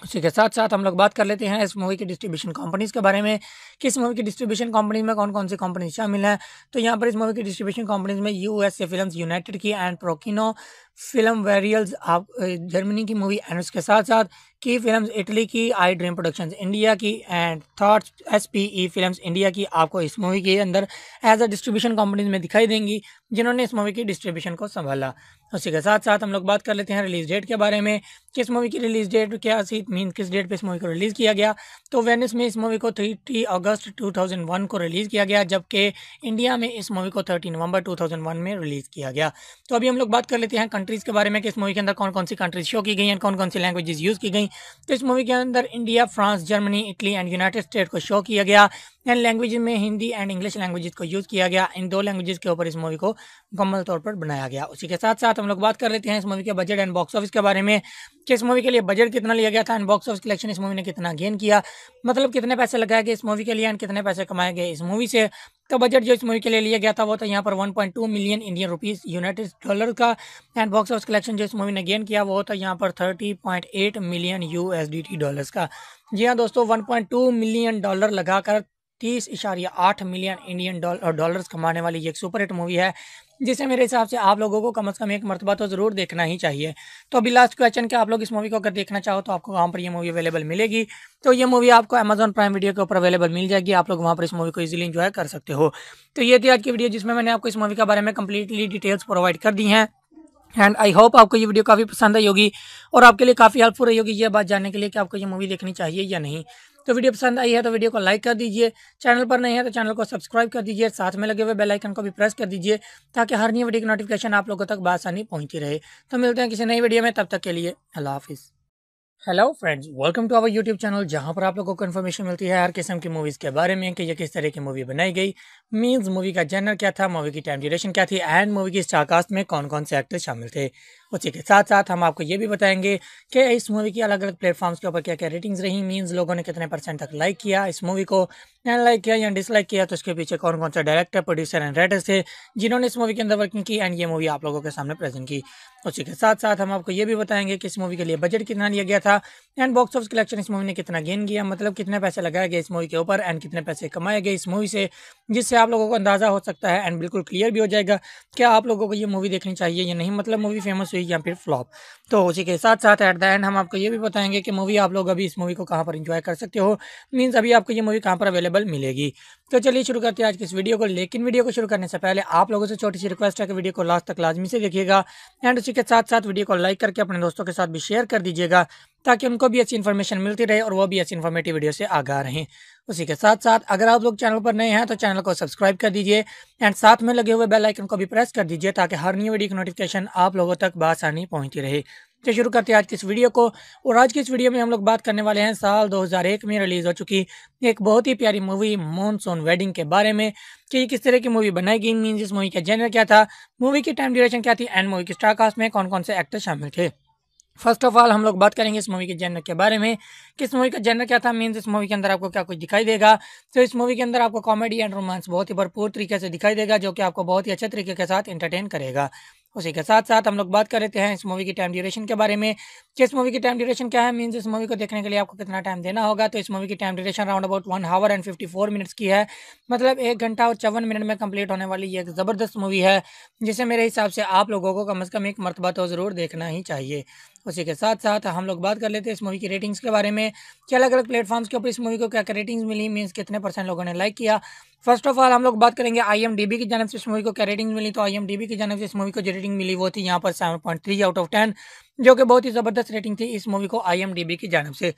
उसी के साथ साथ हम लोग बात कर लेते हैं इस मूवी की डिस्ट्रीब्यूशन कंपनीज़ के बारे में किस मूवी की डिस्ट्रीब्यूशन कंपनी में कौन कौन सी कंपनी शामिल हैं तो यहाँ पर इस मूवी की डिस्ट्रीब्यूशन कंपनीज में यूएसए फिल्म्स यूनाइटेड की एंड प्रोकिनो फिल्म वेरियल्स आप जर्मनी की मूवी एनस के साथ साथ की फिल्म्स इटली की आई ड्रीम प्रोडक्शंस इंडिया की and thoughts S P E film India की आपको इस मूवी के अंदर एज अ डिस्ट्रीब्यूशन कंपनीज में दिखाई देंगी जिन्होंने इस मूवी की डिस्ट्रीब्यूशन को संभाला उसी के साथ साथ हम लोग बात कर लेते हैं रिलीज डेट के बारे में किस मूवी की रिलीज डेट क्या थी मीन किस डेट पर इस मूवी को रिलीज़ किया गया तो वेनिस में इस मूवी को थर्टी अगस्त वन को रिलीज़ किया गया जबकि इंडिया में इस मूवी को थर्टी नवंबर वन में रिलीज़ किया गया तो अभी हम लोग बात कर लेते हैं कंट्रीज़ के बारे में कि इस मूवी के अंदर कौन कौन सी कंट्रीज शो की गई हैं कौन कौन सी लैंग्वेजेस यूज़ की गई तो इस मूवी के अंदर India France Germany Italy and United state को शो किया गया एंड लैंग्वेज में हिंदी एंड इंग्लिश लैंग्वेज को यूज़ किया गया इन दो लैंग्वेज के ऊपर इस मूवी को मुकम्मल तौर पर बनाया गया उसी के साथ साथ हम लोग बात कर लेते हैं इस मूवी के बजट एंड बॉक्स ऑफिस के बारे में कि इस मूवी के लिए बजट कितना लिया गया था एंड बॉक्स ऑफिस कलेक्शन इस मूवी ने कितना गेन किया मतलब कितने पैसे लगाए गए इस मूवी के लिए एंड कितने पैसे कमाए गए इस मूवी से का बजट जो इस मूवी के लिए लिया गया था वो था तो यहाँ पर 1.2 million Indian rupees United dollar का एंड बॉक्स ऑफिस कलेक्शन जो इस मूवी ने गेन किया वो था तो यहाँ पर 30.8 मिलियन यूएसडीटी डॉलर्स का जी हाँ दोस्तों 1.2 मिलियन डॉलर लगाकर तीस इशारिया आठ मिलियन इंडियन डॉलर कमाने वाली ये एक सुपर हिट मूवी है जिसे मेरे हिसाब से आप लोगों को कम से कम एक मरतबा तो ज़रूर देखना ही चाहिए तो अभी लास्ट क्वेश्चन के आप लोग इस मूवी को अगर देखना चाहो तो आपको वहाँ पर ये मूवी अवेलेबल मिलेगी तो ये मूवी आपको अमेजन प्राइम वीडियो के ऊपर अवेलेबल मिल जाएगी आप लोग वहाँ पर इस मूवी को इजीली इन्जॉय कर सकते हो तो ये थी आज की वीडियो जिसमें मैंने आपको इस मूवी के बारे में कम्प्लीटली डिटेल्स प्रोवाइड कर दी हैं एंड आई होप आपको ये वीडियो काफ़ी पसंद आई होगी और आपके लिए काफ़ी हेल्पफुल रही होगी ये बात जानने के लिए कि आपको ये मूवी देखनी चाहिए या नहीं तो वीडियो पसंद आई है तो वीडियो को लाइक कर दीजिए चैनल पर नहीं है तो चैनल को सब्सक्राइब कर दीजिए साथ में लगे हुए बेलाइकन को भी प्रेस कर दीजिए ताकि हर नई वीडियो की नोटिफिकेशन आप लोगों तक बासानी पहुँची रहे तो मिलते हैं किसी नई वीडियो में तब तक के लिए अल्लाह हाफिज़ hello friends welcome to our YouTube channel जहां पर आप लोगों को इन्फॉर्मेशन मिलती है हर किस्म की मूवीज़ के बारे में कि ये किस तरह की मूवी बनाई गई मींस मूवी का जनर क्या था मूवी की टाइम ड्यूरेशन क्या थी एंड मूवी की स्टारकास्ट में कौन कौन से एक्टर शामिल थे उसी के साथ साथ हम आपको ये भी बताएंगे कि इस मूवी की अलग अलग प्लेटफॉर्म्स के ऊपर क्या क्या रेटिंग्स रही मींस लोगों ने कितने परसेंट तक लाइक किया इस मूवी को लाइक किया या डिसलाइक किया तो उसके पीछे कौन कौन सा डायरेक्टर प्रोड्यूसर एंड राइटर थे जिन्होंने इस मूवी के अंदर वर्किंग की एंड ये मूवी आप लोगों के सामने प्रेजेंट की उसी के साथ साथ हम आपको ये भी बताएंगे कि इस मूवी के लिए बजट कितना लिया गया था एंड बॉक्स ऑफिस कलेक्शन इस मूवी ने कितना गेन किया मतलब कितने पैसे लगाए गए इस मूवी के ऊपर एंड कितने पैसे कमाए गए इस मूवी से जिससे आप लोगों को अंदाजा हो सकता है एंड बिल्कुल क्लियर भी हो जाएगा क्या आप लोगों को ये मूवी देखनी चाहिए या नहीं मतलब मूवी फेमस स्वीक या फिर फ्लॉप तो उसी के साथ साथ एट द एंड हम आपको ये भी बताएंगे कि मूवी आप लोग अभी इस मूवी को कहाँ पर इंजॉय कर सकते हो मीन्स अभी आपको ये मूवी कहाँ पर अवेलेबल मिलेगी तो चलिए शुरू करते हैं आज की इस वीडियो को लेकिन वीडियो को शुरू करने से पहले आप लोगों से छोटी सी रिक्वेस्ट है कि वीडियो को लास्ट तक लाजमी से देखिएगा एंड उसी के साथ साथ वीडियो को लाइक करके अपने दोस्तों के साथ भी शेयर कर दीजिएगा ताकि उनको भी अच्छी इन्फॉर्मेशन मिलती रहे और वो भी अच्छी इन्फॉर्मेटिव वीडियो से आगा रहे उसी के साथ साथ अगर आप लोग चैनल पर नए हैं तो चैनल को सब्सक्राइब कर दीजिए एंड साथ में लगे हुए बेल आइकन को भी प्रेस कर दीजिए ताकि हर न्यू वीडियो की नोटिफिकेशन आप लोगों तक बासानी पहुंचती रहे तो शुरू करते हैं आज की इस वीडियो को और आज की इस वीडियो में हम लोग बात करने वाले हैं साल 2001 में रिलीज़ हो चुकी एक बहुत ही प्यारी मूवी मॉनसून वेडिंग के बारे में कि किस तरह की मूवी बनाई गई मीन इस मूवी का जेनर क्या था मूवी की टाइम ड्यूरेशन क्या थी एंड मूवी के स्टारकास्ट में कौन कौन से एक्टर शामिल थे फर्स्ट ऑफ ऑल हम लोग बात करेंगे इस मूवी के जेनर के बारे में कि इस मूवी का जेनर क्या था मीन्स इस मूवी के अंदर आपको क्या कुछ दिखाई देगा तो इस मूवी के अंदर आपको कॉमेडी एंड रोमांस बहुत ही भरपूर तरीके से दिखाई देगा जो कि आपको बहुत ही अच्छे तरीके के साथ एंटरटेन करेगा उसी के साथ साथ हम लोग बात कर लेते हैं इस मूवी की टाइम ड्यूरेशन के बारे में कि इस मूवी की टाइम ड्यूरेशन क्या है मीन्स इस मूवी को देखने के लिए आपको कितना टाइम देना होगा तो इस मूवी की time duration round about one hour and fifty four minutes की है मतलब एक घंटा और चौवन मिनट में कंप्लीट होने वाली ये एक ज़बरदस्त मूवी है जिसे मेरे हिसाब से आप लोगों को कम अज़ कम एक मरतबा तो ज़रूर देखना ही चाहिए उसी के साथ साथ हम लोग बात कर लेते हैं इस मूवी की रेटिंग्स के बारे में कि अलग अलग प्लेटफॉर्म्स के ऊपर इस मूवी को क्या रेटिंग्स मिली मीन्स कितने परसेंट लोगों ने लाइक किया फर्स्ट ऑफ ऑल हम लोग बात करेंगे आई की जानव से इस मूवी को क्या रेटिंग मिली तो आई की जानव से इस मूवी को जो रेटिंग मिली वो थी यहाँ पर सेवन आउट ऑफ टेन जो कि बहुत ही ज़बरदस्त रेटिंग थी इस मूवी को आई की जानव से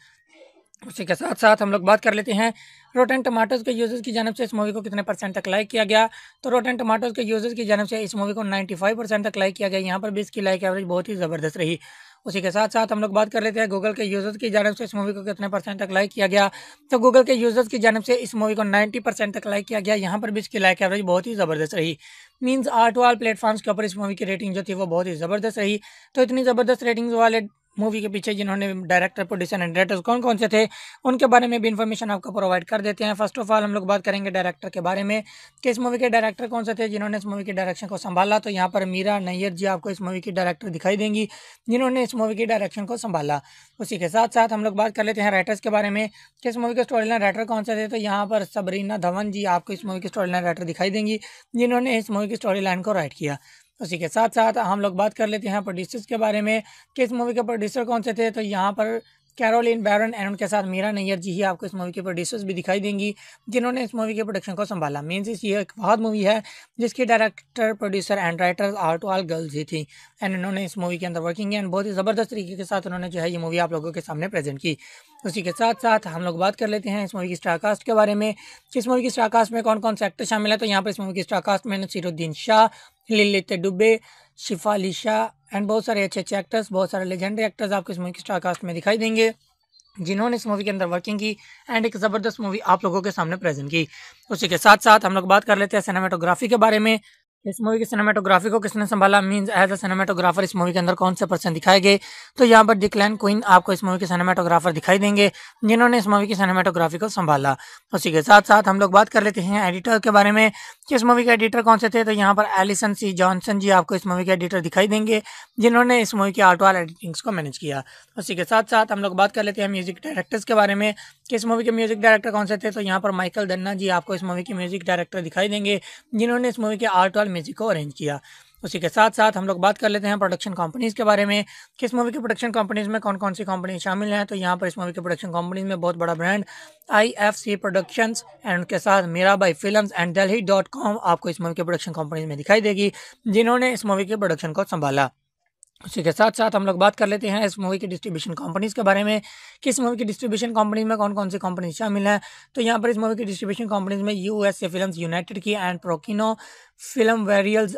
उसी के साथ साथ हम लोग बात कर लेते हैं रोटेन टमाटोज़ के यूज़र्स की जानव से इस मूवी को कितने परसेंट तक लाइक किया गया तो रोटेन टमाटोज़ के यूज़र्स की जानव से इस मूवी को 95 परसेंट तक लाइक किया गया यहाँ पर भी इसकी लाइक एवरेज बहुत ही ज़बरदस्त रही उसी के साथ साथ हम लोग बात कर लेते हैं गूगल के यूज़र्स की जानव से इस मूवी को कितने परसेंट तक लाइक किया गया तो गूगल के यूज़र्स की जानव से इस मूवी को नाइन्टी परसेंट तक लाइक किया गया यहाँ पर भी इसकी लाइक एवरेज बहुत ही ज़बरदस्त रही मीन्स आर्ट वाल प्लेटफॉर्म्स के ऊपर इस मूवी की रेटिंग जो थी वो बहुत ही ज़बरदस्त रही तो इतनी ज़बरदस्त रेटिंग्स वाले मूवी के पीछे जिन्होंने डायरेक्टर प्रोड्यूसर एंड डायरेक्टर्स कौन कौन से थे उनके बारे में भी इन्फॉर्मेशन आपको प्रोवाइड कर देते हैं फर्स्ट ऑफ ऑल हम लोग बात करेंगे डायरेक्टर के बारे में कि इस मूवी के डायरेक्टर कौन से थे जिन्होंने इस मूवी के डायरेक्शन को संभाला तो यहाँ पर मीरा नैयर जी आपको इस मूवी की डायरेक्टर दिखाई देंगी जिन्होंने इस मूवी की डायरेक्शन को संभाला उसी के साथ साथ हम लोग बात कर लेते हैं राइटर्स के बारे में कि इस मूवी के स्टोरी लाइन राइटर कौन से थे तो यहाँ पर सबरीना धवन जी आपको इस मूवी की स्टोरी लाइन राइटर दिखाई देंगी जिन्होंने इस मूवी की स्टोरी लाइन को राइट किया उसी के साथ साथ हम लोग बात कर लेते हैं प्रोड्यूसर्स के बारे में किस मूवी के प्रोड्यूसर कौन से थे तो यहाँ पर कैरोलिन बैरन एंड उनके साथ मीरा नैयर जी ही आपको इस मूवी के प्रोड्यूसर्स भी दिखाई देंगी जिन्होंने इस मूवी के प्रोडक्शन को संभाला मीन्स ये एक बहुत मूवी है जिसकी director producer and writer are to all girls ही थी एंड इन्होंने इस मूवी के अंदर वर्किंग एंड बहुत ही ज़बरदस्त तरीके के साथ उन्होंने जो है ये मूवी आप लोगों के सामने प्रेजेंट की उसी के साथ साथ हम लोग बात कर लेते हैं इस मूवी की स्टारकास्ट के बारे में इस मूवी की स्टारकास्ट में कौन कौन से एक्टर शामिल है तो यहाँ पर इस मूवी की स्टारकास्ट में नसीरुद्दीन शाह लिलित डुबे शिफा शाह एंड बहुत सारे अच्छे अच्छे एक्टर्स बहुत सारे लेजेंडरी एक्टर्स आपको इस मूवी की स्टारकास्ट में दिखाई देंगे जिन्होंने इस मूवी के अंदर वर्किंग की एंड एक ज़बरदस्त मूवी आप लोगों के सामने प्रेजेंट की उसी के साथ साथ हम लोग बात कर लेते हैं सिनेमाटोग्राफी के बारे में इस मूवी की सिनेमाटोग्राफी को किसने संभाला मींस एज अ सिनेमाटोग्राफर इस मूवी के अंदर कौन से पर्सन दिखाए गए तो यहाँ पर डिक्लैन क्वीन आपको इस मूवी के सिनेमाटोग्राफर दिखाई देंगे जिन्होंने इस मूवी की सिनेमाटोग्राफी को संभाला उसी के साथ साथ हम लोग बात कर लेते हैं एडिटर के बारे में कि इस मूवी के एडिटर कौन से थे तो यहाँ पर एलिसन सी जॉनसन जी आपको इस मूवी के एडिटर दिखाई देंगे जिन्होंने इस मूवी की आर्ट वाल एडिटिंग्स को मैनेज किया उसी के साथ साथ हम लोग बात कर लेते हैं म्यूजिक डायरेक्टर्स के बारे में कि इस मूवी के म्यूजिक डायरेक्टर कौन से थे तो यहाँ पर माइकल दन्ना जी आपको इस मूवी के म्यूजिक डायरेक्टर दिखाई देंगे जिन्होंने इस मूवी के आर्ट वाल म्यूज़िक को अरेंज किया उसी के साथ साथ हम लोग बात कर लेते हैं प्रोडक्शन कंपनीज़ के बारे में किस मूवी की प्रोडक्शन कंपनीज़ में कौन कौन सी कंपनी शामिल हैं तो यहाँ पर इस मूवी के प्रोडक्शन कंपनीज़ में बहुत बड़ा ब्रांड आईएफसी प्रोडक्शंस एंड उनके साथ मेरा by film and Delhi dot com आपको इस मूवी के प्रोडक्शन कंपनीज में दिखाई देगी जिन्होंने इस मूवी के प्रोडक्शन को संभाला उसी के साथ साथ हम लोग बात कर लेते हैं इस मूवी के डिस्ट्रीब्यूशन कंपनीज के बारे में कि इस मूवी की डिस्ट्रीब्यूशन कंपनी में कौन कौन सी कंपनी शामिल हैं तो यहाँ पर इस मूवी की डिस्ट्रीब्यूशन कंपनीज में U S A film united की एंड प्रोकिनो फिल्म वेरियल्स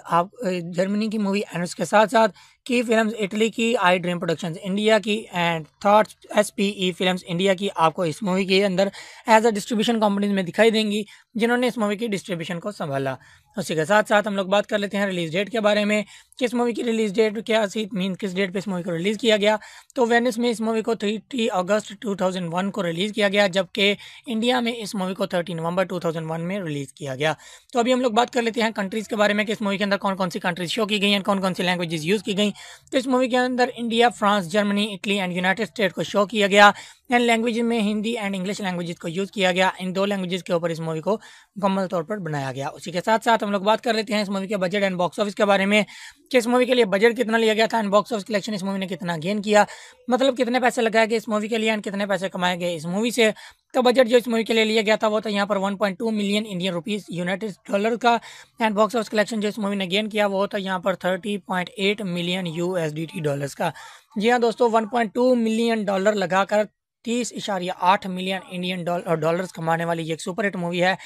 जर्मनी की मूवी एंड उसके साथ साथ की फिल्म्स इटली की आई ड्रीम प्रोडक्शंस इंडिया की and third S P E film India की आपको इस मूवी के अंदर एज अ डिस्ट्रीब्यूशन कंपनीज में दिखाई देंगी जिन्होंने इस मूवी की डिस्ट्रीब्यूशन को संभाला उसी के साथ साथ हम लोग बात कर लेते हैं रिलीज डेट के बारे में किस मूवी की रिलीज डेट क्या थी मीन किस डेट पे इस मूवी को रिलीज़ किया गया तो वेनिस में इस मूवी को थर्टी अगस्त वन को रिलीज़ किया गया जबकि इंडिया में इस मूवी को थर्टी नवंबर वन में रिलीज़ किया गया तो अभी हम लोग बात कर लेते हैं कंट्रीज़ के बारे में कि इस मूवी के अंदर कौन कौन सी कंट्रीज शो की गई हैं कौन कौन सी लैंग्वेजेज यूज़ की गई मूवी तो इस मूवी के अंदर India France Germany Italy and United state को शो किया गया एंड लैंग्वेज में हिंदी एंड इंग्लिश लैंग्वेज को यूज़ किया गया इन दो लैंग्वेज के ऊपर इस मूवी को मुकम्मल तौर पर बनाया गया उसी के साथ साथ हम लोग बात कर लेते हैं इस मूवी के बजट एंड बॉक्स ऑफिस के बारे में कि इस मूवी के लिए बजट कितना लिया गया था एंड बॉक्स ऑफिस कलेक्शन इस मूवी ने कितना गेन किया मतलब कितने पैसे लगाए गए इस मूवी के लिए एंड कितने पैसे कमाए गए इस मूवी से का बजट जो इस मूवी के लिए लिया गया था वो था यहाँ पर 1.2 million Indian rupees United dollar का एंड बॉक्स ऑफिस कलेक्शन जो इस मूवी ने गेन किया वो था यहाँ पर 30.8 मिलियन यूएसडीटी डॉलर्स का जी हाँ दोस्तों 1.2 मिलियन डॉलर लगाकर तीस इशारिया आठ मिलियन इंडियन डॉलर कमाने वाली ये एक सुपर हिट मूवी है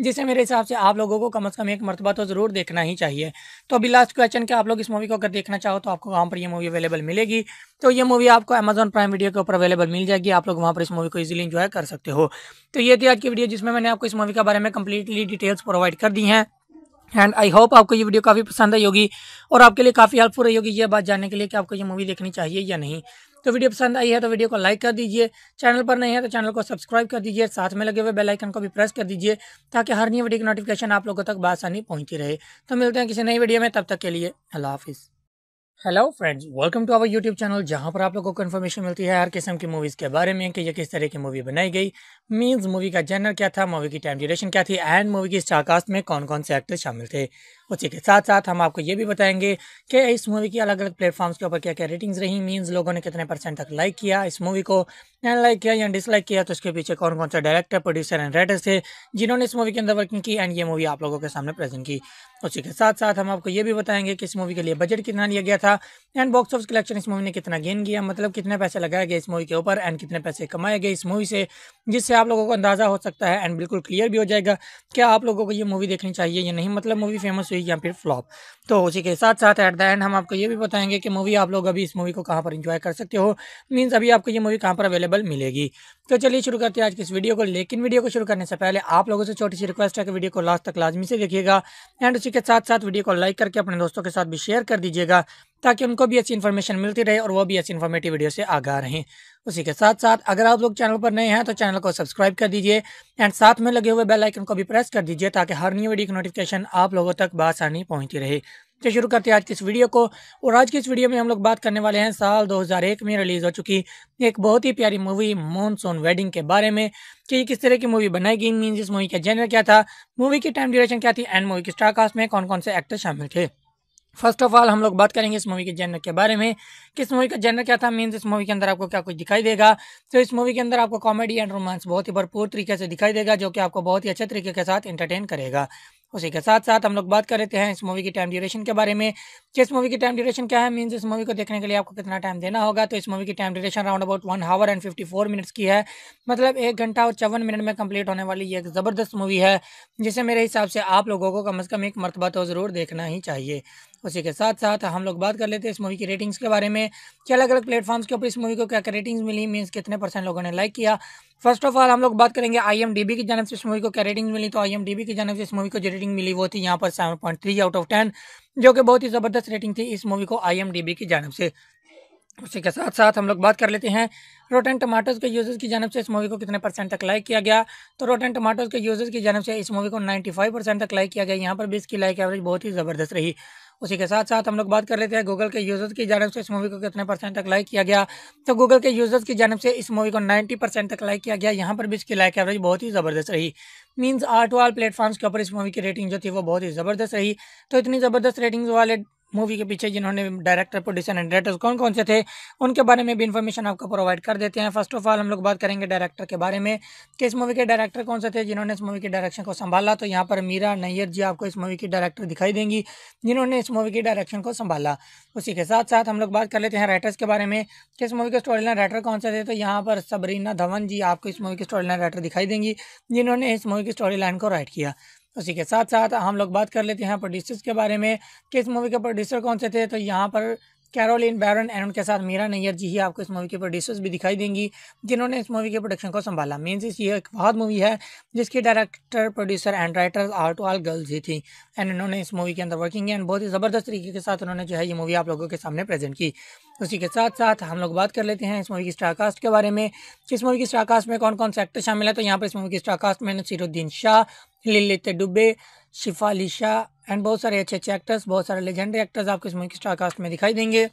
जिसे मेरे हिसाब से आप लोगों को कम से कम एक मरतबा तो ज़रूर देखना ही चाहिए तो अभी लास्ट क्वेश्चन के आप लोग इस मूवी को अगर देखना चाहो तो आपको वहाँ पर ये मूवी अवेलेबल मिलेगी तो ये मूवी आपको अमेजन प्राइम वीडियो के ऊपर अवेलेबल मिल जाएगी आप लोग वहाँ पर इस मूवी को इजीली इंजॉय कर सकते हो तो ये थी आज की वीडियो जिसमें मैंने आपको इस मूवी के बारे में कम्प्लीटली डिटेल्स प्रोवाइड कर दी हैं एंड आई होप आपको ये वीडियो काफ़ी पसंद आई होगी और आपके लिए काफ़ी हेल्पफुल रही होगी ये बात जानने के लिए कि आपको ये मूवी देखनी चाहिए या नहीं तो वीडियो पसंद आई है तो वीडियो को लाइक कर दीजिए चैनल पर नहीं है तो चैनल को सब्सक्राइब कर दीजिए साथ में लगे हुए बेलाइकन को भी प्रेस कर दीजिए ताकि हर नई वीडियो की नोटिफिकेशन आप लोगों तक बसानी पहुंची रहे तो मिलते हैं किसी नई वीडियो में तब तक के लिए अल्लाह हाफिज़ hello friends welcome to our YouTube channel जहां पर आप लोगों को इन्फॉर्मेशन मिलती है हर किस्म की मूवीज़ के बारे में कि ये किस तरह की मूवी बनाई गई मींस मूवी का जनर क्या था मूवी की टाइम ड्यूरेशन क्या थी एंड मूवी की स्टारकास्ट में कौन कौन से एक्टर शामिल थे उसी के साथ साथ हम आपको ये भी बताएंगे कि इस मूवी की अलग अलग प्लेटफॉर्म्स के ऊपर क्या क्या रेटिंग्स रही मींस लोगों ने कितने परसेंट तक लाइक किया इस मूवी को लाइक किया या डिसलाइक किया तो उसके पीछे कौन कौन सा डायरेक्टर प्रोड्यूसर एंड राइटर्स थे जिन्होंने इस मूवी के अंदर वर्किंग की एंड ये मूवी आप लोगों के सामने प्रेजेंट की उसी तो के साथ साथ हम आपको ये भी बताएंगे कि इस मूवी के लिए बजट कितना लिया गया था एंड बॉक्स ऑफिस कलेक्शन इस मूवी ने कितना गेन किया मतलब कितने पैसे लगाए गए इस मूवी के ऊपर एंड कितने पैसे कमाए गए इस मूवी से जिससे आप लोगों को अंदाजा हो सकता है एंड बिल्कुल क्लियर भी हो जाएगा क्या आप लोगों को ये मूवी देखनी चाहिए या नहीं मतलब मूवी फेमस स्वीक या फिर फ्लॉप तो उसी के साथ साथ एट द एंड हम आपको ये भी बताएंगे कि मूवी आप लोग अभी इस मूवी को कहाँ पर इंजॉय कर सकते हो मीन्स अभी आपको ये मूवी कहाँ पर अवेलेबल मिलेगी तो चलिए शुरू करते हैं आज की इस वीडियो को लेकिन वीडियो को शुरू करने से पहले आप लोगों से छोटी सी रिक्वेस्ट है कि वीडियो को लास्ट तक लाजमी से देखिएगा एंड उसी के साथ साथ वीडियो को लाइक करके अपने दोस्तों के साथ भी शेयर कर दीजिएगा ताकि उनको भी अच्छी इन्फॉर्मेशन मिलती रहे और वो भी अच्छी इन्फॉर्मेटिव वीडियो से आगा रहे उसी के साथ साथ अगर आप लोग चैनल पर नए हैं तो चैनल को सब्सक्राइब कर दीजिए एंड साथ में लगे हुए बेल आइकन को भी प्रेस कर दीजिए ताकि हर न्यू वीडियो की नोटिफिकेशन आप लोगों तक बसानी पहुंचती रहे तो शुरू करते हैं आज की इस वीडियो को और आज की इस वीडियो में हम लोग बात करने वाले हैं साल 2001 में रिलीज़ हो चुकी एक बहुत ही प्यारी मूवी मॉनसून वेडिंग के बारे में कि किस तरह की मूवी बनाई गई मीन इस मूवी का जेनर क्या था मूवी की टाइम ड्यूरेशन क्या थी एंड मूवी के स्टारकास्ट में कौन कौन से एक्टर शामिल थे फर्स्ट ऑफ ऑल हम लोग बात करेंगे इस मूवी के जेनर के बारे में कि इस मूवी का जेनर क्या था मीन्स इस मूवी के अंदर आपको क्या कुछ दिखाई देगा तो इस मूवी के अंदर आपको कॉमेडी एंड रोमांस बहुत ही भरपूर तरीके से दिखाई देगा जो कि आपको बहुत ही अच्छे तरीके के साथ एंटरटेन करेगा उसी के साथ साथ हम लोग बात कर लेते हैं इस मूवी की टाइम ड्यूरेशन के बारे में कि इस मूवी की टाइम ड्यूरेशन क्या है मीन्स इस मूवी को देखने के लिए आपको कितना टाइम देना होगा तो इस मूवी की time duration round about one hour and fifty four minutes की है मतलब एक घंटा और चौवन मिनट में कंप्लीट होने वाली ये एक ज़बरदस्त मूवी है जिसे मेरे हिसाब से आप लोगों को कम अज़ कम एक मरतबा तो ज़रूर देखना ही चाहिए उसी के साथ साथ हम लोग बात कर लेते हैं इस मूवी की रेटिंग्स के बारे में कि अलग अलग प्लेटफॉर्म्स के ऊपर इस मूवी को क्या क्या रेटिंग्स मिली मीन्स कितने परसेंट लोगों ने लाइक किया फर्स्ट ऑफ ऑल हम लोग बात करेंगे आई की जानव से इस मूवी को क्या रेटिंग्स मिली तो आई की जानव से इस मूवी को जो रेटिंग मिली वो थी यहाँ पर seven point three out of ten जो कि बहुत ही ज़बरदस्त रेटिंग थी इस मूवी को आई की जानब से उसी के साथ साथ हम लोग बात कर लेते हैं एंड टमाटोज़ के यूज़र्स की जानब से इस मूवी को कितने परसेंट तक लाइक किया गया तो एंड टमाटोज़ के यूज़र्स की जानब से इस मूवी को 95 परसेंट तक लाइक किया गया यहाँ पर भी इसकी लाइक एवरेज बहुत ही ज़बरदस्त रही उसी के साथ साथ हम लोग बात कर लेते हैं गूगल के यूज़र्स की जानब से इस मूवी को कितने परसेंट तक लाइक किया गया तो गूगल के यूज़र्स की जानब से इस मूवी को नाइन्टी परसेंट तक लाइक किया गया यहाँ पर भी इसकी लाइक एवरेज बहुत ही ज़बरदस्त रही मीन्स आर्ट वाल प्लेटफॉर्म्स के ऊपर इस मूवी की रेटिंग जो थी वो बहुत ही ज़बरदस्त रही तो इतनी ज़बरदस्त रेटिंग्स वाले मूवी के पीछे जिन्होंने डायरेक्टर प्रोड्यूसर एंड डायरेक्टर्स कौन कौन से थे उनके बारे में भी इन्फॉर्मेशन आपको प्रोवाइड कर देते हैं फर्स्ट ऑफ ऑल हम लोग बात करेंगे डायरेक्टर के बारे में कि इस मूवी के डायरेक्टर कौन से थे जिन्होंने इस मूवी के डायरेक्शन को संभाला तो यहाँ पर मीरा नैयर जी आपको इस मूवी की डायरेक्टर दिखाई देंगी जिन्होंने इस मूवी की डायरेक्शन को संभाला उसी के साथ साथ हम लोग बात कर लेते हैं राइटर्स के बारे में कि इस मूवी के स्टोरी लाइन राइटर कौन से थे तो यहाँ पर सबरीना धवन जी आपको इस मूवी की स्टोरी लाइन राइटर दिखाई देंगी जिन्होंने इस मूवी की स्टोरी लाइन को राइट किया उसी के साथ साथ हम लोग बात कर लेते हैं प्रोड्यूसर्स के बारे में किस मूवी के प्रोड्यूसर कौन से थे तो यहाँ पर कैरोलिन बैरन एंड उनके साथ मीरा नैयर जी ही आपको इस मूवी के प्रोड्यूसर्स भी दिखाई देंगी जिन्होंने इस मूवी के प्रोडक्शन को संभाला मीन्स ये एक बहुत मूवी है जिसकी director producer and writer are to all girls ही थी एंड उन्होंने इस मूवी के अंदर वर्किंग एंड बहुत ही ज़बरदस्त तरीके के साथ उन्होंने जो है ये मूवी आप लोगों के सामने प्रेजेंट की उसी के साथ साथ हम लोग बात कर लेते हैं इस मूवी की स्टारकास्ट के बारे में इस मूवी की स्टारकास्ट में कौन कौन से एक्टर शामिल है तो यहाँ पर इस मूवी की स्टारकास्ट में नसीरुद्दीन शाह लिलित डुबे शिफा लिशा एंड बहुत सारे अच्छे अच्छे एक्टर्स बहुत सारे लेजेंडरी एक्टर्स आपको इस मूवी की स्टार कास्ट में दिखाई देंगे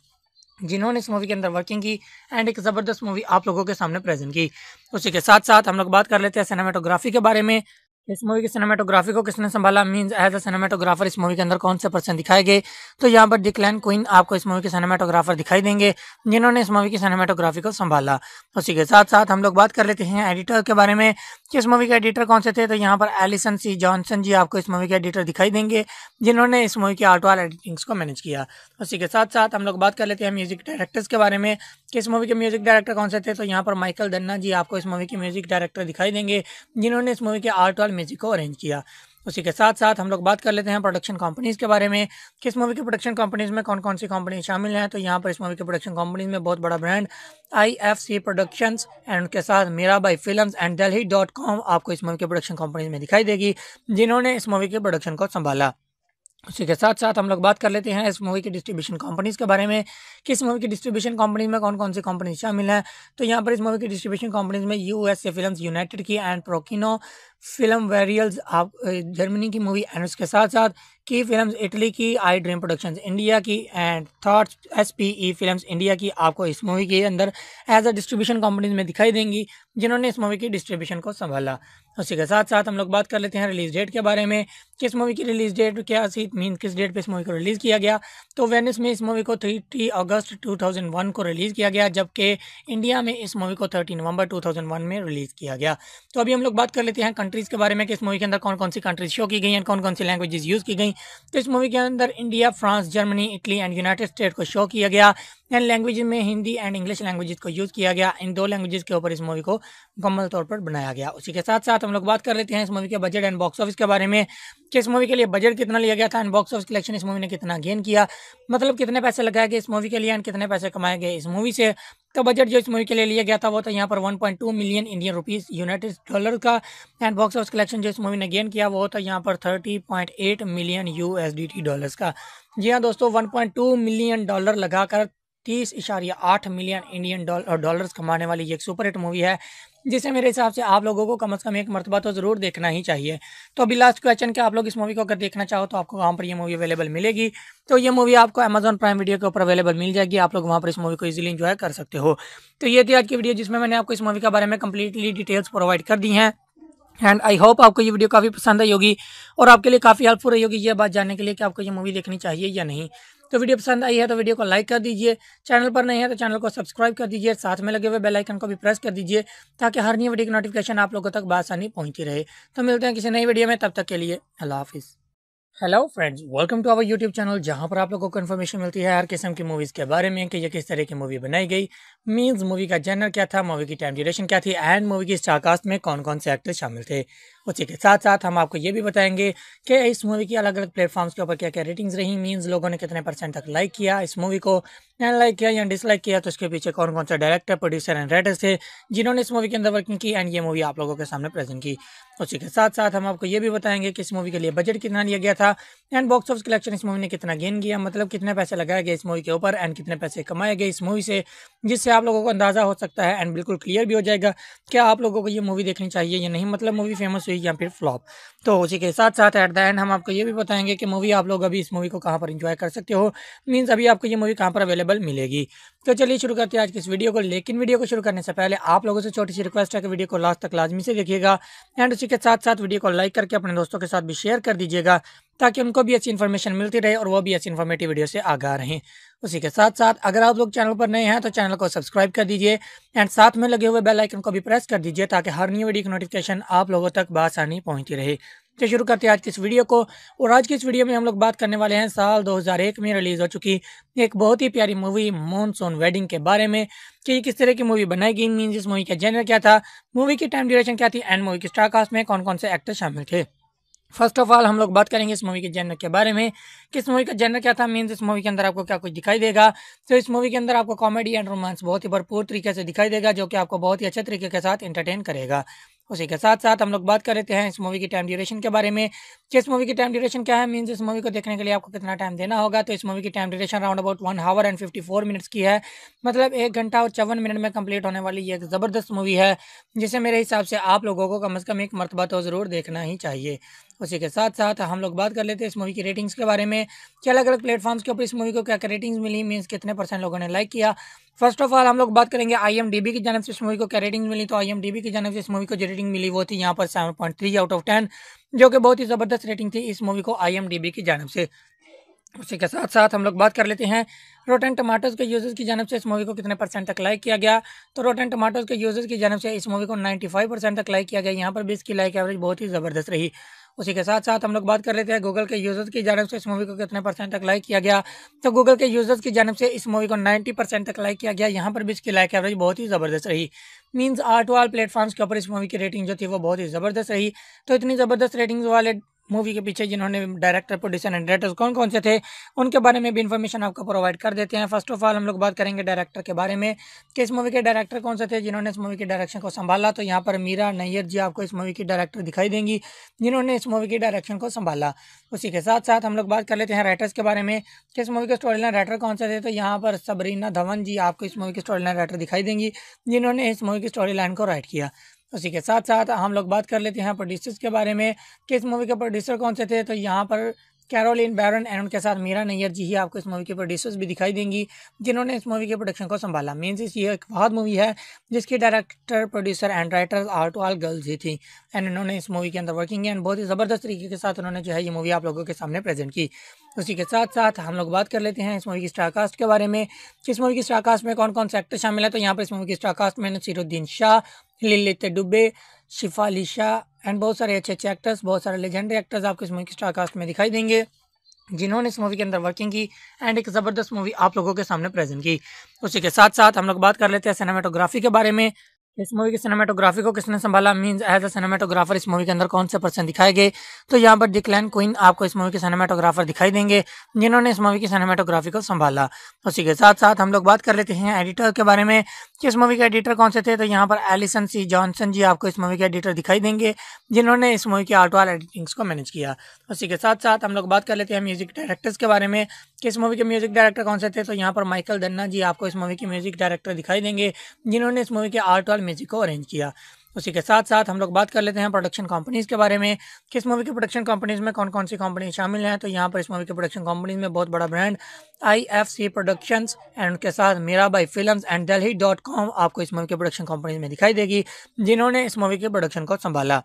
जिन्होंने इस मूवी के अंदर वर्किंग की एंड एक ज़बरदस्त मूवी आप लोगों के सामने प्रेजेंट की उसी के साथ साथ हम लोग बात कर लेते हैं सिनेमाटोग्राफी के बारे में इस मूवी की सिनेमाटोग्राफी को किसने संभाला मींस एज अ सिनेमाटोग्राफर इस मूवी के अंदर कौन से पर्सन दिखाए गए तो यहाँ पर डिक्लैन क्वीन आपको इस मूवी के सिनेमाटोग्राफर दिखाई देंगे जिन्होंने इस मूवी की सिनेमाटोग्राफी को संभाला उसी के साथ साथ हम लोग बात कर लेते हैं एडिटर के बारे में कि इस मूवी के एडिटर कौन से थे तो यहाँ पर एलिसन सी जॉनसन जी आपको इस मूवी के एडिटर दिखाई देंगे जिन्होंने इस मूवी की आर्ट वाल एडिटिंग्स को मैनेज किया उसी के साथ साथ हम लोग बात कर लेते हैं म्यूजिक डायरेक्टर्स के बारे में कि इस मूवी के म्यूजिक डायरेक्टर कौन से थे तो यहाँ पर माइकल दन्ना जी आपको इस मूवी के म्यूजिक डायरेक्टर दिखाई देंगे जिन्होंने इस मूवी के आर्ट वाल में को अरेंज किया उसी के साथ साथ हम लोग बात कर लेते हैं प्रोडक्शन कंपनीज़ के बारे में किस मूवी की प्रोडक्शन कंपनीज़ में कौन कौन सी कंपनी शामिल हैं तो यहाँ पर इस मूवी के प्रोडक्शन कंपनीज़ में बहुत बड़ा ब्रांड आईएफसी प्रोडक्शंस एंड उनके साथ मेरा by film and Delhi dot com आपको इस मूवी के प्रोडक्शन कंपनीज़ में दिखाई देगी जिन्होंने इस मूवी के प्रोडक्शन को संभाला उसी के साथ साथ हम लोग बात कर लेते हैं इस मूवी की डिस्ट्रीब्यूशन कंपनीज़ के बारे में किस मूवी की डिस्ट्रीब्यूशन कंपनी में कौन कौन सी कंपनी शामिल हैं तो यहाँ पर इस मूवी की डिस्ट्रीब्यूशन कंपनीज में यूएसए फिल्म्स यूनाइटेड की एंड प्रोकिनो फिल्म वेरियल्स आप जर्मनी की मूवी एनस के साथ साथ की फिल्म्स इटली की आई ड्रीम प्रोडक्शंस इंडिया की and thoughts S P E film India की आपको इस मूवी के अंदर एज अ डिस्ट्रीब्यूशन कंपनीज में दिखाई देंगी जिन्होंने इस मूवी की डिस्ट्रीब्यूशन को संभाला उसी के साथ साथ हम लोग बात कर लेते हैं रिलीज डेट के बारे में किस मूवी की रिलीज डेट क्या थी मीन किस डेट पर इस मूवी को रिलीज़ किया गया तो वेनिस में इस मूवी को थर्टी अगस्त वन को रिलीज़ किया गया जबकि इंडिया में इस मूवी को थर्टी नवंबर वन में रिलीज़ किया गया तो अभी हम लोग बात कर लेते हैं कंट्रीज़ के बारे में कि इस मूवी के अंदर कौन कौन सी कंट्रीज शो की गई हैं कौन कौन सी लैंग्वेजेस यूज़ की गई तो इस मूवी के अंदर India France Germany Italy and United state को शो किया गया एंड लैंग्वेज में हिंदी एंड इंग्लिश लैंग्वेज को यूज़ किया गया इन दो लैंग्वेज के ऊपर इस मूवी को मुकम्मल तौर पर बनाया गया उसी के साथ साथ हम लोग बात कर लेते हैं इस मूवी के बजट एंड बॉक्स ऑफिस के बारे में कि इस मूवी के लिए बजट कितना लिया गया था एंड बॉक्स ऑफिस कलेक्शन इस मूवी ने कितना गेन किया मतलब कितने पैसे लगाए गए इस मूवी के लिए एंड कितने पैसे कमाए गए इस मूवी से का बजट जो इस मूवी के लिए लिया गया था वो था यहाँ पर 1.2 million Indian rupees United dollar का एंड बॉक्स ऑफिस कलेक्शन जो इस मूवी ने गेन किया वो था यहाँ पर 30.8 मिलियन यूएसडीटी डॉलर्स का जी हाँ दोस्तों 1.2 मिलियन डॉलर लगाकर तीस इशारिया आठ मिलियन इंडियन डॉलर कमाने वाली ये एक सुपर हिट मूवी है जिसे मेरे हिसाब से आप लोगों को कम से कम एक मरतबा तो ज़रूर देखना ही चाहिए तो अभी लास्ट क्वेश्चन के आप लोग इस मूवी को अगर देखना चाहो तो आपको वहाँ पर ये मूवी अवेलेबल मिलेगी तो ये मूवी आपको अमेजन प्राइम वीडियो के ऊपर अवेलेबल मिल जाएगी आप लोग वहाँ पर इस मूवी को इजीली इन्जॉय कर सकते हो तो ये थी आज की वीडियो जिसमें मैंने आपको इस मूवी के बारे में कम्प्लीटली डिटेल्स प्रोवाइड कर दी हैं एंड आई होप आपको ये वीडियो काफ़ी पसंद आई होगी और आपके लिए काफ़ी हेल्पफुल रही होगी ये बात जानने के लिए कि आपको ये मूवी देखनी चाहिए या नहीं तो वीडियो पसंद आई है तो वीडियो को लाइक कर दीजिए चैनल पर नहीं है तो चैनल को सब्सक्राइब कर दीजिए साथ में लगे हुए बेलाइकन को भी प्रेस कर दीजिए ताकि हर नई वीडियो की नोटिफिकेशन आप लोगों तक बसानी पहुंची रहे तो मिलते हैं किसी नई वीडियो में तब तक के लिए अल्लाह हाफिज़ hello friends welcome to our YouTube channel जहां पर आप लोगों को इन्फॉर्मेशन मिलती है हर किस्म की मूवीज़ के बारे में कि ये किस तरह की मूवी बनाई गई मींस मूवी का जनर क्या था मूवी की टाइम ड्यूरेशन क्या थी एंड मूवी की स्टारकास्ट में कौन कौन से एक्टर शामिल थे उसी के साथ साथ हम आपको ये भी बताएंगे कि इस मूवी की अलग अलग प्लेटफॉर्म्स के ऊपर क्या क्या रेटिंग्स रही मींस लोगों ने कितने परसेंट तक लाइक किया इस मूवी को एंड लाइक किया या डिसलाइक किया तो इसके पीछे कौन कौन सा डायरेक्टर प्रोड्यूसर एंड राइटर थे जिन्होंने इस मूवी के अंदर वर्किंग की एंड ये मूवी आप लोगों के सामने प्रेजेंट की उसी के साथ साथ हम आपको ये भी बताएंगे कि इस मूवी के लिए बजट कितना लिया गया था एंड बॉक्स ऑफिस कलेक्शन इस मूवी ने कितना गेन किया मतलब कितने पैसे लगाए गए इस मूवी के ऊपर एंड कितने पैसे कमाए गए इस मूवी से जिससे आप लोगों को अंदाजा हो सकता है एंड बिल्कुल क्लियर भी हो जाएगा क्या आप लोगों को ये मूवी देखनी चाहिए या नहीं मतलब मूवी फेमस से या फिर फ्लॉप तो उसी के साथ साथ एट द एंड हम आपको ये भी बताएंगे कि मूवी आप लोग अभी इस मूवी को कहाँ पर इंजॉय कर सकते हो मीन्स अभी आपको ये मूवी कहाँ पर अवेलेबल मिलेगी तो चलिए शुरू करते हैं आज की इस वीडियो को लेकिन वीडियो को शुरू करने से पहले आप लोगों से छोटी सी रिक्वेस्ट है कि वीडियो को लास्ट तक लाजमी से देखिएगा एंड उसी के साथ साथ वीडियो को लाइक करके अपने दोस्तों के साथ भी शेयर कर दीजिएगा ताकि उनको भी अच्छी इन्फॉर्मेशन मिलती रहे और वो भी अच्छी इन्फॉर्मेटिव वीडियो से आगा रहे उसी के साथ साथ अगर आप लोग चैनल पर नए हैं तो चैनल को सब्सक्राइब कर दीजिए एंड साथ में लगे हुए बेल आइकन को भी प्रेस कर दीजिए ताकि हर न्यू वीडियो की नोटिफिकेशन आप लोगों तक बासानी पहुंचती रहे तो शुरू करते हैं आज की इस वीडियो को और आज की इस वीडियो में हम लोग बात करने वाले हैं साल 2001 में रिलीज़ हो चुकी एक बहुत ही प्यारी मूवी मॉनसून वेडिंग के बारे में कि किस तरह की मूवी बनाई गई मीन इस मूवी का जेनर क्या था मूवी की टाइम ड्यूरेशन क्या थी एंड मूवी की स्टारकास्ट में कौन कौन से एक्टर शामिल थे फर्स्ट ऑफ ऑल हम लोग बात करेंगे इस मूवी के जेनर के बारे में किस मूवी का जेनर क्या था मीन्स इस मूवी के अंदर आपको क्या कुछ दिखाई देगा तो इस मूवी के अंदर आपको कॉमेडी एंड रोमांस बहुत ही भरपूर तरीके से दिखाई देगा जो कि आपको बहुत ही अच्छे तरीके के साथ एंटरटेन करेगा उसी के साथ साथ हम लोग बात कर लेते हैं इस मूवी की टाइम ड्यूरेशन के बारे में कि इस मूवी की टाइम ड्यूरेशन क्या है मीन्स इस मूवी को देखने के लिए आपको कितना टाइम देना होगा तो इस मूवी की time duration round about one hour and fifty four minutes की है मतलब एक घंटा और चौवन मिनट में कंप्लीट होने वाली ये एक ज़बरदस्त मूवी है जिसे मेरे हिसाब से आप लोगों को कम अज़ कम एक मरतबा तो ज़रूर देखना ही चाहिए उसी के साथ साथ हम लोग बात कर लेते हैं इस मूवी की रेटिंग्स के बारे में कि अलग अलग प्लेटफॉर्म्स के ऊपर इस मूवी को क्या क्या रेटिंग्स मिली मीन्स कितने परसेंट लोगों ने लाइक किया फर्स्ट ऑफ ऑल हम लोग बात करेंगे आई की जानव से इस मूवी को क्या रेटिंग मिली तो आई की जानव से इस मूवी को जो रेटिंग मिली वो थी यहाँ पर सेवन आउट ऑफ टेन जो कि बहुत ही ज़बरदस्त रेटिंग थी इस मूवी को आई की जानव से उसी के साथ साथ हम लोग बात कर लेते हैं रोटेन टमाटोज़ के यूज़र्स की जानव से इस मूवी को कितने परसेंट तक लाइक किया गया तो रोटेन टमाटोज़ के यूज़र्स की जानव से इस मूवी को 95 परसेंट तक लाइक किया गया यहाँ पर भी इसकी लाइक एवरेज बहुत ही ज़बरदस्त रही उसी के साथ साथ हम लोग बात कर लेते हैं गूगल के यूज़र्स की जानव से इस मूवी को कितने परसेंट तक लाइक किया गया तो गूगल के यूज़र्स की जानव से इस मूवी को नाइन्टी परसेंट तक लाइक किया गया यहाँ पर भी इसकी लाइक एवरेज बहुत ही ज़बरदस्त रही मीन्स आर्ट वाल प्लेटफॉर्म्स के ऊपर इस मूवी की रेटिंग जो थी वो बहुत ही ज़बरदस्त रही तो इतनी ज़बरदस्त रेटिंग्स वाले मूवी के पीछे जिन्होंने डायरेक्टर प्रोड्यूसर एंड डायरेक्टर कौन कौन से थे उनके बारे में भी इन्फॉर्मेशन आपको प्रोवाइड कर देते हैं फर्स्ट ऑफ ऑल हम लोग बात करेंगे डायरेक्टर के बारे में कि इस मूवी के डायरेक्टर कौन से थे जिन्होंने इस मूवी के डायरेक्शन को संभाला तो यहाँ पर मीरा नैयर जी आपको इस मूवी की डायरेक्टर दिखाई देंगी जिन्होंने इस मूवी की डायरेक्शन को संभाला उसी के साथ साथ हम लोग बात कर लेते हैं राइटर्स के बारे में कि इस मूवी के स्टोरी लाइन राइटर कौन से थे तो यहाँ पर सबरीना धवन जी आपको इस मूवी की स्टोरी लाइन राइटर दिखाई देंगी जिन्होंने इस मूवी की स्टोरी लाइन को राइट किया उसी के साथ साथ हम लोग बात कर लेते हैं प्रोड्यूसर्स के बारे में किस मूवी के प्रोड्यूसर कौन से थे तो यहाँ पर कैरोलिन बैरन एंड उनके साथ मीरा नैयर जी ही आपको इस मूवी के प्रोड्यूसर्स भी दिखाई देंगी जिन्होंने इस मूवी के प्रोडक्शन को संभाला मीन्स ये एक बहुत मूवी है जिसकी director producer and writer are to all girls ही थी एंड इन्होंने इस मूवी के अंदर वर्किंग एंड बहुत ही ज़बरदस्त तरीके के साथ उन्होंने जो है ये मूवी आप लोगों के सामने प्रेजेंट की उसी के साथ साथ हम लोग बात कर लेते हैं इस मूवी की स्टारकास्ट के बारे में इस मूवी की स्टारकास्ट में कौन कौन से एक्टर शामिल है तो यहाँ पर इस मूवी की स्टारकास्ट में नसीरुद्दीन शाह लिलित डुबे शिफा अली शाह एंड बहुत सारे अच्छे अच्छे एक्टर्स बहुत सारे लेजेंडरी एक्टर्स आपको इस मूवी की स्टारकास्ट में दिखाई देंगे जिन्होंने इस मूवी के अंदर वर्किंग की एंड एक ज़बरदस्त मूवी आप लोगों के सामने प्रेजेंट की उसी के साथ साथ हम लोग बात कर लेते हैं सिनेमाटोग्राफी के बारे में इस मूवी की सिनेमाटोग्राफी को किसने संभाला मींस एज अ सिनेमाटोग्राफर इस मूवी के अंदर कौन से पर्सन दिखाए गए तो यहाँ पर डिक्लैन क्वीन आपको इस मूवी के सिनेमाटोग्राफर दिखाई देंगे जिन्होंने इस मूवी की सिनेमाटोग्राफी को संभाला उसी के साथ साथ हम लोग बात कर लेते हैं एडिटर के बारे में कि इस मूवी के एडिटर कौन से थे तो यहाँ पर एलिसन सी जॉनसन जी आपको इस मूवी के एडिटर दिखाई देंगे जिन्होंने इस मूवी की आर्ट वाल एडिटिंग्स को मैनेज किया उसी के साथ साथ हम लोग बात कर लेते हैं म्यूजिक डायरेक्टर्स के बारे में कि इस मूवी के म्यूजिक डायरेक्टर कौन से थे तो यहाँ पर माइकल दन्ना जी आपको इस मूवी के म्यूजिक डायरेक्टर दिखाई देंगे जिन्होंने इस मूवी के आर्ट वाल सिंपल म्यूजिक को अरेंज किया उसी के साथ साथ हम लोग बात कर लेते हैं प्रोडक्शन कंपनीज़ के बारे में किस मूवी की प्रोडक्शन कंपनीज़ में कौन कौन सी कंपनी शामिल हैं तो यहाँ पर इस मूवी की प्रोडक्शन कंपनीज़ में बहुत बड़ा ब्रांड आईएफसी प्रोडक्शंस एंड उनके साथ मेरा by film and Delhi dot com आपको इस मूवी की प्रोडक्शन कंपनीज में दिखाई देगी जिन्होंने इस मूवी के प्रोडक्शन को संभाला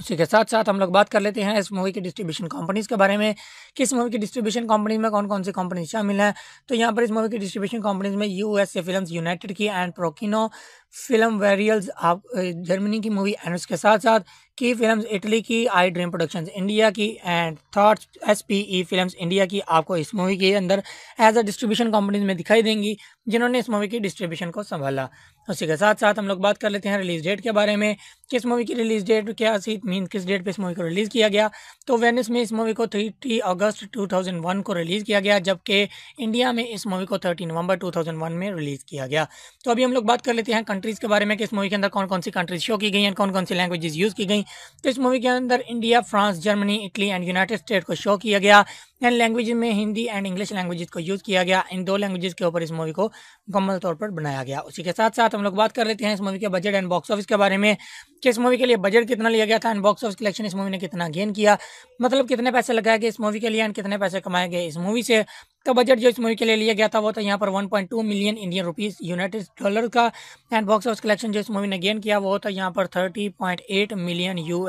उसी के साथ साथ हम लोग बात कर लेते हैं इस मूवी के डिस्ट्रीब्यूशन कंपनीज़ के बारे में किस मूवी की डिस्ट्रीब्यूशन कंपनी में कौन कौन सी कंपनी शामिल हैं तो यहाँ पर इस मूवी की डिस्ट्रीब्यूशन कंपनीज में यूएसए फिल्म्स यूनाइटेड की एंड प्रोकिनो फिल्म वेरियल्स आप जर्मनी की मूवी एनस के साथ साथ की फिल्म्स इटली की आई ड्रीम प्रोडक्शंस इंडिया की and thoughts S P E film India की आपको इस मूवी के अंदर एज अ डिस्ट्रीब्यूशन कंपनीज में दिखाई देंगी जिन्होंने इस मूवी की डिस्ट्रीब्यूशन को संभाला उसी के साथ साथ हम लोग बात कर लेते हैं रिलीज डेट के बारे में किस मूवी की रिलीज डेट क्या थी मीन किस डेट पर इस मूवी को रिलीज़ किया गया तो वेनिस में इस मूवी को थर्टी अगस्त टू को रिलीज़ किया गया जबकि इंडिया में इस मूवी को थर्टी नवंबर टू में रिलीज़ किया गया तो अभी हम लोग बात कर लेते हैं कंट्रीज़ के बारे में कि इस मूवी के अंदर कौन कौन सी कंट्रीज शो की गई हैं कौन कौन सी लैंग्वेजेस यूज़ की गई तो इस मूवी के अंदर India France Germany Italy and United state को शो किया गया एंड लैंग्वेज में हिंदी एंड इंग्लिश लैंग्वेज को यूज़ किया गया इन दो लैंग्वेज के ऊपर इस मूवी को मुकम्मल तौर पर बनाया गया उसी के साथ साथ हम लोग बात कर लेते हैं इस मूवी के बजट एंड बॉक्स ऑफिस के बारे में कि इस मूवी के लिए बजट कितना लिया गया था एंड बॉक्स ऑफिस कलेक्शन इस मूवी ने कितना गेन किया मतलब कितने पैसे लगाए गए इस मूवी के लिए एंड कितने पैसे कमाए गए इस मूवी से तो बजट जो इस मूवी के लिए लिया गया था वो था यहाँ पर one million Indian rupees United dollar का एंड बॉक्स ऑफिस कलेक्शन जो इस मूवी ने गेन किया वो था यहाँ पर थर्टी मिलियन यू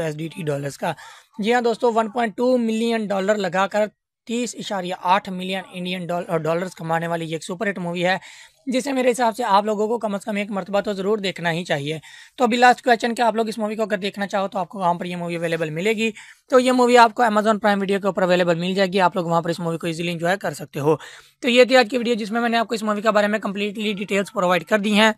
डॉलर्स का जी हाँ दोस्तों 1.2 मिलियन डॉलर लगाकर तीस इशारिया आठ मिलियन इंडियन डॉलर डॉलर्स कमाने वाली एक सुपर हिट मूवी है जिसे मेरे हिसाब से आप लोगों को कम से कम एक मरतबा तो ज़रूर देखना ही चाहिए तो अभी लास्ट क्वेश्चन के आप लोग इस मूवी को अगर देखना चाहो तो आपको वहाँ पर ये मूवी अवेलेबल मिलेगी तो ये मूवी आपको अमेजन प्राइम वीडियो के ऊपर अवेलेबल मिल जाएगी आप लोग वहाँ पर इस मूवी को इजिली इंजॉय कर सकते हो तो ये थी आज की वीडियो जिसमें मैंने आपको इस मूवी के बारे में कम्प्लीटली डिटेल्स प्रोवाइड कर दी हैं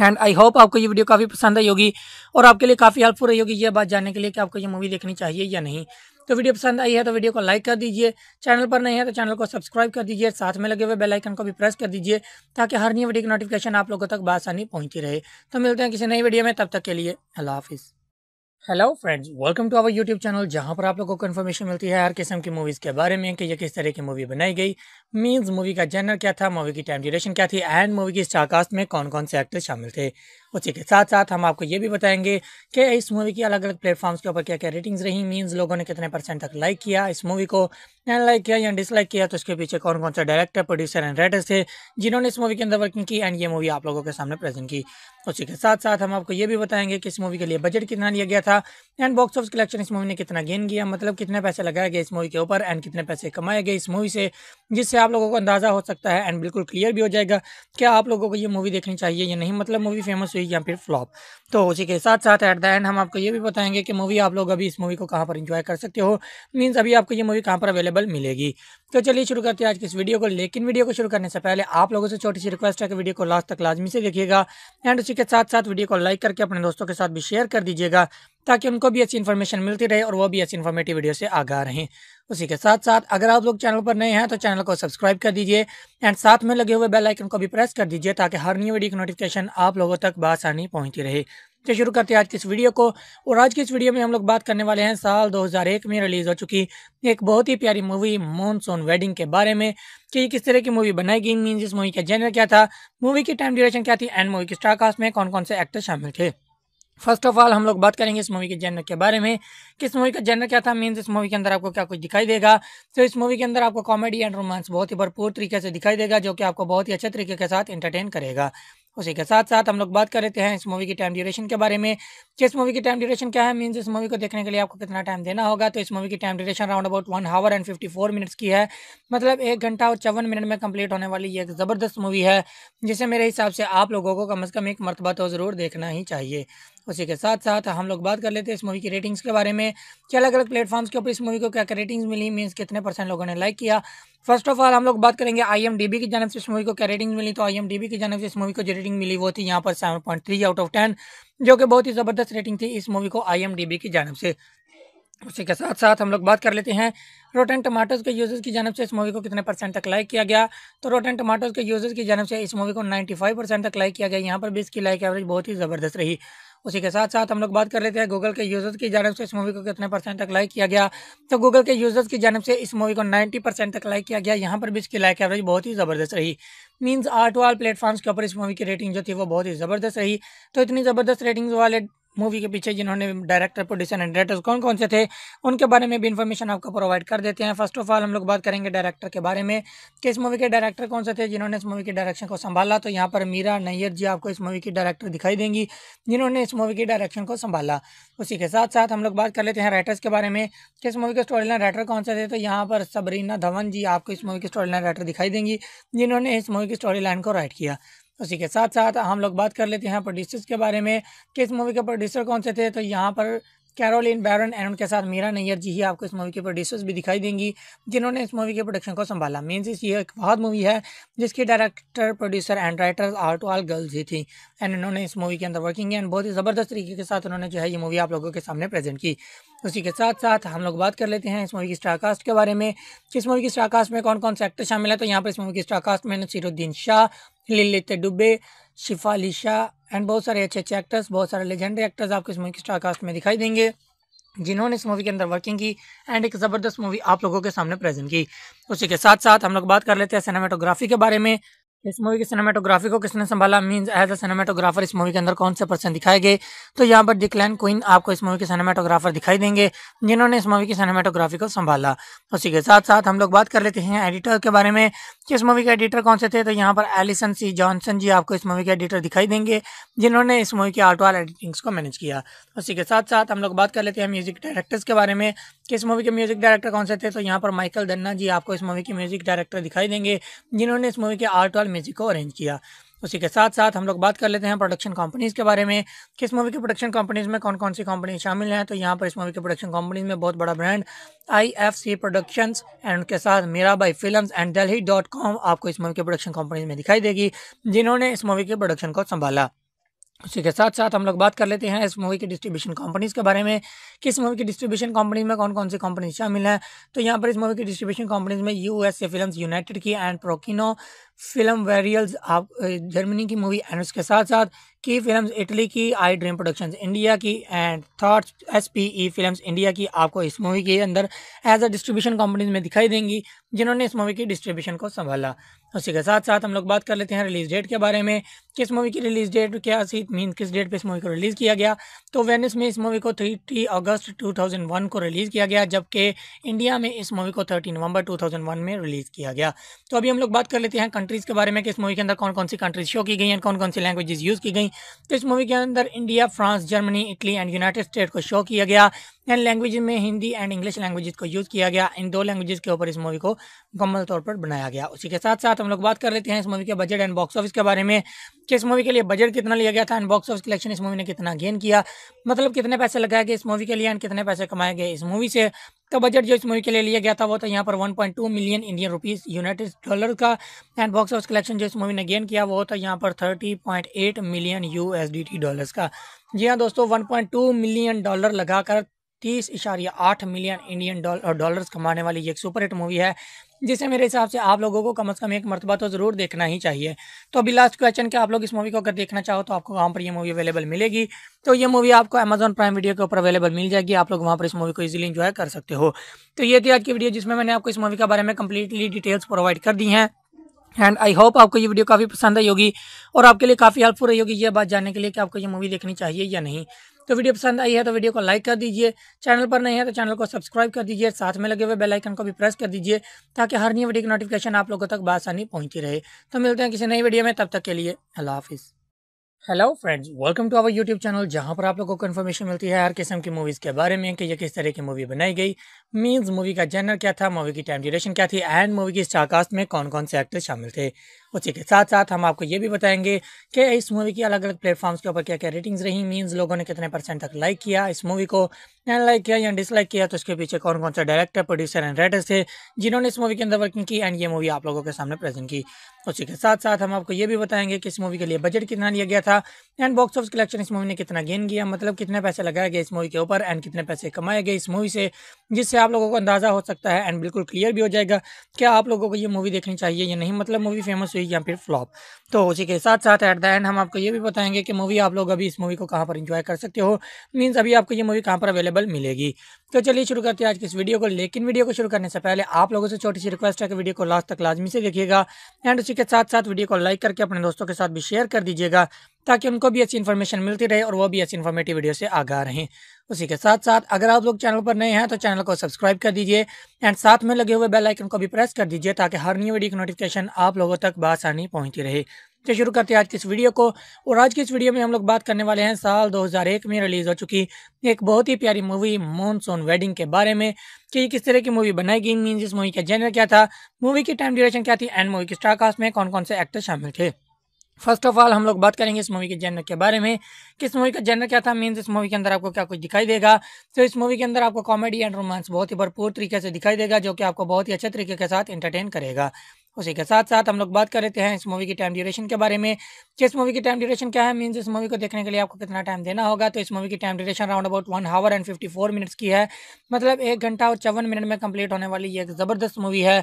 एंड आई होप आपको ये वीडियो काफ़ी पसंद आई होगी और आपके लिए काफ़ी हेल्पफुल रही होगी ये बात जानने के लिए कि आपको ये मूवी देखनी चाहिए या नहीं तो वीडियो पसंद आई है तो वीडियो को लाइक कर दीजिए चैनल पर नहीं है तो चैनल को सब्सक्राइब कर दीजिए साथ में लगे हुए बेलाइकन को भी प्रेस कर दीजिए ताकि हर नई वीडियो की नोटिफिकेशन आप लोगों तक बासानी पहुँची रहे तो मिलते हैं किसी नई वीडियो में तब तक के लिए अल्लाह हाफिज़ hello friends welcome to our YouTube channel जहां पर आप लोगों को इन्फॉर्मेशन मिलती है हर किस्म की मूवीज़ के बारे में कि ये किस तरह की मूवी बनाई गई मींस मूवी का जनर क्या था मूवी की टाइम ड्यूरेशन क्या थी एंड मूवी की स्टारकास्ट में कौन कौन से एक्टर शामिल थे उसी के साथ साथ हम आपको ये भी बताएंगे कि इस मूवी की अलग अलग प्लेटफॉर्म्स के ऊपर क्या क्या रेटिंग्स रही मीन्स लोगों ने कितने परसेंट तक लाइक किया इस मूवी को एंड लाइक किया या डिसलाइक किया तो इसके पीछे कौन कौन सा डायरेक्टर प्रोड्यूसर एंड राइटर्स थे जिन्होंने इस मूवी के अंदर वर्किंग की एंड ये मूवी आप लोगों के सामने प्रेजेंट की उसी के साथ साथ हम आपको ये भी बताएंगे कि इस मूवी के लिए बजट कितना लिया गया था एंड बॉक्स ऑफिस कलेक्शन इस मूवी ने कितना गेन किया मतलब कितने पैसे लगाए गए इस मूवी के ऊपर एंड कितने पैसे कमाए गए इस मूवी से जिससे आप लोगों को अंदाजा हो सकता है एंड बिल्कुल क्लियर भी हो जाएगा क्या आप लोगों को ये मूवी देखनी चाहिए या नहीं मतलब मूवी फेमस हुई या फिर फ्लॉप तो उसी के साथ साथ एट द एंड हम आपको ये भी बताएंगे कि मूवी आप लोग अभी इस मूवी को कहाँ पर इंजॉय कर सकते हो मीन्स अभी आपको ये मूवी कहाँ पर अवेलेबल मिलेगी तो चलिए शुरू करते हैं आज की इस वीडियो को लेकिन वीडियो को शुरू करने से पहले आप लोगों से छोटी सी रिक्वेस्ट है कि वीडियो को लास्ट तक लाजमी से देखिएगा एंड उसी के साथ साथ वीडियो को लाइक करके अपने दोस्तों के साथ भी शेयर कर दीजिएगा ताकि उनको भी अच्छी इन्फॉर्मेशन मिलती रहे और वो भी अच्छी इन्फॉर्मेटिव वीडियो से आगा रहें उसी के साथ साथ अगर आप लोग चैनल पर नए हैं तो चैनल को सब्सक्राइब कर दीजिए एंड साथ में लगे हुए बेल आइकन को भी प्रेस कर दीजिए ताकि हर न्यू वीडियो की नोटिफिकेशन आप लोगों तक बासानी पहुंचती रहे तो शुरू करते हैं आज की इस वीडियो को और आज की इस वीडियो में हम लोग बात करने वाले हैं साल 2001 में रिलीज़ हो चुकी एक बहुत ही प्यारी मूवी मॉनसून वेडिंग के बारे में कि किस तरह की मूवी बनाई गई मीन इस मूवी का जेनर क्या था मूवी की टाइम ड्यूरेशन क्या थी एंड मूवी की स्टारकास्ट में कौन कौन से एक्टर शामिल थे फर्स्ट ऑफ ऑल हम लोग बात करेंगे इस मूवी के जेनर के बारे में किस मूवी का जेनर क्या था मीन इस मूवी के अंदर आपको क्या कुछ दिखाई देगा तो इस मूवी के अंदर आपको कॉमेडी एंड रोमांस बहुत ही भरपूर तरीके से दिखाई देगा जो कि आपको बहुत ही अच्छे तरीके के साथ एंटरटेन करेगा उसी के साथ साथ हम लोग बात कर लेते हैं इस मूवी की टाइम ड्यूरेशन के बारे में किस मूवी की टाइम ड्यूरेशन क्या है मीन इस मूवी को देखने के लिए आपको कितना टाइम देना होगा तो इस मूवी की time duration round about one hour and fifty four minutes की है मतलब एक घंटा और चौवन मिनट में कंप्लीट होने वाली ये एक ज़बरदस्त मूवी है जिसे मेरे हिसाब से आप लोगों को कम अज़ कम एक मरतबा तो ज़रूर देखना ही चाहिए उसी के साथ साथ हम लोग बात कर लेते हैं इस मूवी की रेटिंग्स के बारे में कि अलग अलग प्लेटफॉर्म्स के ऊपर इस मूवी को क्या क्या रेटिंग्स मिली मीन्स कितने परसेंट लोगों ने लाइक किया फर्स्ट ऑफ ऑल हम लोग बात करेंगे आई की जानव से इस मूवी को क्या रेटिंग मिली तो आई की जानव से इस मूवी को जो रेटिंग मिली वो थी यहाँ पर सेवन आउट ऑफ टेन जो कि बहुत ही ज़बरदस्त रेटिंग थी इस मूवी को आई की जानव से उसी के साथ साथ हम लोग बात कर लेते हैं रोटेन टमाटोज़ के यूज़र्स की जानव से इस मूवी को कितने परसेंट तक लाइक किया गया तो रोटेन टमाटोज़ के यूज़र्स की जानव से इस मूवी को 95 परसेंट तक लाइक किया गया यहाँ पर भी इसकी लाइक एवरेज बहुत ही ज़बरदस्त रही उसी के साथ साथ हम लोग बात कर लेते हैं गूगल के यूज़र्स की जानव से इस मूवी को कितने परसेंट तक लाइक किया गया तो गूगल के यूज़र्स की जानव से इस मूवी को नाइन्टी परसेंट तक लाइक किया गया यहाँ पर भी इसकी लाइक एवरेज बहुत ही ज़बरदस्त रही मीन्स आर्ट वाल प्लेटफॉर्म्स के ऊपर इस मूवी की रेटिंग जो थी वो बहुत ही ज़बरदस्त रही तो इतनी ज़बरदस्त रेटिंग्स वाले मूवी के पीछे जिन्होंने डायरेक्टर प्रोड्यूसर एंड डायरेक्टर्स कौन कौन से थे उनके बारे में भी इन्फॉर्मेशन आपको प्रोवाइड कर देते हैं फर्स्ट ऑफ ऑल हम लोग बात करेंगे डायरेक्टर के बारे में कि इस मूवी के डायरेक्टर कौन से थे जिन्होंने इस मूवी के डायरेक्शन को संभाला तो यहाँ पर मीरा नैयर जी आपको इस मूवी की डायरेक्टर दिखाई देंगी जिन्होंने इस मूवी की डायरेक्शन को संभाला उसी के साथ साथ हम लोग बात कर लेते हैं राइटर्स के बारे में कि इस मूवी के स्टोरी लाइन राइटर कौन से थे तो यहाँ पर सबरीना धवन जी आपको इस मूवी की स्टोरी लाइन राइटर दिखाई देंगी जिन्होंने इस मूवी की स्टोरी लाइन को राइट किया उसी के साथ साथ हम लोग बात कर लेते हैं प्रोड्यूसर्स के बारे में किस मूवी के प्रोड्यूसर कौन से थे तो यहाँ पर कैरोलिन बैरन एंड उनके साथ मीरा नैयर जी ही आपको इस मूवी के प्रोड्यूसर्स भी दिखाई देंगी जिन्होंने इस मूवी के प्रोडक्शन को संभाला मीन्स ये एक बहुत मूवी है जिसकी director producer and writer are to all girls ही थी एंड इन्होंने इस मूवी के अंदर वर्किंग एंड बहुत ही ज़बरदस्त तरीके के साथ उन्होंने जो है ये मूवी आप लोगों के सामने प्रेजेंट की उसी के साथ साथ हम लोग बात कर लेते हैं इस मूवी की स्टारकास्ट के बारे में इस मूवी की स्टारकास्ट में कौन कौन से एक्टर शामिल है तो यहाँ पर इस मूवी की स्टारकास्ट में नसीरुद्दीन शाह लिलित डुबे शिफा अली शाह एंड बहुत सारे अच्छे अच्छे एक्टर्स बहुत सारे लेजेंडरी एक्टर्स आपको इस मूवी की स्टारकास्ट में दिखाई देंगे जिन्होंने इस मूवी के अंदर वर्किंग की एंड एक ज़बरदस्त मूवी आप लोगों के सामने प्रेजेंट की उसी के साथ साथ हम लोग बात कर लेते हैं सिनेमाटोग्राफी के बारे में इस मूवी की सिनेमाटोग्राफी को किसने संभाला मींस एज अ सिनेमाटोग्राफर इस मूवी के अंदर कौन से पर्सन दिखाए गए तो यहाँ पर डिक्लैन क्वीन आपको इस मूवी के सिनेमाटोग्राफर दिखाई देंगे जिन्होंने इस मूवी की सिनेमाटोग्राफी को संभाला उसी के साथ साथ हम लोग बात कर लेते हैं एडिटर के बारे में कि इस मूवी के एडिटर कौन से थे तो यहाँ पर एलिसन सी जॉनसन जी आपको इस मूवी के एडिटर दिखाई देंगे जिन्होंने इस मूवी की आर्ट वाल एडिटिंग्स को मैनेज किया उसी के साथ साथ हम लोग बात कर लेते हैं म्यूजिक डायरेक्टर्स के बारे में कि इस मूवी के म्यूजिक डायरेक्टर कौन से थे तो यहाँ पर माइकल दन्ना जी आपको इस मूवी के म्यूजिक डायरेक्टर दिखाई देंगे जिन्होंने इस मूवी के आर्ट वाल सिंपल म्यूजिक को अरेंज किया उसी के साथ साथ हम लोग बात कर लेते हैं प्रोडक्शन कंपनीज़ के बारे में किस मूवी की प्रोडक्शन कंपनीज़ में कौन कौन सी कंपनी शामिल हैं तो यहाँ पर इस मूवी की प्रोडक्शन कंपनीज़ में बहुत बड़ा ब्रांड आईएफसी प्रोडक्शंस एंड उनके साथ मेरा by film and Delhi dot com आपको इस मूवी की प्रोडक्शन कंपनीज में दिखाई देगी जिन्होंने इस मूवी के प्रोडक्शन को संभाला उसी के साथ साथ हम लोग बात कर लेते हैं इस मूवी की डिस्ट्रीब्यूशन कंपनीज़ के बारे में किस मूवी की डिस्ट्रीब्यूशन कंपनी में कौन कौन सी कंपनी शामिल हैं तो यहाँ पर इस मूवी की डिस्ट्रीब्यूशन कंपनीज में यूएसए फिल्म्स यूनाइटेड की एंड प्रोकिनो फिल्म वेरियल्स आप जर्मनी की मूवी एनस के साथ साथ की फिल्म्स इटली की आई ड्रीम प्रोडक्शंस इंडिया की and thoughts S P E film India की आपको इस मूवी के अंदर एज अ डिस्ट्रीब्यूशन कंपनीज में दिखाई देंगी जिन्होंने इस मूवी की डिस्ट्रीब्यूशन को संभाला उसी के साथ साथ हम लोग बात कर लेते हैं रिलीज डेट के बारे में किस मूवी की रिलीज डेट क्या थी मीन किस डेट पर इस मूवी को रिलीज़ किया गया तो वेनिस में इस मूवी को थर्टी अगस्त 2001 को रिलीज़ किया गया जबकि इंडिया में इस मूवी को थर्टी नवंबर 2001 में रिलीज़ किया गया तो अभी हम लोग बात कर लेते हैं कंट्रीज़ के बारे में कि इस मूवी के अंदर कौन कौन सी कंट्रीज शो की गई हैं कौन कौन सी लैंग्वेजेस यूज़ की गई तो इस मूवी के अंदर India France Germany Italy and United state को शो किया गया एंड लैंग्वेज में हिंदी एंड इंग्लिश लैंग्वेज को यूज़ किया गया इन दो लैंग्वेज के ऊपर इस मूवी को मुकम्मल तौर पर बनाया गया उसी के साथ साथ हम लोग बात कर लेते हैं इस मूवी के बजट एंड बॉक्स ऑफिस के बारे में कि इस मूवी के लिए बजट कितना लिया गया था एंड बॉक्स ऑफिस कलेक्शन इस मूवी ने कितना गेन किया मतलब कितने पैसे लगाए गए इस मूवी के लिए एंड कितने पैसे कमाए गए इस मूवी से तो बजट जो इस मूवी के लिए लिया गया था वो था यहाँ पर one million Indian rupees United dollar का एंड बॉक्स ऑफिस कलेक्शन जो इस मूवी ने गेन किया वो था यहाँ पर थर्टी मिलियन यू डॉलर्स का जी हाँ दोस्तों 1.2 मिलियन डॉलर लगाकर तीस इशारिया आठ मिलियन इंडियन डॉलर डॉलर्स कमाने वाली एक सुपर हिट मूवी है जिसे मेरे हिसाब से आप लोगों को कम से कम एक मरतबा तो ज़रूर देखना ही चाहिए तो अभी लास्ट क्वेश्चन के आप लोग इस मूवी को अगर देखना चाहो तो आपको वहाँ पर ये मूवी अवेलेबल मिलेगी तो ये मूवी आपको अमेजन प्राइम वीडियो के ऊपर अवेलेबल मिल जाएगी आप लोग वहाँ पर इस मूवी को इजिली इंजॉय कर सकते हो तो ये थी आज की वीडियो जिसमें मैंने आपको इस मूवी के बारे में कम्प्लीटली डिटेल्स प्रोवाइड कर दी हैं एंड आई होप आपको ये वीडियो काफ़ी पसंद आई होगी और आपके लिए काफ़ी हेल्पफुल रही होगी ये बात जानने के लिए कि आपको ये मूवी देखनी चाहिए या नहीं तो वीडियो पसंद आई है तो वीडियो को लाइक कर दीजिए चैनल पर नहीं है तो चैनल को सब्सक्राइब कर दीजिए साथ में लगे हुए बेलाइकन को भी प्रेस कर दीजिए ताकि हर नई वीडियो की नोटिफिकेशन आप लोगों तक बासानी पहुँची रहे तो मिलते हैं किसी नई वीडियो में तब तक के लिए अल्लाह हाफिज़ hello friends welcome to our YouTube channel जहां पर आप लोगों को इन्फॉर्मेशन मिलती है हर किस्म की मूवीज़ के बारे में कि ये किस तरह की मूवी बनाई गई मींस मूवी का जनर क्या था मूवी की टाइम ड्यूरेशन क्या थी एंड मूवी की स्टारकास्ट में कौन कौन से एक्टर शामिल थे उसी के साथ साथ हम आपको ये भी बताएंगे कि इस मूवी की अलग अलग प्लेटफॉर्म्स के ऊपर क्या क्या रेटिंग्स रही मीन्स लोगों ने कितने परसेंट तक लाइक किया इस मूवी को एंड लाइक किया या डिसलाइक किया तो इसके पीछे कौन कौन सा डायरेक्टर प्रोड्यूसर एंड राइटर्स थे जिन्होंने इस मूवी के अंदर वर्किंग की एंड ये मूवी आप लोगों के सामने प्रेजेंट की उसी के साथ साथ हम आपको ये भी बताएंगे कि इस मूवी के लिए बजट कितना लिया गया था एंड बॉक्स ऑफिस कलेक्शन इस मूवी ने कितना गेन किया मतलब कितने पैसे लगाए गए इस मूवी के ऊपर एंड कितने पैसे कमाए गए इस मूवी से जिससे आप लोगों को अंदाज़ा हो सकता है एंड बिल्कुल क्लियर भी हो जाएगा क्या आप लोगों को ये मूवी देखनी चाहिए या नहीं मतलब मूवी फेमस हुई या फिर फ्लॉप तो उसी के साथ साथ एट द एंड हम आपको ये भी बताएंगे कि मूवी आप लोग अभी इस मूवी को कहाँ पर इंजॉय कर सकते हो मीन्स अभी आपको ये मूवी कहाँ पर अवेलेबल मिलेगी तो चलिए शुरू करते हैं आज की इस वीडियो को लेकिन वीडियो को शुरू करने से पहले आप लोगों से छोटी सी रिक्वेस्ट है कि वीडियो को लास्ट तक लाजमी से देखिएगा एंड उसी के साथ साथ वीडियो को लाइक करके अपने दोस्तों के साथ भी शेयर कर दीजिएगा ताकि उनको भी अच्छी इन्फॉर्मेशन मिलती रहे और वो भी अच्छी इन्फॉर्मेटिव वीडियो से आगा रहें उसी के साथ साथ अगर आप लोग चैनल पर नए हैं तो चैनल को सब्सक्राइब कर दीजिए एंड साथ में लगे हुए बेल आइकन को भी प्रेस कर दीजिए ताकि हर न्यू वीडियो की नोटिफिकेशन आप लोगों तक बासानी पहुंचती रहे तो शुरू करते हैं आज की इस वीडियो को और आज की इस वीडियो में हम लोग बात करने वाले हैं साल 2001 में रिलीज़ हो चुकी एक बहुत ही प्यारी मूवी मॉनसून वेडिंग के बारे में कि किस तरह की मूवी बनाई गई मीन इस मूवी का जेनर क्या था मूवी की टाइम ड्यूरेशन क्या थी एंड मूवी की स्टारकास्ट में कौन कौन से एक्टर शामिल थे फर्स्ट ऑफ ऑल हम लोग बात करेंगे इस मूवी के जेनर के बारे में किस मूवी का जेनर क्या था मीन इस मूवी के अंदर आपको क्या कुछ दिखाई देगा तो इस मूवी के अंदर आपको कॉमेडी एंड रोमांस बहुत ही भरपूर तरीके से दिखाई देगा जो कि आपको बहुत ही अच्छे तरीके के साथ एंटरटेन करेगा उसी के साथ साथ हम लोग बात कर लेते हैं इस मूवी की टाइम ड्यूरेशन के बारे में किस मूवी की टाइम ड्यूरेशन क्या है मीन इस मूवी को देखने के लिए आपको कितना टाइम देना होगा तो इस मूवी की time duration round about one hour and fifty four minutes की है मतलब एक घंटा और चौवन मिनट में कंप्लीट होने वाली ये एक ज़बरदस्त मूवी है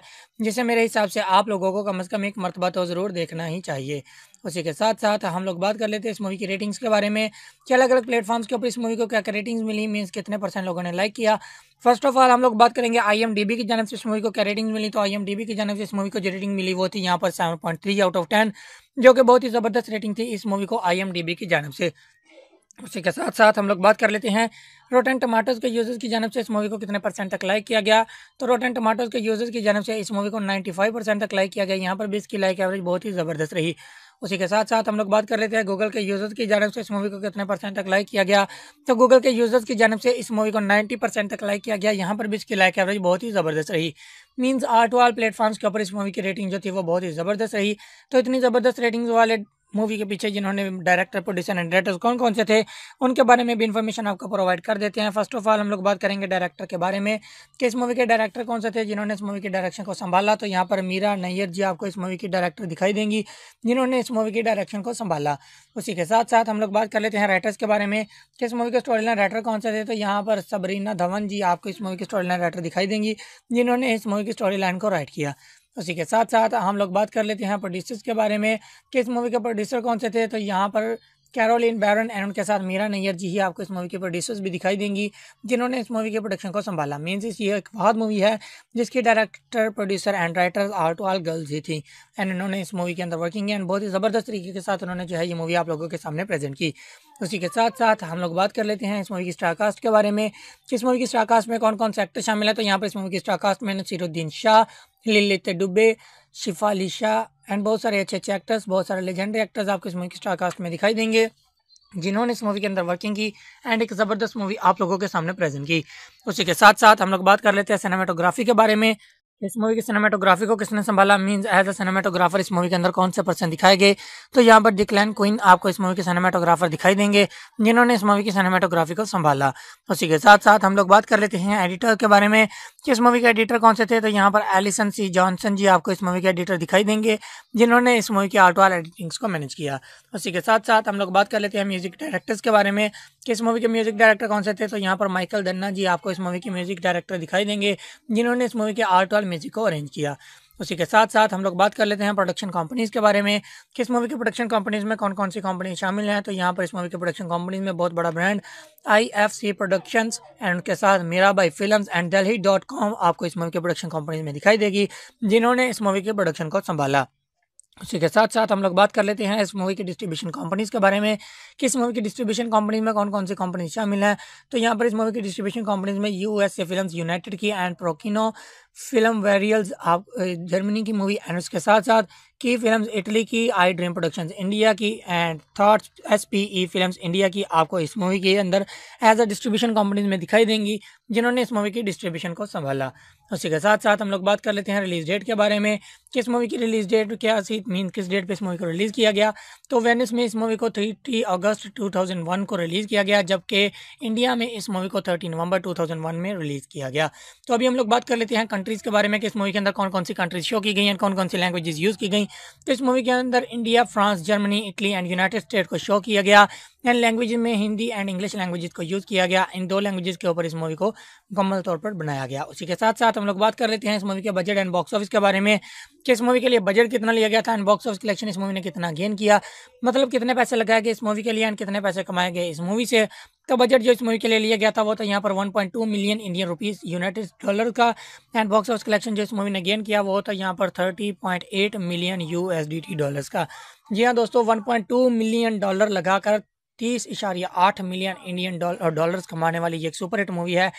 जिसे मेरे हिसाब से आप लोगों को कम अज़ कम एक मरतबा तो ज़रूर देखना ही चाहिए उसी के साथ साथ हम लोग बात कर लेते हैं इस मूवी की रेटिंग्स के बारे में कि अलग अलग प्लेटफॉर्म्स के ऊपर इस मूवी को क्या क्या रेटिंग्स मिली मीन्स कितने परसेंट लोगों ने लाइक किया फर्स्ट ऑफ ऑल हम लोग बात करेंगे आई की जानव से इस मूवी को क्या रेटिंग मिली तो आई की जानव से इस मूवी को जो रेटिंग मिली वो थी यहाँ पर सेवन आउट ऑफ टेन जो कि बहुत ही ज़बरदस्त रेटिंग थी इस मूवी को आई की जानव से उसी के साथ साथ हम लोग बात कर लेते हैं रोटेन टमाटोज़ के यूज़र्स की जानव से इस मूवी को कितने परसेंट तक लाइक किया गया तो रोटेन टमाटोज़ के यूज़र्स की जानव से इस मूवी को 95 परसेंट तक लाइक किया गया यहाँ पर भी इसकी लाइक एवरेज बहुत ही ज़बरदस्त रही उसी के साथ साथ हम लोग बात कर लेते हैं गूगल के यूज़र्स की जानव से इस मूवी को कितने परसेंट तक लाइक किया गया तो गूगल के यूज़र्स की जानव से इस मूवी को नाइन्टी परसेंट तक लाइक किया गया यहाँ पर भी इसकी लाइक एवरेज बहुत ही ज़बरदस्त रही मीन्स आर्ट वाल प्लेटफॉर्म्स के ऊपर इस मूवी की रेटिंग जो थी वो बहुत ही ज़बरदस्त रही तो इतनी ज़बरदस्त रेटिंग्स वाले मूवी के पीछे जिन्होंने डायरेक्टर प्रोड्यूसर एंड डायरेक्टर कौन कौन से थे उनके बारे में भी इन्फॉर्मेशन आपको प्रोवाइड कर देते हैं फर्स्ट ऑफ ऑल हम लोग बात करेंगे डायरेक्टर के बारे में कि इस मूवी के डायरेक्टर कौन से थे जिन्होंने इस मूवी के डायरेक्शन को संभाला तो यहाँ पर मीरा नैयर जी आपको इस मूवी की डायरेक्टर दिखाई देंगी जिन्होंने इस मूवी की डायरेक्शन को संभाला उसी के साथ साथ हम लोग बात कर लेते हैं राइटर्स के बारे में कि इस मूवी के स्टोरी लाइन राइटर कौन से थे तो यहाँ पर सबरीना धवन जी आपको इस मूवी की स्टोरी लाइन राइटर दिखाई देंगी जिन्होंने इस मूवी की स्टोरी लाइन को राइट किया उसी के साथ साथ हम लोग बात कर लेते हैं प्रोड्यूसर्स के बारे में किस मूवी के प्रोड्यूसर कौन से थे तो यहाँ पर कैरोलिन बैरन एंड उनके साथ मीरा नैयर जी ही आपको इस मूवी के प्रोड्यूसर्स भी दिखाई देंगी जिन्होंने इस मूवी के प्रोडक्शन को संभाला मीन्स ये एक बहुत मूवी है जिसकी director producer and writer are to all girls ही थी एंड इन्होंने इस मूवी के अंदर वर्किंग एंड बहुत ही ज़बरदस्त तरीके के साथ उन्होंने जो है ये मूवी आप लोगों के सामने प्रेजेंट की उसी के साथ साथ हम लोग बात कर लेते हैं इस मूवी की स्टारकास्ट के बारे में इस मूवी की स्टारकास्ट में कौन कौन से एक्टर शामिल है तो यहाँ पर इस मूवी की स्टारकास्ट में नसीरुद्दीन शाह लिलित डुबे शिफा शाह एंड बहुत सारे अच्छे अच्छे एक्टर्स बहुत सारे लेजेंडरी एक्टर्स आपको इस मूवी की स्टारकास्ट में दिखाई देंगे जिन्होंने इस मूवी के अंदर वर्किंग की एंड एक ज़बरदस्त मूवी आप लोगों के सामने प्रेजेंट की उसी के साथ साथ हम लोग बात कर लेते हैं सिनेमाटोग्राफी के बारे में इस मूवी की सिनेमाटोग्राफी को किसने संभाला मींस एज अ सिनेमाटोग्राफर इस मूवी के अंदर कौन से पर्सन दिखाए गए तो यहाँ पर डिक्लैन क्वीन आपको इस मूवी के सिनेमाटोग्राफर दिखाई देंगे जिन्होंने इस मूवी की सिनेमाटोग्राफी को संभाला उसी के साथ साथ हम लोग बात कर लेते हैं एडिटर के बारे में कि इस मूवी के एडिटर कौन से थे तो यहाँ पर एलिसन सी जॉनसन जी आपको इस मूवी के एडिटर दिखाई देंगे जिन्होंने इस मूवी की आर्ट वाल एडिटिंग्स को मैनेज किया उसी के साथ साथ हम लोग बात कर लेते हैं म्यूजिक डायरेक्टर्स के बारे में कि इस मूवी के म्यूजिक डायरेक्टर कौन से थे तो यहाँ पर माइकल दन्ना जी आपको इस मूवी के म्यूजिक डायरेक्टर दिखाई देंगे जिन्होंने इस मूवी के आर्ट वाल म्यूजिक को अरेंज किया उसी के साथ साथ हम लोग बात कर लेते हैं प्रोडक्शन कंपनीज़ के बारे में किस मूवी की प्रोडक्शन कंपनीज़ में कौन कौन सी कंपनी शामिल हैं तो यहाँ पर इस मूवी की प्रोडक्शन कंपनीज़ में बहुत बड़ा ब्रांड आईएफसी प्रोडक्शंस एंड उनके साथ मेरा by film and Delhi dot com आपको इस मूवी की प्रोडक्शन कंपनीज में दिखाई देगी जिन्होंने इस मूवी के प्रोडक्शन को संभाला उसी के साथ साथ हम लोग बात कर लेते हैं इस मूवी के डिस्ट्रीब्यूशन कंपनीज़ के बारे में किस मूवी की डिस्ट्रीब्यूशन कंपनी में कौन कौन सी कंपनी शामिल हैं तो यहाँ पर इस मूवी की डिस्ट्रीब्यूशन कंपनीज में यूएसए फिल्म्स यूनाइटेड की एंड प्रोकिनो फिल्म वेरियल्स आप जर्मनी की मूवी एनस के साथ साथ की फिल्म्स इटली की आई ड्रीम प्रोडक्शंस इंडिया की and thoughts S P E film India की आपको इस मूवी के अंदर एज अ डिस्ट्रीब्यूशन कंपनीज में दिखाई देंगी जिन्होंने इस मूवी की डिस्ट्रीब्यूशन को संभाला उसी के साथ साथ हम लोग बात कर लेते हैं रिलीज डेट के बारे में किस मूवी की रिलीज डेट क्या थी मीन किस डेट पर इस मूवी को रिलीज़ किया गया तो वेनिस में इस मूवी को थर्टी अगस्त 2001 को रिलीज़ किया गया जबकि इंडिया में इस मूवी को थर्टी नवंबर 2001 में रिलीज़ किया गया तो अभी हम लोग बात कर लेते हैं कंट्रीज़ के बारे में कि इस मूवी के अंदर कौन कौन सी कंट्रीज शो की गई हैं कौन कौन सी लैंग्वेजेस यूज़ की गई तो इस मूवी के अंदर India France Germany Italy and United state को शो किया गया एन लैंग्वेज में हिंदी एंड इंग्लिश लैंग्वेज को यूज़ किया गया इन दो लैंग्वेज के ऊपर इस मूवी को मुकम्मल तौर पर बनाया गया उसी के साथ साथ हम लोग बात कर लेते हैं इस मूवी के बजट एंड बॉक्स ऑफिस के बारे में कि इस मूवी के लिए बजट कितना लिया गया था एंड बॉक्स ऑफिस कलेक्शन इस मूवी ने कितना गेन किया मतलब कितने पैसे लगाए गए इस मूवी के लिए एंड कितने पैसे कमाए गए इस मूवी से तो बजट जो इस मूवी के लिए लिया गया था वो था यहाँ पर one million Indian rupees United dollar का एंड बॉक्स ऑफिस कलेक्शन जो इस मूवी ने गेन किया वो था यहाँ पर थर्टी मिलियन यू डॉलर्स का जी हाँ दोस्तों 1.2 मिलियन डॉलर लगाकर तीस इशारिया आठ मिलियन इंडियन डॉलर डॉलर्स कमाने वाली एक सुपर हिट मूवी है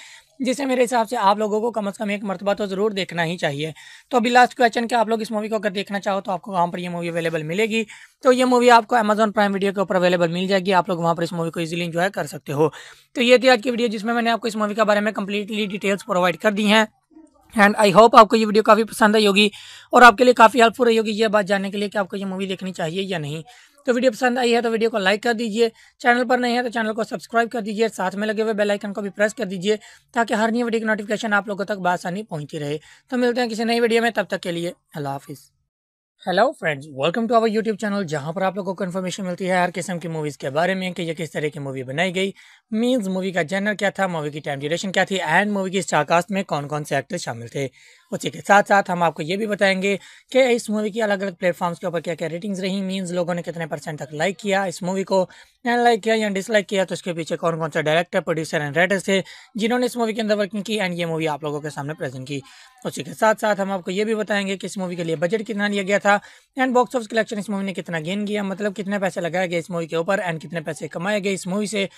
जिसे मेरे हिसाब से आप लोगों को कम से कम एक मरतबा तो ज़रूर देखना ही चाहिए तो अभी लास्ट क्वेश्चन के आप लोग इस मूवी को अगर देखना चाहो तो आपको वहाँ पर ये मूवी अवेलेबल मिलेगी तो ये मूवी आपको अमेजन प्राइम वीडियो के ऊपर अवेलेबल मिल जाएगी आप लोग वहाँ पर इस मूवी को इजिली इन्जॉय कर सकते हो तो ये थी आज की वीडियो जिसमें मैंने आपको इस मूवी के बारे में कम्प्लीटली डिटेल्स प्रोवाइड कर दी हैं एंड आई होप आपको ये वीडियो काफ़ी पसंद आई होगी और आपके लिए काफ़ी हेल्पफुल रही होगी ये बात जानने के लिए कि आपको ये मूवी देखनी चाहिए या नहीं तो वीडियो पसंद आई है तो वीडियो को लाइक कर दीजिए चैनल पर नहीं है तो चैनल को सब्सक्राइब कर दीजिए साथ में लगे हुए बेलाइकन को भी प्रेस कर दीजिए ताकि हर नई वीडियो की नोटिफिकेशन आप लोगों तक बासानी पहुँची रहे तो मिलते हैं किसी नई वीडियो में तब तक के लिए अल्लाह हाफिज़ hello friends welcome to our YouTube channel जहां पर आप लोगों को इन्फॉर्मेशन मिलती है हर किस्म की मूवीज़ के बारे में कि ये किस तरह की मूवी बनाई गई मींस मूवी का जनर क्या था मूवी की टाइम ड्यूरेशन क्या थी एंड मूवी की स्टारकास्ट में कौन कौन से एक्टर शामिल थे उसी के साथ साथ हम आपको ये भी बताएंगे कि इस मूवी की अलग अलग प्लेटफॉर्म्स के ऊपर क्या क्या रेटिंग्स रही मीन्स लोगों ने कितने परसेंट तक लाइक किया इस मूवी को एंड लाइक किया या डिसलाइक किया तो इसके पीछे कौन कौन सा डायरेक्टर प्रोड्यूसर एंड राइटर्स थे जिन्होंने इस मूवी के अंदर वर्किंग की एंड ये मूवी आप लोगों के सामने प्रेजेंट की उसी के साथ साथ हम आपको ये भी बताएंगे कि इस मूवी के लिए बजट कितना लिया गया था एंड बॉक्स ऑफिस कलेक्शन इस मूवी ने कितना गेन किया मतलब कितने पैसे लगाए गए इस मूवी के ऊपर एंड कितने पैसे कमाए गए इस मूवी से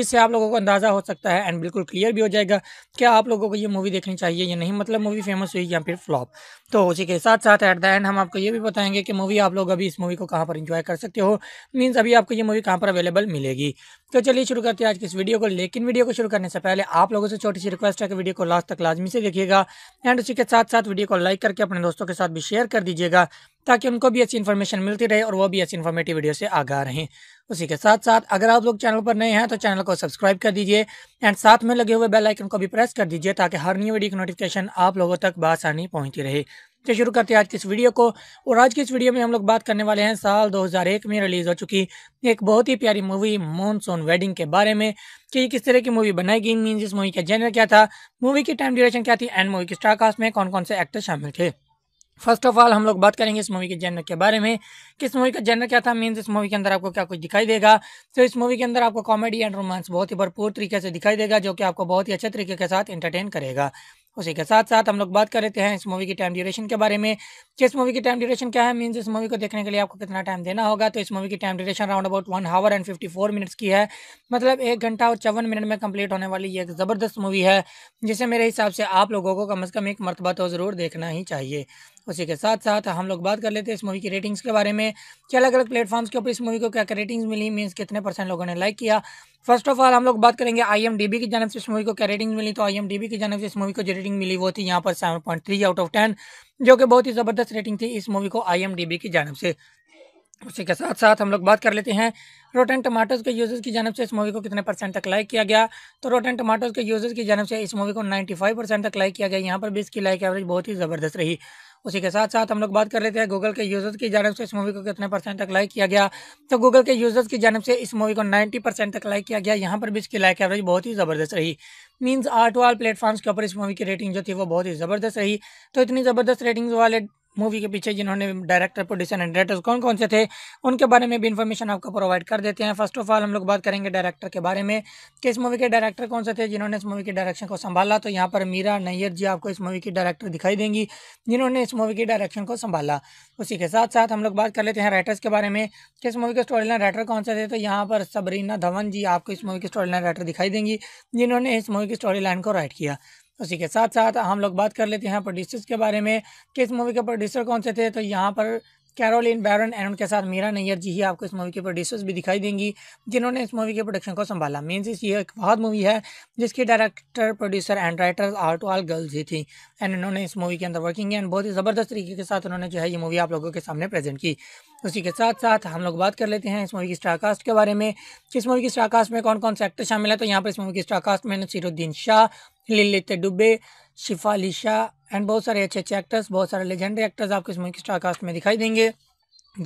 जिससे आप लोगों को अंदाज़ा हो सकता है एंड बिल्कुल क्लियर भी हो जाएगा क्या आप लोगों को ये मूवी देखनी चाहिए या नहीं मतलब मूवी फेमस हुई या फिर फ्लॉप तो उसी के साथ साथ एट द एंड हम आपको ये भी बताएंगे कि मूवी आप लोग अभी इस मूवी को कहाँ पर इंजॉय कर सकते हो मीन्स अभी आपको ये मूवी कहाँ पर अवेलेबल मिलेगी तो चलिए शुरू करते हैं आज की इस वीडियो को लेकिन वीडियो को शुरू करने से पहले आप लोगों से छोटी सी रिक्वेस्ट है कि वीडियो को लास्ट तक लाजमी से देखिएगा एंड उसी के साथ साथ वीडियो को लाइक करके अपने दोस्तों के साथ भी शेयर कर दीजिएगा ताकि उनको भी अच्छी इन्फॉर्मेशन मिलती रहे और वो भी अच्छी इन्फॉर्मेटिव वीडियो से आगा रहे उसी के साथ साथ अगर आप लोग चैनल पर नए हैं तो चैनल को सब्सक्राइब कर दीजिए एंड साथ में लगे हुए बेल आइकन को भी प्रेस कर दीजिए ताकि हर न्यू वीडियो की नोटिफिकेशन आप लोगों तक बासानी पहुंचती रहे तो शुरू करते हैं आज की इस वीडियो को और आज की इस वीडियो में हम लोग बात करने वाले हैं साल 2001 में रिलीज़ हो चुकी एक बहुत ही प्यारी मूवी मॉनसून वेडिंग के बारे में कि किस तरह की मूवी बनाई गई मीन इस मूवी का जेनर क्या था मूवी की टाइम ड्यूरेशन क्या थी एंड मूवी की स्टारकास्ट में कौन कौन से एक्टर शामिल थे फर्स्ट ऑफ ऑल हम लोग बात करेंगे इस मूवी के जेनर के बारे में किस मूवी का जेनर क्या था मीन इस मूवी के अंदर आपको क्या कुछ दिखाई देगा तो इस मूवी के अंदर आपको कॉमेडी एंड रोमांस बहुत ही भरपूर तरीके से दिखाई देगा जो कि आपको बहुत ही अच्छे तरीके के साथ एंटरटेन करेगा उसी के साथ साथ हम लोग बात कर लेते हैं इस मूवी की टाइम ड्यूरेशन के बारे में कि इस मूवी की टाइम ड्यूरेशन क्या है मीन इस मूवी को देखने के लिए आपको कितना टाइम देना होगा तो इस मूवी की time duration round about one hour and fifty four minutes की है मतलब एक घंटा और चौवन मिनट में कंप्लीट होने वाली ये एक ज़बरदस्त मूवी है जिसे मेरे हिसाब से आप लोगों को कम अज़ कम एक मरतबा तो ज़रूर देखना ही चाहिए उसी के साथ साथ हम लोग बात कर लेते हैं इस मूवी की रेटिंग्स के बारे में कि अलग अलग प्लेटफॉर्म्स के ऊपर इस मूवी को क्या क्या रेटिंग्स मिली मीन्स कितने परसेंट लोगों ने लाइक किया फर्स्ट ऑफ ऑल हम लोग बात करेंगे आई की जानव से इस मूवी को क्या रेटिंग मिली तो आई की जानव से इस मूवी को जो रेटिंग मिली वो थी यहाँ पर सेवन आउट ऑफ टेन जो कि बहुत ही ज़बरदस्त रेटिंग थी इस मूवी को आई की जानव से उसी के साथ साथ हम लोग बात कर लेते हैं रोटेन टमाटोज़ के यूज़र्स की जानव से इस मूवी को कितने परसेंट तक लाइक किया गया तो रोटेन टमाटोज़ के यूज़र्स की जानव से इस मूवी को 95 परसेंट तक लाइक किया गया यहाँ पर भी इसकी लाइक एवरेज बहुत ही ज़बरदस्त रही उसी के साथ साथ हम लोग बात कर लेते हैं गूगल के यूज़र्स की जानव से इस मूवी को कितने परसेंट तक लाइक किया गया तो गूगल के यूज़र्स की जानव से इस मूवी को नाइन्टी परसेंट तक लाइक किया गया यहाँ पर भी इसकी लाइक एवरेज बहुत ही ज़बरदस्त रही मीन्स आर्ट वाल प्लेटफॉर्म्स के ऊपर इस मूवी की रेटिंग जो थी वो बहुत ही ज़बरदस्त रही तो इतनी ज़बरदस्त रेटिंग्स वाले मूवी के पीछे जिन्होंने डायरेक्टर प्रोड्यूसर एंड डायरेक्टर्स कौन कौन से थे उनके बारे में भी इन्फॉर्मेशन आपको प्रोवाइड कर देते हैं फर्स्ट ऑफ ऑल हम लोग बात करेंगे डायरेक्टर के बारे में कि इस मूवी के डायरेक्टर कौन से थे जिन्होंने इस मूवी के डायरेक्शन को संभाला तो यहाँ पर मीरा नैयर जी आपको इस मूवी की डायरेक्टर दिखाई देंगी जिन्होंने इस मूवी की डायरेक्शन को संभाला उसी के साथ साथ हम लोग बात कर लेते हैं राइटर्स के बारे में कि इस मूवी के स्टोरी लाइन राइटर कौन से थे तो यहाँ पर सबरीना धवन जी आपको इस मूवी की स्टोरी लाइन राइटर दिखाई देंगी जिन्होंने इस मूवी की स्टोरी लाइन को राइट किया उसी के साथ साथ हम लोग बात कर लेते हैं प्रोड्यूसर्स के बारे में किस मूवी के प्रोड्यूसर कौन से थे तो यहाँ पर कैरोलिन बैरन एंड उनके साथ मीरा नैयर जी ही आपको इस मूवी के प्रोड्यूसर्स भी दिखाई देंगी जिन्होंने इस मूवी के प्रोडक्शन को संभाला मीन्स ये एक बहुत मूवी है जिसकी director producer and writer are to all girls ही थी एंड इन्होंने इस मूवी के अंदर वर्किंग एंड बहुत ही ज़बरदस्त तरीके के साथ उन्होंने जो है ये मूवी आप लोगों के सामने प्रेजेंट की उसी के साथ साथ हम लोग बात कर लेते हैं इस मूवी की स्टारकास्ट के बारे में इस मूवी की स्टारकास्ट में कौन कौन से एक्टर शामिल है तो यहाँ पर इस मूवी की स्टारकास्ट में नसीरुद्दीन शाह लिलित डुबे शिफा शाह एंड बहुत सारे अच्छे अच्छे एक्टर्स बहुत सारे लेजेंडरी एक्टर्स आपको इस मूवी की स्टारकास्ट में दिखाई देंगे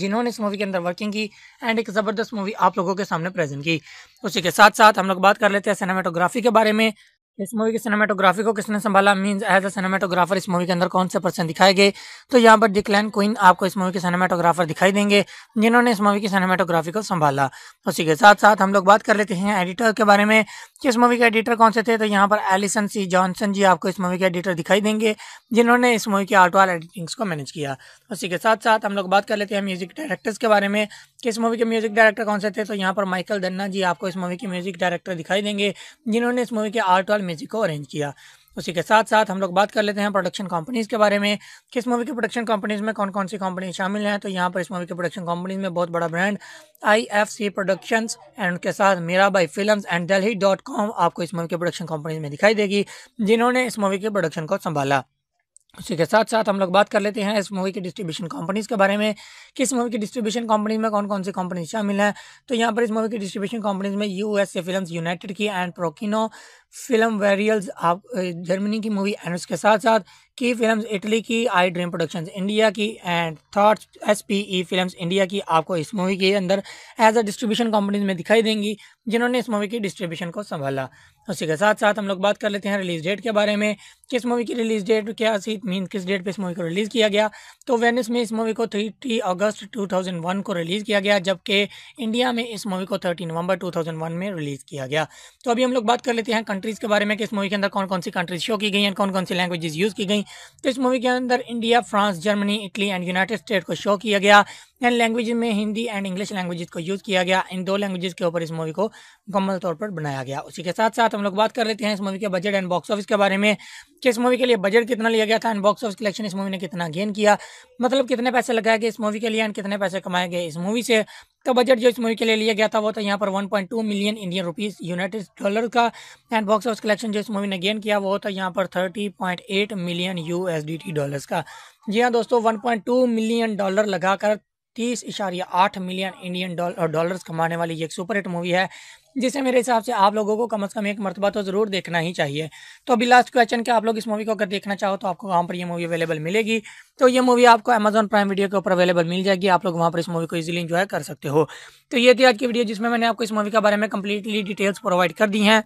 जिन्होंने इस मूवी के अंदर वर्किंग की एंड एक ज़बरदस्त मूवी आप लोगों के सामने प्रेजेंट की उसी के साथ साथ हम लोग बात कर लेते हैं सिनेमाटोग्राफी के बारे में इस मूवी की सिनेमाटोग्राफी को किसने संभाला मींस एज अ सिनेमाटोग्राफर इस मूवी के अंदर कौन से पर्सन दिखाए गए तो यहाँ पर डिक्लैन क्वीन आपको इस मूवी के सिनेमाटोग्राफर दिखाई देंगे जिन्होंने इस मूवी की सिनेमाटोग्राफी को संभाला उसी के साथ साथ हम लोग बात कर लेते हैं एडिटर के बारे में कि इस मूवी के एडिटर कौन से थे तो यहाँ पर एलिसन सी जॉनसन जी आपको इस मूवी के एडिटर दिखाई देंगे जिन्होंने इस मूवी की आर्ट वाल एडिटिंग्स को मैनेज किया उसी के साथ साथ हम लोग बात कर लेते हैं म्यूजिक डायरेक्टर्स के बारे में कि इस मूवी के म्यूजिक डायरेक्टर कौन से थे तो यहाँ पर माइकल दन्ना जी आपको इस मूवी के म्यूजिक डायरेक्टर दिखाई देंगे जिन्होंने इस मूवी के आर्ट वाल सिंपल म्यूजिक को अरेंज किया उसी के साथ साथ हम लोग बात कर लेते हैं प्रोडक्शन कंपनीज़ के बारे में किस मूवी की प्रोडक्शन कंपनीज़ में कौन कौन सी कंपनी शामिल हैं तो यहाँ पर इस मूवी की प्रोडक्शन कंपनीज़ में बहुत बड़ा ब्रांड आईएफसी प्रोडक्शंस एंड उनके साथ मेरा by film and Delhi dot com आपको इस मूवी की प्रोडक्शन कंपनीज में दिखाई देगी जिन्होंने इस मूवी के प्रोडक्शन को संभाला उसी के साथ साथ हम लोग बात कर लेते हैं इस मूवी के डिस्ट्रीब्यूशन कंपनीज़ के बारे में किस मूवी की डिस्ट्रीब्यूशन कंपनी में कौन कौन सी कंपनी शामिल हैं तो यहाँ पर इस मूवी की डिस्ट्रीब्यूशन कंपनीज में यूएसए फिल्म्स यूनाइटेड की एंड प्रोकिनो फिल्म वेरियल्स आप जर्मनी की मूवी एनस के साथ साथ की फिल्म्स इटली की आई ड्रीम प्रोडक्शंस इंडिया की and thoughts S P E film India की आपको इस मूवी के अंदर एज अ डिस्ट्रीब्यूशन कंपनीज में दिखाई देंगी जिन्होंने इस मूवी की डिस्ट्रीब्यूशन को संभाला उसी के साथ साथ हम लोग बात कर लेते हैं रिलीज डेट के बारे में किस मूवी की रिलीज डेट क्या थी मीन किस डेट पर इस मूवी को रिलीज़ किया गया तो वेनिस में इस मूवी को थर्टी अगस्त टू को रिलीज़ किया गया जबकि इंडिया में इस मूवी को थर्टी नवंबर टू में रिलीज़ किया गया तो अभी हम लोग बात कर लेते हैं कंट्रीज़ के बारे में कि इस मूवी के अंदर कौन कौन सी कंट्रीज शो की गई हैं कौन कौन सी लैंग्वेजेस यूज़ की गई तो इस मूवी के अंदर India France Germany Italy and United state को शो किया गया एंड लैंग्वेज में हिंदी एंड इंग्लिश लैंग्वेज को यूज़ किया गया इन दो लैंग्वेज के ऊपर इस मूवी को मुकम्मल तौर पर बनाया गया उसी के साथ साथ हम लोग बात कर लेते हैं इस मूवी के बजट एंड बॉक्स ऑफिस के बारे में कि इस मूवी के लिए बजट कितना लिया गया था एंड बॉक्स ऑफिस कलेक्शन इस मूवी ने कितना गेन किया मतलब कितने पैसे लगाए गए इस मूवी के लिए एंड कितने पैसे कमाए गए इस मूवी से तो बजट जो इस मूवी के लिए लिया गया था वो था यहाँ पर one million Indian rupees United dollar का एंड बॉक्स ऑफिस कलेक्शन जो इस मूवी ने गेन किया वो था यहाँ पर थर्टी मिलियन यू डॉलर्स का जी हाँ दोस्तों 1.2 मिलियन डॉलर लगाकर तीस इशारिया आठ मिलियन इंडियन डॉलर डॉलर्स कमाने वाली एक सुपर हिट मूवी है जिसे मेरे हिसाब से आप लोगों को कम से कम एक मरतबा तो ज़रूर देखना ही चाहिए तो अभी लास्ट क्वेश्चन के आप लोग इस मूवी को अगर देखना चाहो तो आपको वहाँ पर ये मूवी अवेलेबल मिलेगी तो ये मूवी आपको अमेजन प्राइम वीडियो के ऊपर अवेलेबल मिल जाएगी आप लोग वहाँ पर इस मूवी को इजिली इन्जॉय कर सकते हो तो ये थी आज की वीडियो जिसमें मैंने आपको इस मूवी के बारे में कम्प्लीटली डिटेल्स प्रोवाइड कर दी हैं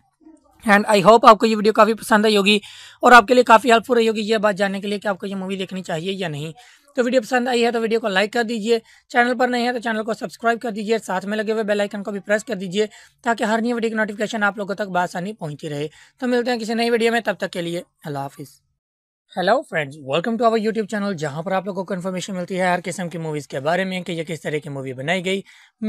एंड आई होप आपको ये वीडियो काफ़ी पसंद आई होगी और आपके लिए काफ़ी हेल्पफुल रही होगी ये बात जानने के लिए कि आपको ये मूवी देखनी चाहिए या नहीं तो वीडियो पसंद आई है तो वीडियो को लाइक कर दीजिए चैनल पर नहीं है तो चैनल को सब्सक्राइब कर दीजिए साथ में लगे हुए बेलाइकन को भी प्रेस कर दीजिए ताकि हर नई वीडियो की नोटिफिकेशन आप लोगों तक बसानी पहुँची रहे तो मिलते हैं किसी नई वीडियो में तब तक के लिए अल्लाह हाफिज़ hello friends welcome to our YouTube channel जहां पर आप लोगों को इन्फॉर्मेशन मिलती है हर किस्म की मूवीज़ के बारे में कि ये किस तरह की मूवी बनाई गई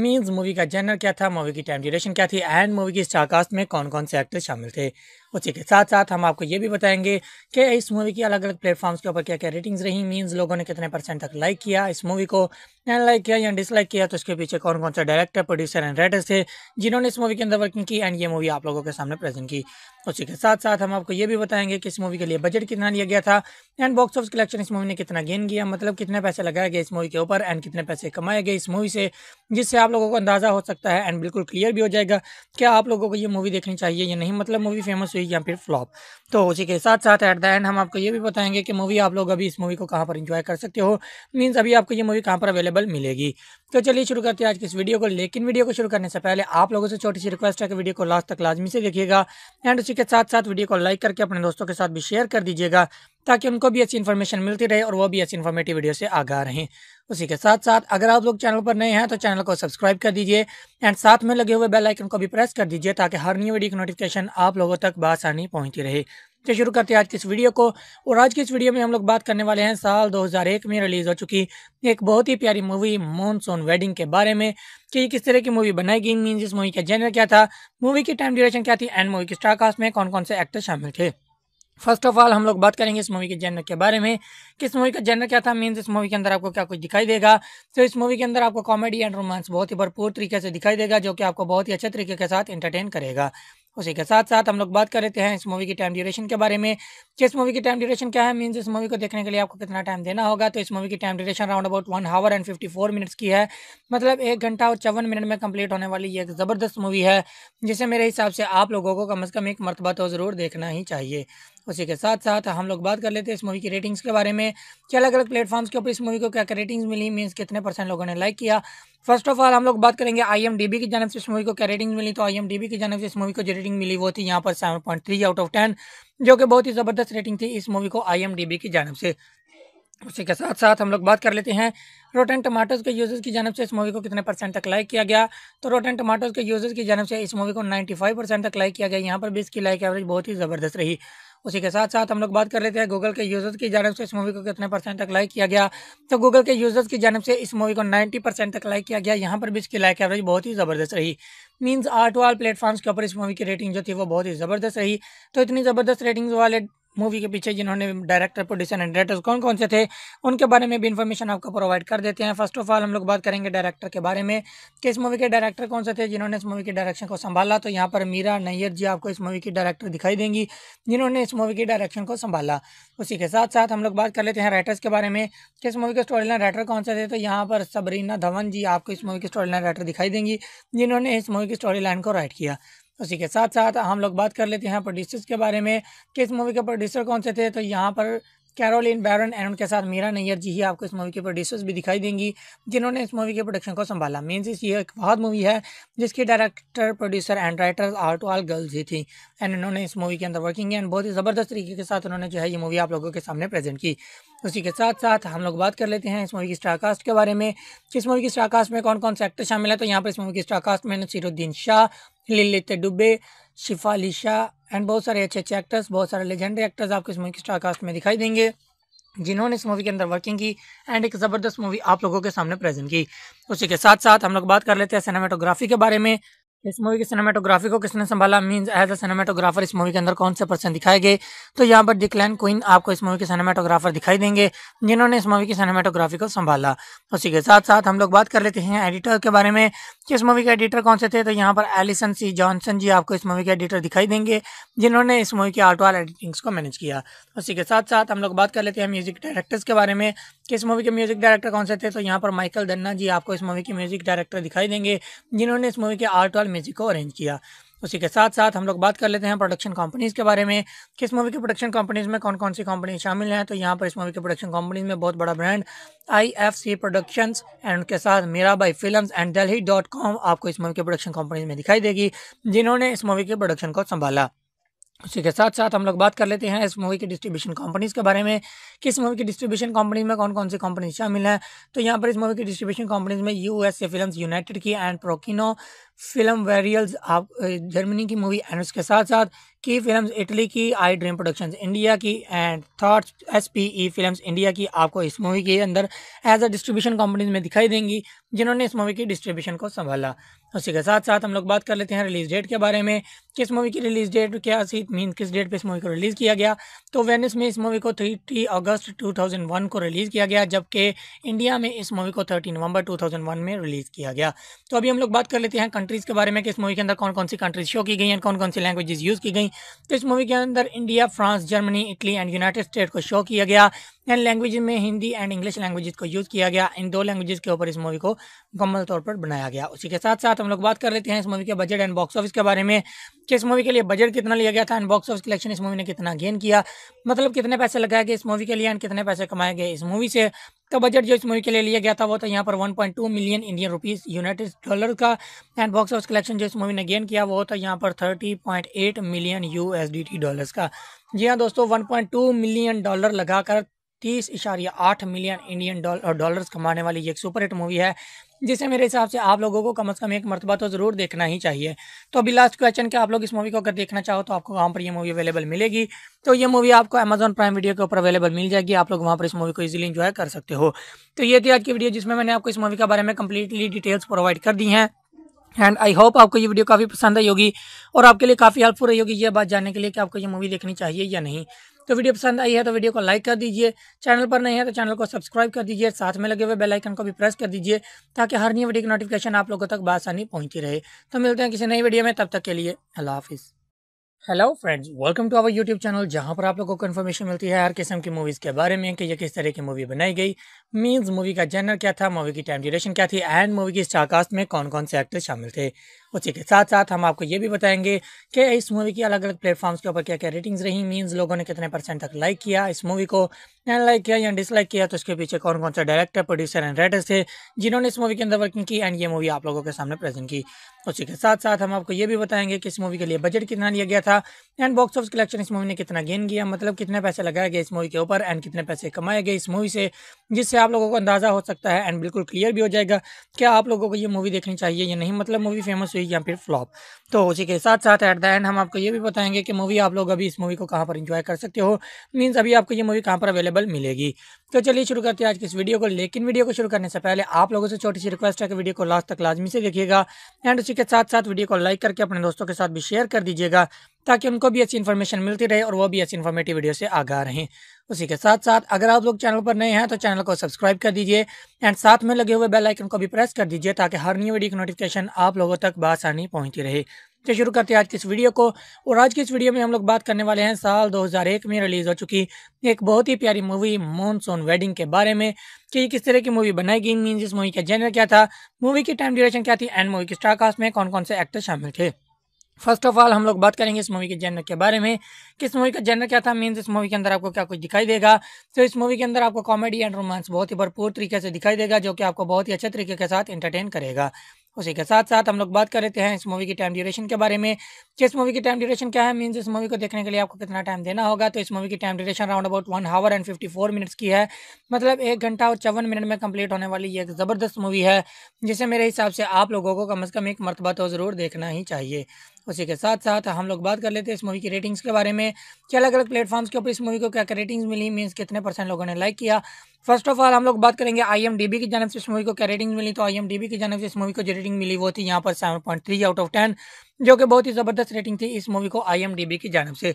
मींस मूवी का जनर क्या था मूवी की टाइम ड्यूरेशन क्या थी एंड मूवी की स्टारकास्ट में कौन कौन से एक्टर शामिल थे उसी के साथ साथ हम आपको ये भी बताएंगे कि इस मूवी की अलग अलग प्लेटफॉर्म्स के ऊपर क्या क्या रेटिंग्स रही मींस लोगों ने कितने परसेंट तक लाइक किया इस मूवी को एंड लाइक किया या डिसलाइक किया तो इसके पीछे कौन कौन सा डायरेक्टर प्रोड्यूसर एंड राइटर्स थे जिन्होंने इस मूवी के अंदर वर्किंग की एंड ये मूवी आप लोगों के सामने प्रेजेंट की उसी के साथ साथ हम आपको ये भी बताएंगे कि इस मूवी के लिए बजट कितना लिया गया था एंड बॉक्स ऑफिस कलेक्शन इस मूवी ने कितना गेन किया मतलब कितने पैसे लगाए गए इस मूवी के ऊपर एंड कितने पैसे कमाए गए इस मूवी से जिससे आप लोगों को अंदाजा हो सकता है एंड बिल्कुल क्लियर भी हो जाएगा क्या आप लोगों को ये मूवी देखनी चाहिए या नहीं मतलब मूवी फेमस से या फिर फ्लॉप तो उसी के साथ साथ एट द एंड हम आपको ये भी बताएंगे कि मूवी आप लोग अभी इस मूवी को कहाँ पर इंजॉय कर सकते हो मीन्स अभी आपको ये मूवी कहाँ पर अवेलेबल मिलेगी तो चलिए शुरू करते हैं आज की इस वीडियो को लेकिन वीडियो को शुरू करने से पहले आप लोगों से छोटी सी रिक्वेस्ट है कि वीडियो को लास्ट तक लाजमी से देखिएगा एंड उसी के साथ साथ वीडियो को लाइक करके अपने दोस्तों के साथ भी शेयर कर दीजिएगा ताकि उनको भी अच्छी इन्फॉर्मेशन मिलती रहे और वो भी अच्छी इन्फॉर्मेटिव वीडियो से आगा रहे उसी के साथ साथ अगर आप लोग चैनल पर नए हैं तो चैनल को सब्सक्राइब कर दीजिए एंड साथ में लगे हुए बेल आइकन को भी प्रेस कर दीजिए ताकि हर न्यू वीडियो की नोटिफिकेशन आप लोगों तक बासानी पहुंचती रहे तो शुरू करते हैं आज की इस वीडियो को और आज की इस वीडियो में हम लोग बात करने वाले हैं साल 2001 में रिलीज़ हो चुकी एक बहुत ही प्यारी मूवी मॉनसून वेडिंग के बारे में कि किस तरह की मूवी बनाई गई मीन इस मूवी का जेनर क्या था मूवी की टाइम ड्यूरेशन क्या थी एंड मूवी की स्टारकास्ट में कौन कौन से एक्टर शामिल थे फर्स्ट ऑफ ऑल हम लोग बात करेंगे इस मूवी के जेनर के बारे में किस मूवी का जेनर क्या था मीन इस मूवी के अंदर आपको क्या कुछ दिखाई देगा तो इस मूवी के अंदर आपको कॉमेडी एंड रोमांस बहुत ही भरपूर तरीके से दिखाई देगा जो कि आपको बहुत ही अच्छे तरीके के साथ एंटरटेन करेगा उसी के साथ साथ हम लोग बात कर लेते हैं इस मूवी की टाइम ड्यूरेशन के बारे में कि इस मूवी की टाइम ड्यूरेशन क्या है मीन्स इस मूवी को देखने के लिए आपको कितना टाइम देना होगा तो इस मूवी की time duration round about one hour and fifty four minutes की है मतलब एक घंटा और चौवन मिनट में कंप्लीट होने वाली ये एक ज़बरदस्त मूवी है जिसे मेरे हिसाब से आप लोगों को कम अज़ कम एक मरतबा तो ज़रूर देखना ही चाहिए उसी के साथ साथ हम लोग बात कर लेते हैं इस मूवी की रेटिंग्स के बारे में कि अलग अलग प्लेटफॉर्म्स के ऊपर इस मूवी को क्या क्या रेटिंग्स मिली मीन्स कितने परसेंट लोगों ने लाइक किया फर्स्ट ऑफ ऑल हम लोग बात करेंगे आई की जानव से इस मूवी को क्या रेटिंग मिली तो आई की जानव से इस मूवी को जो रेटिंग मिली वो थी यहाँ पर सेवन आउट ऑफ टेन जो कि बहुत ही ज़बरदस्त रेटिंग थी इस मूवी को आई की जानव से उसी के साथ साथ हम लोग बात कर लेते हैं रोटेन टमाटोज़ के यूज़र्स की जानव से इस मूवी को कितने परसेंट तक लाइक किया गया तो रोटेन टमाटोज़ के यूज़र्स की जानव से इस मूवी को 95 परसेंट तक लाइक किया गया यहाँ पर भी इसकी लाइक एवरेज बहुत ही ज़बरदस्त रही उसी के साथ साथ हम लोग बात कर लेते हैं गूगल के यूज़र्स की जानव से इस मूवी को कितने परसेंट तक लाइक किया गया तो गूगल के यूज़र्स की जानव से इस मूवी को नाइन्टी परसेंट तक लाइक किया गया यहाँ पर भी इसकी लाइक एवरेज बहुत ही ज़बरदस्त रही मीन्स आर्ट वाल प्लेटफॉर्म्स के ऊपर इस मूवी की रेटिंग जो थी वो बहुत ही ज़बरदस्त रही तो इतनी ज़बरदस्त रेटिंग्स वाले मूवी के पीछे जिन्होंने डायरेक्टर प्रोड्यूसर एंड डायरेक्टर्स कौन कौन से थे उनके बारे में भी इन्फॉर्मेशन आपको प्रोवाइड कर देते हैं फर्स्ट ऑफ ऑल हम लोग बात करेंगे डायरेक्टर के बारे में कि इस मूवी के डायरेक्टर कौन से थे जिन्होंने इस मूवी के डायरेक्शन को संभाला तो यहाँ पर मीरा नैयर जी आपको इस मूवी की डायरेक्टर दिखाई देंगी जिन्होंने इस मूवी की डायरेक्शन को संभाला उसी के साथ साथ हम लोग बात कर लेते हैं राइटर्स के बारे में कि इस मूवी के स्टोरी लाइन राइटर कौन से थे तो यहाँ पर सबरीना धवन जी आपको इस मूवी की स्टोरी लाइन राइटर दिखाई देंगी जिन्होंने इस मूवी की स्टोरी लाइन को राइट किया उसी के साथ साथ हम लोग बात कर लेते हैं प्रोड्यूसर्स के बारे में किस मूवी के प्रोड्यूसर कौन से थे तो यहाँ पर कैरोलिन बैरन एंड उनके साथ मीरा नैयर जी ही आपको इस मूवी के प्रोड्यूसर्स भी दिखाई देंगी जिन्होंने इस मूवी के प्रोडक्शन को संभाला मीन्स ये एक बहुत मूवी है जिसकी director producer and writer are to all girls ही थी एंड इन्होंने इस मूवी के अंदर वर्किंग एंड बहुत ही ज़बरदस्त तरीके के साथ उन्होंने जो है ये मूवी आप लोगों के सामने प्रेजेंट की उसी के साथ साथ हम लोग बात कर लेते हैं इस मूवी की स्टारकास्ट के बारे में इस मूवी की स्टारकास्ट में कौन कौन से एक्टर शामिल है तो यहाँ पर इस मूवी की स्टारकास्ट में नसीरुद्दीन शाह लिलित डुबे शिफा शाह एंड बहुत सारे अच्छे अच्छे एक्टर्स बहुत सारे लेजेंडरी एक्टर्स आपको इस मूवी की स्टारकास्ट में दिखाई देंगे जिन्होंने इस मूवी के अंदर वर्किंग की एंड एक ज़बरदस्त मूवी आप लोगों के सामने प्रेजेंट की उसी के साथ साथ हम लोग बात कर लेते हैं सिनेमाटोग्राफी के बारे में इस मूवी की सिनेमाटोग्राफी को किसने संभाला मींस एज अ सिनेमाटोग्राफर इस मूवी के अंदर कौन से पर्सन दिखाए गए तो यहाँ पर डिक्लैन क्वीन आपको इस मूवी के सिनेमाटोग्राफर दिखाई देंगे जिन्होंने इस मूवी की सिनेमाटोग्राफी को संभाला उसी के साथ साथ हम लोग बात कर लेते हैं एडिटर के बारे में कि इस मूवी के एडिटर कौन से थे तो यहाँ पर एलिसन सी जॉनसन जी आपको इस मूवी के एडिटर दिखाई देंगे जिन्होंने इस मूवी की आर्ट वाल एडिटिंग्स को मैनेज किया उसी के साथ साथ हम लोग बात कर लेते हैं म्यूजिक डायरेक्टर्स के बारे में कि इस मूवी के म्यूजिक डायरेक्टर कौन से थे तो यहाँ पर माइकल दन्ना जी आपको इस मूवी के म्यूजिक डायरेक्टर दिखाई देंगे जिन्होंने इस मूवी के आर्ट वाल लाल म्यूजिक को अरेंज किया उसी के साथ साथ हम लोग बात कर लेते हैं प्रोडक्शन कंपनीज़ के बारे में किस मूवी की प्रोडक्शन कंपनीज़ में कौन कौन सी कंपनी शामिल हैं तो यहाँ पर इस मूवी की प्रोडक्शन कंपनीज़ में बहुत बड़ा ब्रांड आईएफसी प्रोडक्शंस एंड उनके साथ मेरा by film and Delhi dot com आपको इस मूवी की प्रोडक्शन कंपनीज में दिखाई देगी जिन्होंने इस मूवी के प्रोडक्शन को संभाला उसी के साथ साथ हम लोग बात कर लेते हैं इस मूवी की डिस्ट्रीब्यूशन कंपनीज़ के बारे में किस मूवी की डिस्ट्रीब्यूशन कंपनी में कौन कौन सी कंपनी शामिल हैं तो यहाँ पर इस मूवी की डिस्ट्रीब्यूशन कंपनीज में यूएसए फिल्म्स यूनाइटेड की एंड प्रोकिनो फिल्म वेरियल्स आप जर्मनी की मूवी एंड उसके साथ साथ की फिल्म इटली की आई ड्रीम प्रोडक्शंस इंडिया की and thoughts S P E film India की आपको इस मूवी के अंदर एज अ डिस्ट्रीब्यूशन कंपनीज में दिखाई देंगी जिन्होंने इस मूवी की डिस्ट्रीब्यूशन को संभाला उसी के साथ साथ हम लोग बात कर लेते हैं रिलीज डेट के बारे में किस मूवी की रिलीज डेट क्या थी मीन किस डेट पे इस मूवी को रिलीज़ किया गया तो वेनिस में इस मूवी को थर्टी अगस्त 2001 को रिलीज़ किया गया जबकि इंडिया में इस मूवी को थर्टी नवंबर 2001 में रिलीज़ किया गया तो अभी हम लोग बात कर लेते हैं कंट्रीज़ के बारे में कि इस मूवी के अंदर कौन कौन सी कंट्रीज शो की गई हैं कौन कौन सी लैंग्वेजेस यूज़ की गई तो इस मूवी के अंदर India France Germany Italy and United state को शो किया गया एंड लैंग्वेज में हिंदी एंड इंग्लिश लैंग्वेज को यूज़ किया गया इन दो लैंग्वेज के ऊपर इस मूवी को मुकम्मल तौर पर बनाया गया उसी के साथ साथ हम लोग बात कर लेते हैं इस मूवी के बजट एंड बॉक्स ऑफिस के बारे में कि इस मूवी के लिए बजट कितना लिया गया था एंड बॉक्स ऑफिस कलेक्शन इस मूवी ने कितना गेन किया मतलब कितने पैसे लगाए गए इस मूवी के लिए एंड कितने पैसे कमाए गए इस मूवी से तो बजट जो इस मूवी के लिए लिया गया था वो था यहाँ पर one million Indian rupees United dollar का एंड बॉक्स ऑफिस कलेक्शन जो इस मूवी ने गेन किया वो था यहाँ पर थर्टी मिलियन यू डॉलर्स का जी हाँ दोस्तों 1.2 मिलियन डॉलर लगाकर तीस इशारिया आठ मिलियन इंडियन डॉलर डॉलर्स कमाने वाली एक सुपर हिट मूवी है जिसे मेरे हिसाब से आप लोगों को कम से कम एक मरतबा तो ज़रूर देखना ही चाहिए तो अभी लास्ट क्वेश्चन के आप लोग इस मूवी को अगर देखना चाहो तो आपको वहाँ पर ये मूवी अवेलेबल मिलेगी तो ये मूवी आपको अमेजन प्राइम वीडियो के ऊपर अवेलेबल मिल जाएगी आप लोग वहाँ पर इस मूवी को इजिली इन्जॉय कर सकते हो तो ये थी आज की वीडियो जिसमें मैंने आपको इस मूवी के बारे में कम्प्लीटली डिटेल्स प्रोवाइड कर दी हैं एंड आई होप आपको ये वीडियो काफ़ी पसंद आई होगी और आपके लिए काफ़ी हेल्पफुल रही होगी ये बात जानने के लिए कि आपको ये मूवी देखनी चाहिए या नहीं तो वीडियो पसंद आई है तो वीडियो को लाइक कर दीजिए चैनल पर नहीं है तो चैनल को सब्सक्राइब कर दीजिए साथ में लगे हुए बेलाइकन को भी प्रेस कर दीजिए ताकि हर नई वीडियो की नोटिफिकेशन आप लोगों तक बसानी पहुँची रहे तो मिलते हैं किसी नई वीडियो में तब तक के लिए अल्लाह हाफिज़ hello friends welcome to our YouTube channel जहां पर आप लोगों को इन्फॉर्मेशन मिलती है हर किस्म की मूवीज़ के बारे में कि ये किस तरह की मूवी बनाई गई मींस मूवी का जनर क्या था मूवी की टाइम ड्यूरेशन क्या थी एंड मूवी की स्टारकास्ट में कौन कौन से एक्टर शामिल थे उसी के साथ साथ हम आपको ये भी बताएंगे कि इस मूवी की अलग अलग प्लेटफॉर्म्स के ऊपर क्या क्या रेटिंग्स रही मींस लोगों ने कितने परसेंट तक लाइक किया इस मूवी को एंड लाइक किया या डिसलाइक किया तो इसके पीछे कौन कौन सा डायरेक्टर प्रोड्यूसर एंड राइटर्स थे जिन्होंने इस मूवी के अंदर वर्किंग की एंड ये मूवी आप लोगों के सामने प्रेजेंट की उसी के साथ साथ हम आपको ये भी बताएंगे कि इस मूवी के लिए बजट कितना लिया गया था एंड बॉक्स ऑफिस कलेक्शन इस मूवी ने कितना गेन किया मतलब कितने पैसे लगाए गए इस मूवी के ऊपर एंड कितने पैसे कमाए गए इस मूवी से जिससे आप लोगों को अंदाजा हो सकता है एंड बिल्कुल क्लियर भी हो जाएगा क्या आप लोगों को ये मूवी देखनी चाहिए या नहीं मतलब मूवी फेमस से या फिर फ्लॉप तो उसी के साथ साथ एट द एंड हम आपको ये भी बताएंगे कि मूवी आप लोग अभी इस मूवी को कहाँ पर इंजॉय कर सकते हो मीन्स अभी आपको ये मूवी कहाँ पर अवेलेबल मिलेगी तो चलिए शुरू करते हैं आज की इस वीडियो को लेकिन वीडियो को शुरू करने से पहले आप लोगों से छोटी सी रिक्वेस्ट है कि वीडियो को लास्ट तक लाजमी से देखिएगा एंड उसी के साथ साथ वीडियो को लाइक करके अपने दोस्तों के साथ भी शेयर कर दीजिएगा ताकि उनको भी अच्छी इन्फॉर्मेशन मिलती रहे और वो भी अच्छी इन्फॉर्मेटिव वीडियो से आगा रहे उसी के साथ साथ अगर आप लोग चैनल पर नए हैं तो चैनल को सब्सक्राइब कर दीजिए एंड साथ में लगे हुए बेल आइकन को भी प्रेस कर दीजिए ताकि हर न्यू वीडियो की नोटिफिकेशन आप लोगों तक बासानी पहुंचती रहे तो शुरू करते हैं आज की इस वीडियो को और आज की इस वीडियो में हम लोग बात करने वाले हैं साल 2001 में रिलीज़ हो चुकी एक बहुत ही प्यारी मूवी मॉनसून वेडिंग के बारे में कि किस तरह की मूवी बनाई गई मीन इस मूवी का जेनर क्या था मूवी की टाइम ड्यूरेशन क्या थी एंड मूवी की स्टारकास्ट में कौन कौन से एक्टर शामिल थे फर्स्ट ऑफ ऑल हम लोग बात करेंगे इस मूवी के जेनर के बारे में किस मूवी का जेनर क्या था मीन इस मूवी के अंदर आपको क्या कुछ दिखाई देगा तो इस मूवी के अंदर आपको कॉमेडी एंड रोमांस बहुत ही भरपूर तरीके से दिखाई देगा जो कि आपको बहुत ही अच्छे तरीके के साथ एंटरटेन करेगा उसी के साथ साथ हम लोग बात कर लेते हैं इस मूवी की टाइम ड्यूरेशन के बारे में कि इस मूवी की टाइम ड्यूरेशन क्या है मीन्स इस मूवी को देखने के लिए आपको कितना टाइम देना होगा तो इस मूवी की time duration round about one hour and fifty four minutes की है मतलब एक घंटा और चौवन मिनट में कंप्लीट होने वाली ये एक ज़बरदस्त मूवी है जिसे मेरे हिसाब से आप लोगों को कम अज़ कम एक मरतबा तो ज़रूर देखना ही चाहिए उसी के साथ साथ हम लोग बात कर लेते हैं इस मूवी की रेटिंग्स के बारे में कि अलग अलग प्लेटफॉर्म्स के ऊपर इस मूवी को क्या रेटिंग्स मिली मीन्स कितने परसेंट लोगों ने लाइक किया फर्स्ट ऑफ ऑल हम लोग बात करेंगे आई की जानव से इस मूवी को क्या रेटिंग मिली तो आई की जानव से इस मूवी को जो रेटिंग मिली वो थी यहाँ पर सेवन आउट ऑफ टेन जो कि बहुत ही ज़बरदस्त रेटिंग थी इस मूवी को आई की जानव से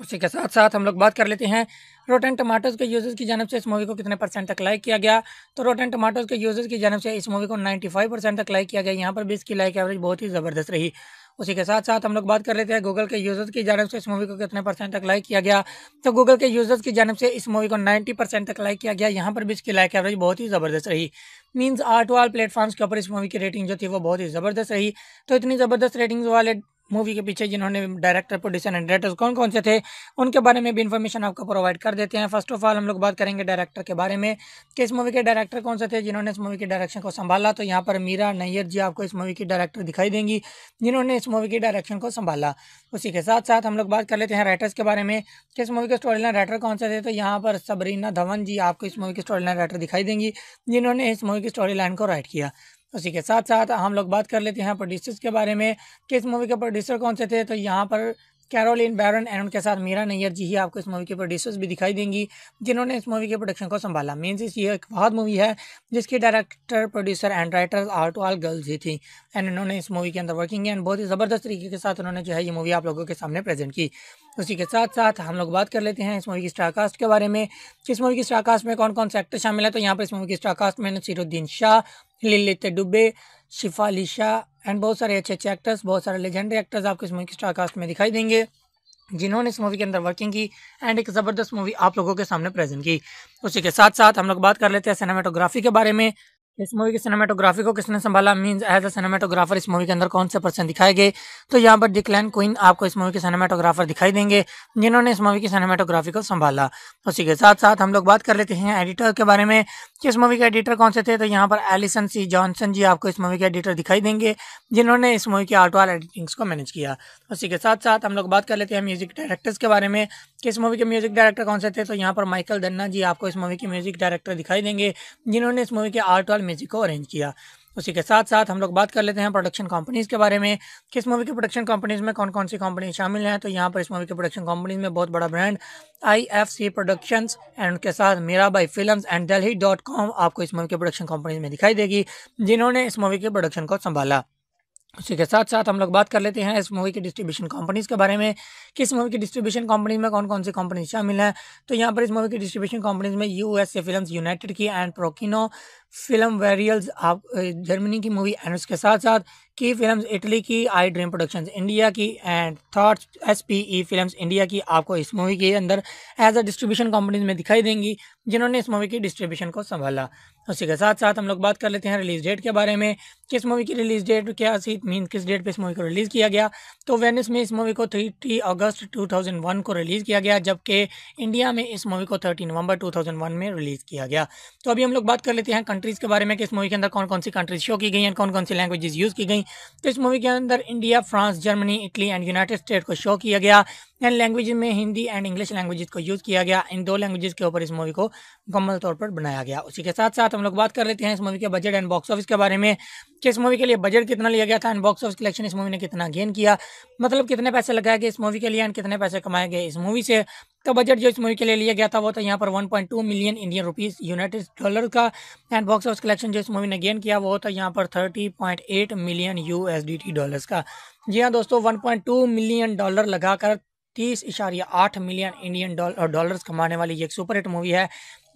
उसी के साथ साथ हम लोग बात कर लेते हैं रोटेन टमाटोज़ के यूज़र्स की जानव से इस मूवी को कितने परसेंट तक लाइक किया गया तो रोटेन टमाटोज़ के यूज़र्स की जानव से इस मूवी को 95 परसेंट तक लाइक किया गया यहाँ पर भी इसकी लाइक एवरेज बहुत ही ज़बरदस्त रही उसी के साथ साथ हम लोग बात कर लेते हैं गूगल के यूज़र्स की जानव से इस मूवी को कितने परसेंट तक लाइक किया गया तो गूगल के यूज़र्स की जानव से इस मूवी को नाइन्टी परसेंट तक लाइक किया गया यहाँ पर भी इसकी लाइक एवरेज बहुत ही ज़बरदस्त रही मीन्स आर्ट वाल प्लेटफॉर्म्स के ऊपर इस मूवी की रेटिंग जो थी वो बहुत ही ज़बरदस्त रही तो इतनी ज़बरदस्त रेटिंग्स वाले मूवी के पीछे जिन्होंने डायरेक्टर प्रोड्यूसर एंड डायरेक्टर्स कौन कौन से थे उनके बारे में भी इन्फॉर्मेशन आपको प्रोवाइड कर देते हैं फर्स्ट ऑफ ऑल हम लोग बात करेंगे डायरेक्टर के बारे में कि इस मूवी के डायरेक्टर कौन से थे जिन्होंने इस मूवी के डायरेक्शन को संभाला तो यहाँ पर मीरा नैयर जी आपको इस मूवी की डायरेक्टर दिखाई देंगी जिन्होंने इस मूवी की डायरेक्शन को संभाला उसी के साथ साथ हम लोग बात कर लेते हैं राइटर्स के बारे में कि इस मूवी के स्टोरी लाइन राइटर कौन से थे तो यहाँ पर सबरीना धवन जी आपको इस मूवी की स्टोरी लाइन राइटर दिखाई देंगी जिन्होंने इस मूवी की स्टोरी लाइन को राइट किया उसी के साथ साथ हम लोग बात कर लेते हैं प्रोड्यूसर्स के बारे में किस मूवी के प्रोड्यूसर कौन से थे तो यहाँ पर कैरोलिन बैरन एंड उनके साथ मीरा नैयर जी ही आपको इस मूवी के प्रोड्यूसर्स भी दिखाई देंगी जिन्होंने इस मूवी के प्रोडक्शन को संभाला मीन्स ये एक बहुत मूवी है जिसकी director producer and writer are to all girls ही थी एंड इन्होंने इस मूवी के अंदर वर्किंग एंड बहुत ही ज़बरदस्त तरीके के साथ उन्होंने जो है ये मूवी आप लोगों के सामने प्रेजेंट की उसी के साथ साथ हम लोग बात कर लेते हैं इस मूवी की स्टारकास्ट के बारे में इस मूवी की स्टारकास्ट में कौन कौन से एक्टर शामिल है तो यहाँ पर इस मूवी की स्टारकास्ट में नसीरुद्दीन शाह लिलित डुबे शिफा शाह एंड बहुत सारे अच्छे अच्छे एक्टर्स बहुत सारे लेजेंडरी एक्टर्स आपको इस मूवी की स्टारकास्ट में दिखाई देंगे जिन्होंने इस मूवी के अंदर वर्किंग की एंड एक ज़बरदस्त मूवी आप लोगों के सामने प्रेजेंट की उसी के साथ साथ हम लोग बात कर लेते हैं सिनेमाटोग्राफी के बारे में इस मूवी की सिनेमाटोग्राफी को किसने संभाला मींस एज अ सिनेमाटोग्राफर इस मूवी के अंदर कौन से पर्सन दिखाए गए तो यहाँ पर डिक्लैन क्वीन आपको इस मूवी के सिनेमाटोग्राफर दिखाई देंगे जिन्होंने इस मूवी की सिनेमाटोग्राफी को संभाला उसी के साथ साथ हम लोग बात कर लेते हैं एडिटर के बारे में कि इस मूवी के एडिटर कौन से थे तो यहाँ पर एलिसन सी जॉनसन जी आपको इस मूवी के एडिटर दिखाई देंगे जिन्होंने इस मूवी की आर्ट वाल एडिटिंग्स को मैनेज किया उसी के साथ साथ हम लोग बात कर लेते हैं म्यूजिक डायरेक्टर्स के बारे में कि इस मूवी के म्यूजिक डायरेक्टर कौन से थे तो यहाँ पर माइकल दन्ना जी आपको इस मूवी के म्यूजिक डायरेक्टर दिखाई देंगे जिन्होंने इस मूवी के आर्ट वाल सिंपल म्यूजिक को अरेंज किया उसी के साथ साथ हम लोग बात कर लेते हैं प्रोडक्शन कंपनीज़ के बारे में किस मूवी के प्रोडक्शन कंपनीज़ में कौन कौन सी कंपनी शामिल हैं तो यहाँ पर इस मूवी के प्रोडक्शन कंपनीज़ में बहुत बड़ा ब्रांड आईएफसी प्रोडक्शंस एंड उनके साथ मेरा by film and Delhi dot com आपको इस मूवी के प्रोडक्शन कंपनीज में दिखाई देगी जिन्होंने इस मूवी के प्रोडक्शन को संभाला उसी के साथ साथ हम लोग बात कर लेते हैं इस मूवी के डिस्ट्रीब्यूशन कंपनीज़ के बारे में किस मूवी की डिस्ट्रीब्यूशन कंपनी में कौन कौन सी कंपनी शामिल हैं तो यहाँ पर इस मूवी की डिस्ट्रीब्यूशन कंपनीज में यूएसए फिल्म्स यूनाइटेड की एंड प्रोकिनो फिल्म वेरियल्स आप जर्मनी की मूवी एनस के साथ साथ की फिल्म्स इटली की आई ड्रीम प्रोडक्शंस इंडिया की and thoughts S P E film India की आपको इस मूवी के अंदर एज अ डिस्ट्रीब्यूशन कंपनीज में दिखाई देंगी जिन्होंने इस मूवी की डिस्ट्रीब्यूशन को संभाला उसी के साथ साथ हम लोग बात कर लेते हैं रिलीज डेट के बारे में किस मूवी की रिलीज डेट क्या थी मीन किस डेट पर इस मूवी को रिलीज़ किया गया तो वेनिस में इस मूवी को थर्टी अगस्त 2001 को रिलीज़ किया गया जबकि इंडिया में इस मूवी को थर्टी नवंबर 2001 में रिलीज़ किया गया तो अभी हम लोग बात कर लेते हैं कंट्रीज़ के बारे में कि इस मूवी के अंदर कौन कौन सी कंट्रीज शो की गई हैं कौन कौन सी लैंग्वेजेस यूज़ की गई तो इस मूवी के अंदर India France Germany Italy and United state को शो किया गया एंड लैंग्वेज में हिंदी एंड इंग्लिश लैंग्वेज को यूज़ किया गया इन दो लैंग्वेज के ऊपर इस मूवी को मुकम्मल तौर पर बनाया गया उसी के साथ साथ हम लोग बात कर लेते हैं इस मूवी के बजट एंड बॉक्स ऑफिस के बारे में कि इस मूवी के लिए बजट कितना लिया गया था एंड बॉक्स ऑफिस कलेक्शन इस मूवी ने कितना गेन किया मतलब कितने पैसे लगाए गए इस मूवी के लिए एंड कितने पैसे कमाए गए इस मूवी से तो बजट जो इस मूवी के लिए लिया गया था वो था यहाँ पर one million Indian rupees United dollar का एंड बॉक्स ऑफिस कलेक्शन जो इस मूवी ने गेन किया वो था यहाँ पर थर्टी मिलियन यू डॉलर्स का जी हाँ दोस्तों 1.2 मिलियन डॉलर लगाकर तीस इशारिया आठ मिलियन इंडियन डॉलर डॉलर्स कमाने वाली एक सुपर हिट मूवी है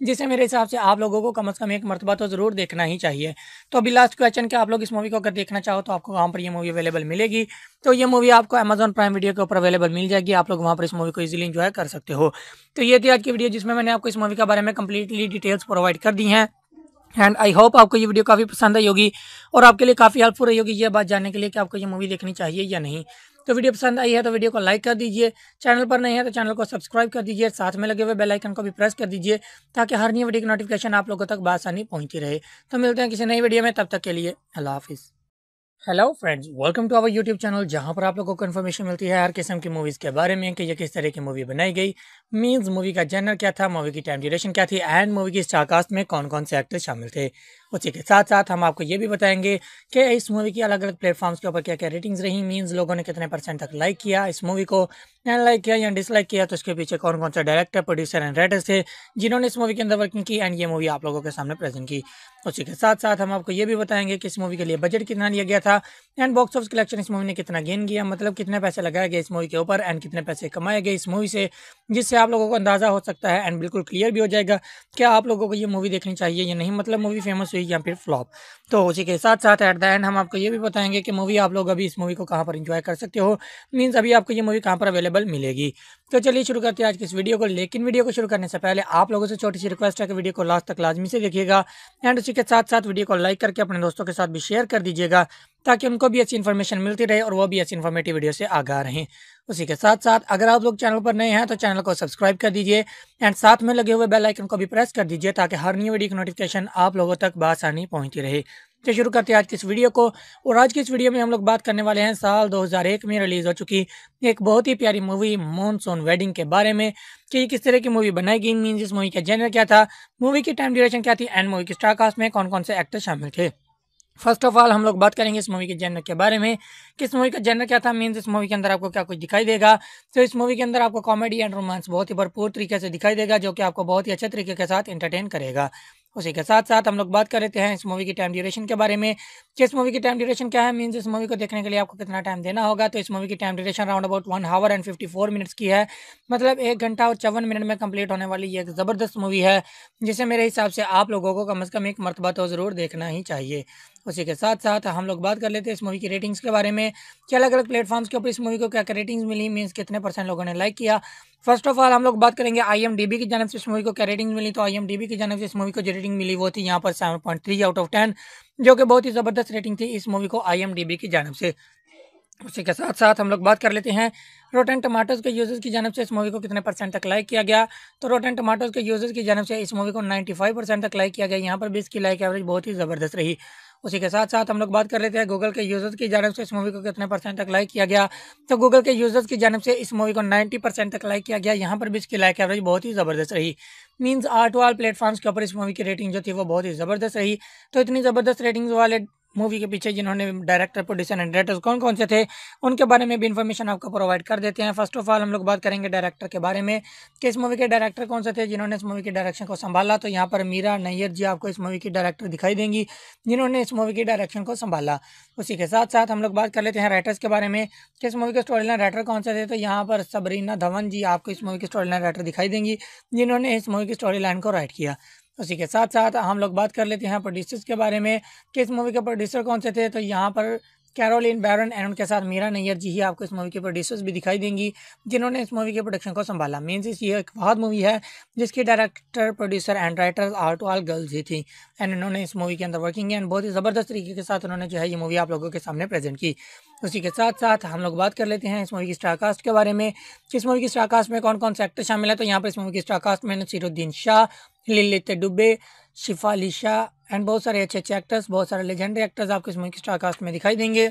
जिसे मेरे हिसाब से आप लोगों को कम से कम एक मरतबा तो ज़रूर देखना ही चाहिए तो अभी लास्ट क्वेश्चन के आप लोग इस मूवी को अगर देखना चाहो तो आपको वहाँ पर ये मूवी अवेलेबल मिलेगी तो ये मूवी आपको अमेजन प्राइम वीडियो के ऊपर अवेलेबल मिल जाएगी आप लोग वहाँ पर इस मूवी को इजिली इन्जॉय कर सकते हो तो ये थी आज की वीडियो जिसमें मैंने आपको इस मूवी के बारे में कम्प्लीटली डिटेल्स प्रोवाइड कर दी हैं एंड आई होप आपको ये वीडियो काफ़ी पसंद आई होगी और आपके लिए काफ़ी हेल्पफुल रही होगी ये बात जानने के लिए कि आपको ये मूवी देखनी चाहिए या नहीं तो वीडियो पसंद आई है तो वीडियो को लाइक कर दीजिए चैनल पर नहीं है तो चैनल को सब्सक्राइब कर दीजिए साथ में लगे हुए बेलाइकन को भी प्रेस कर दीजिए ताकि हर नई वीडियो की नोटिफिकेशन आप लोगों तक बसानी पहुँची रहे तो मिलते हैं किसी नई वीडियो में तब तक के लिए अल्लाह हाफिज़ hello friends welcome to our YouTube channel जहां पर आप लोगों को इन्फॉर्मेशन मिलती है हर किस्म की मूवीज़ के बारे में कि ये किस तरह की मूवी बनाई गई मींस मूवी का जनर क्या था मूवी की टाइम ड्यूरेशन क्या थी एंड मूवी की स्टारकास्ट में कौन कौन से एक्टर शामिल थे उसी के साथ साथ हम आपको ये भी बताएंगे कि इस मूवी की अलग अलग प्लेटफॉर्म्स के ऊपर क्या क्या रेटिंग्स रही मींस लोगों ने कितने परसेंट तक लाइक किया इस मूवी को एंड लाइक किया या डिसलाइक किया तो इसके पीछे कौन कौन सा डायरेक्टर प्रोड्यूसर एंड राइटर थे जिन्होंने इस मूवी के अंदर वर्किंग की एंड ये मूवी आप लोगों के सामने प्रेजेंट की उसी के साथ साथ हम आपको ये भी बताएंगे कि इस मूवी के लिए बजट कितना लिया गया था एंड बॉक्स ऑफिस कलेक्शन इस मूवी ने कितना गेन किया मतलब कितने पैसे लगाए गए इस मूवी के ऊपर एंड कितने पैसे कमाए गए इस मूवी से जिससे आप लोगों को अंदाजा हो सकता है एंड बिल्कुल क्लियर भी हो जाएगा क्या आप लोगों को ये मूवी देखनी चाहिए या नहीं मतलब मूवी फेमस या फिर फ्लॉप तो उसी के साथ साथ एट द एंड हम आपको ये भी बताएंगे कि मूवी आप लोग अभी इस मूवी को कहाँ पर इंजॉय कर सकते हो मीन्स अभी आपको ये मूवी कहाँ पर अवेलेबल मिलेगी तो चलिए शुरू करते हैं आज की इस वीडियो को लेकिन वीडियो को शुरू करने से पहले आप लोगों से छोटी सी रिक्वेस्ट है कि वीडियो को लास्ट तक लाजमी से देखिएगा एंड उसी के साथ साथ वीडियो को लाइक करके अपने दोस्तों के साथ भी शेयर कर दीजिएगा ताकि उनको भी अच्छी इन्फॉर्मेशन मिलती रहे और वो भी अच्छी इन्फॉर्मेटिव वीडियो से आगा रहे उसी के साथ साथ अगर आप लोग चैनल पर नए हैं तो चैनल को सब्सक्राइब कर दीजिए एंड साथ में लगे हुए बेल आइकन को भी प्रेस कर दीजिए ताकि हर न्यू वीडियो की नोटिफिकेशन आप लोगों तक बासानी पहुंचती रहे तो शुरू करते हैं आज की इस वीडियो को और आज की इस वीडियो में हम लोग बात करने वाले हैं साल 2001 में रिलीज़ हो चुकी एक बहुत ही प्यारी मूवी मॉनसून वेडिंग के बारे में कि किस तरह की मूवी बनाई गई मीन इस मूवी का जेनर क्या था मूवी की टाइम ड्यूरेशन क्या थी एंड मूवी की स्टारकास्ट में कौन कौन से एक्टर शामिल थे फर्स्ट ऑफ ऑल हम लोग बात करेंगे इस मूवी के जेनर के बारे में किस मूवी का जेनर क्या था मीन इस मूवी के अंदर आपको क्या कुछ दिखाई देगा तो इस मूवी के अंदर आपको कॉमेडी एंड रोमांस बहुत ही भरपूर तरीके से दिखाई देगा जो कि आपको बहुत ही अच्छे तरीके के साथ एंटरटेन करेगा उसी के साथ साथ हम लोग बात कर लेते हैं इस मूवी की टाइम ड्यूरेशन के बारे में कि इस मूवी की टाइम ड्यूरेशन क्या है मीन्स इस मूवी को देखने के लिए आपको कितना टाइम देना होगा तो इस मूवी की time duration round about one hour and fifty four minutes की है मतलब एक घंटा और चौवन मिनट में कंप्लीट होने वाली ये एक ज़बरदस्त मूवी है जिसे मेरे हिसाब से आप लोगों को कम अज़ कम एक मरतबा तो ज़रूर देखना ही चाहिए उसी के साथ साथ हम लोग बात कर लेते हैं इस मूवी की रेटिंग्स के बारे में कि अलग अलग प्लेटफॉर्म्स के ऊपर इस मूवी को क्या रेटिंग्स मिली मीन्स कितने परसेंट लोगों ने लाइक किया फर्स्ट ऑफ ऑल हम लोग बात करेंगे आई की जानव से इस मूवी को क्या रेटिंग मिली तो आई की जानव से इस मूवी को जो रेटिंग मिली वो थी यहाँ पर seven point three out of ten जो कि बहुत ही ज़बरदस्त रेटिंग थी इस मूवी को आई की जानव से उसी के साथ साथ हम लोग बात कर लेते हैं रोटेन टमाटोज़ के यूज़र्स की जानव से इस मूवी को कितने परसेंट तक लाइक किया गया तो रोटेन टमाटोज़ के यूज़र्स की जानव से इस मूवी को 95 परसेंट तक लाइक किया गया यहाँ पर भी इसकी लाइक एवरेज बहुत ही ज़बरदस्त रही उसी के साथ साथ हम लोग बात कर लेते हैं गूगल के यूज़र्स की जानव से इस मूवी को कितने परसेंट तक लाइक किया गया तो गूगल के यूज़र्स की जानव से इस मूवी को नाइन्टी परसेंट तक लाइक किया गया यहाँ पर भी इसकी लाइक एवरेज बहुत ही ज़बरदस्त रही मीन्स आर्ट वाल प्लेटफॉर्म्स के ऊपर इस मूवी की रेटिंग जो थी वो बहुत ही ज़बरदस्त रही तो इतनी ज़बरदस्त रेटिंग्स वाले मूवी के पीछे जिन्होंने डायरेक्टर प्रोड्यूसर एंड डायरेक्टर्स कौन कौन से थे उनके बारे में भी इन्फॉर्मेशन आपको प्रोवाइड कर देते हैं फर्स्ट ऑफ ऑल हम लोग बात करेंगे डायरेक्टर के बारे में कि इस मूवी के डायरेक्टर कौन से थे जिन्होंने इस मूवी के डायरेक्शन को संभाला तो यहाँ पर मीरा नैयर जी आपको इस मूवी की डायरेक्टर दिखाई देंगी जिन्होंने इस मूवी की डायरेक्शन को संभाला उसी के साथ साथ हम लोग बात कर लेते हैं राइटर्स के बारे में कि इस मूवी के स्टोरी लाइन राइटर कौन से थे तो यहाँ पर सबरीना धवन जी आपको इस मूवी की स्टोरी लाइन राइटर दिखाई देंगी जिन्होंने इस मूवी की स्टोरी लाइन को राइट किया उसी के साथ साथ हम लोग बात कर लेते हैं प्रोड्यूसर्स के बारे में किस मूवी के प्रोड्यूसर कौन से थे तो यहाँ पर कैरोलिन बैरन एंड उनके साथ मीरा नैयर जी ही आपको इस मूवी के प्रोड्यूसर्स भी दिखाई देंगी जिन्होंने इस मूवी के प्रोडक्शन को संभाला मीन्स ये एक बहुत मूवी है जिसकी director producer and writer are to all girls ही थी एंड इन्होंने इस मूवी के अंदर वर्किंग एंड बहुत ही ज़बरदस्त तरीके के साथ उन्होंने जो है ये मूवी आप लोगों के सामने प्रेजेंट की उसी के साथ साथ हम लोग बात कर लेते हैं इस मूवी की स्टारकास्ट के बारे में इस मूवी की स्टारकास्ट में कौन कौन से एक्टर शामिल है तो यहाँ पर इस मूवी की स्टारकास्ट में नसीरुद्दीन शाह लिलित डुबे शिफा शाह एंड बहुत सारे अच्छे अच्छे एक्टर्स बहुत सारे लेजेंडरी एक्टर्स आपको इस मूवी के स्टारकास्ट में दिखाई देंगे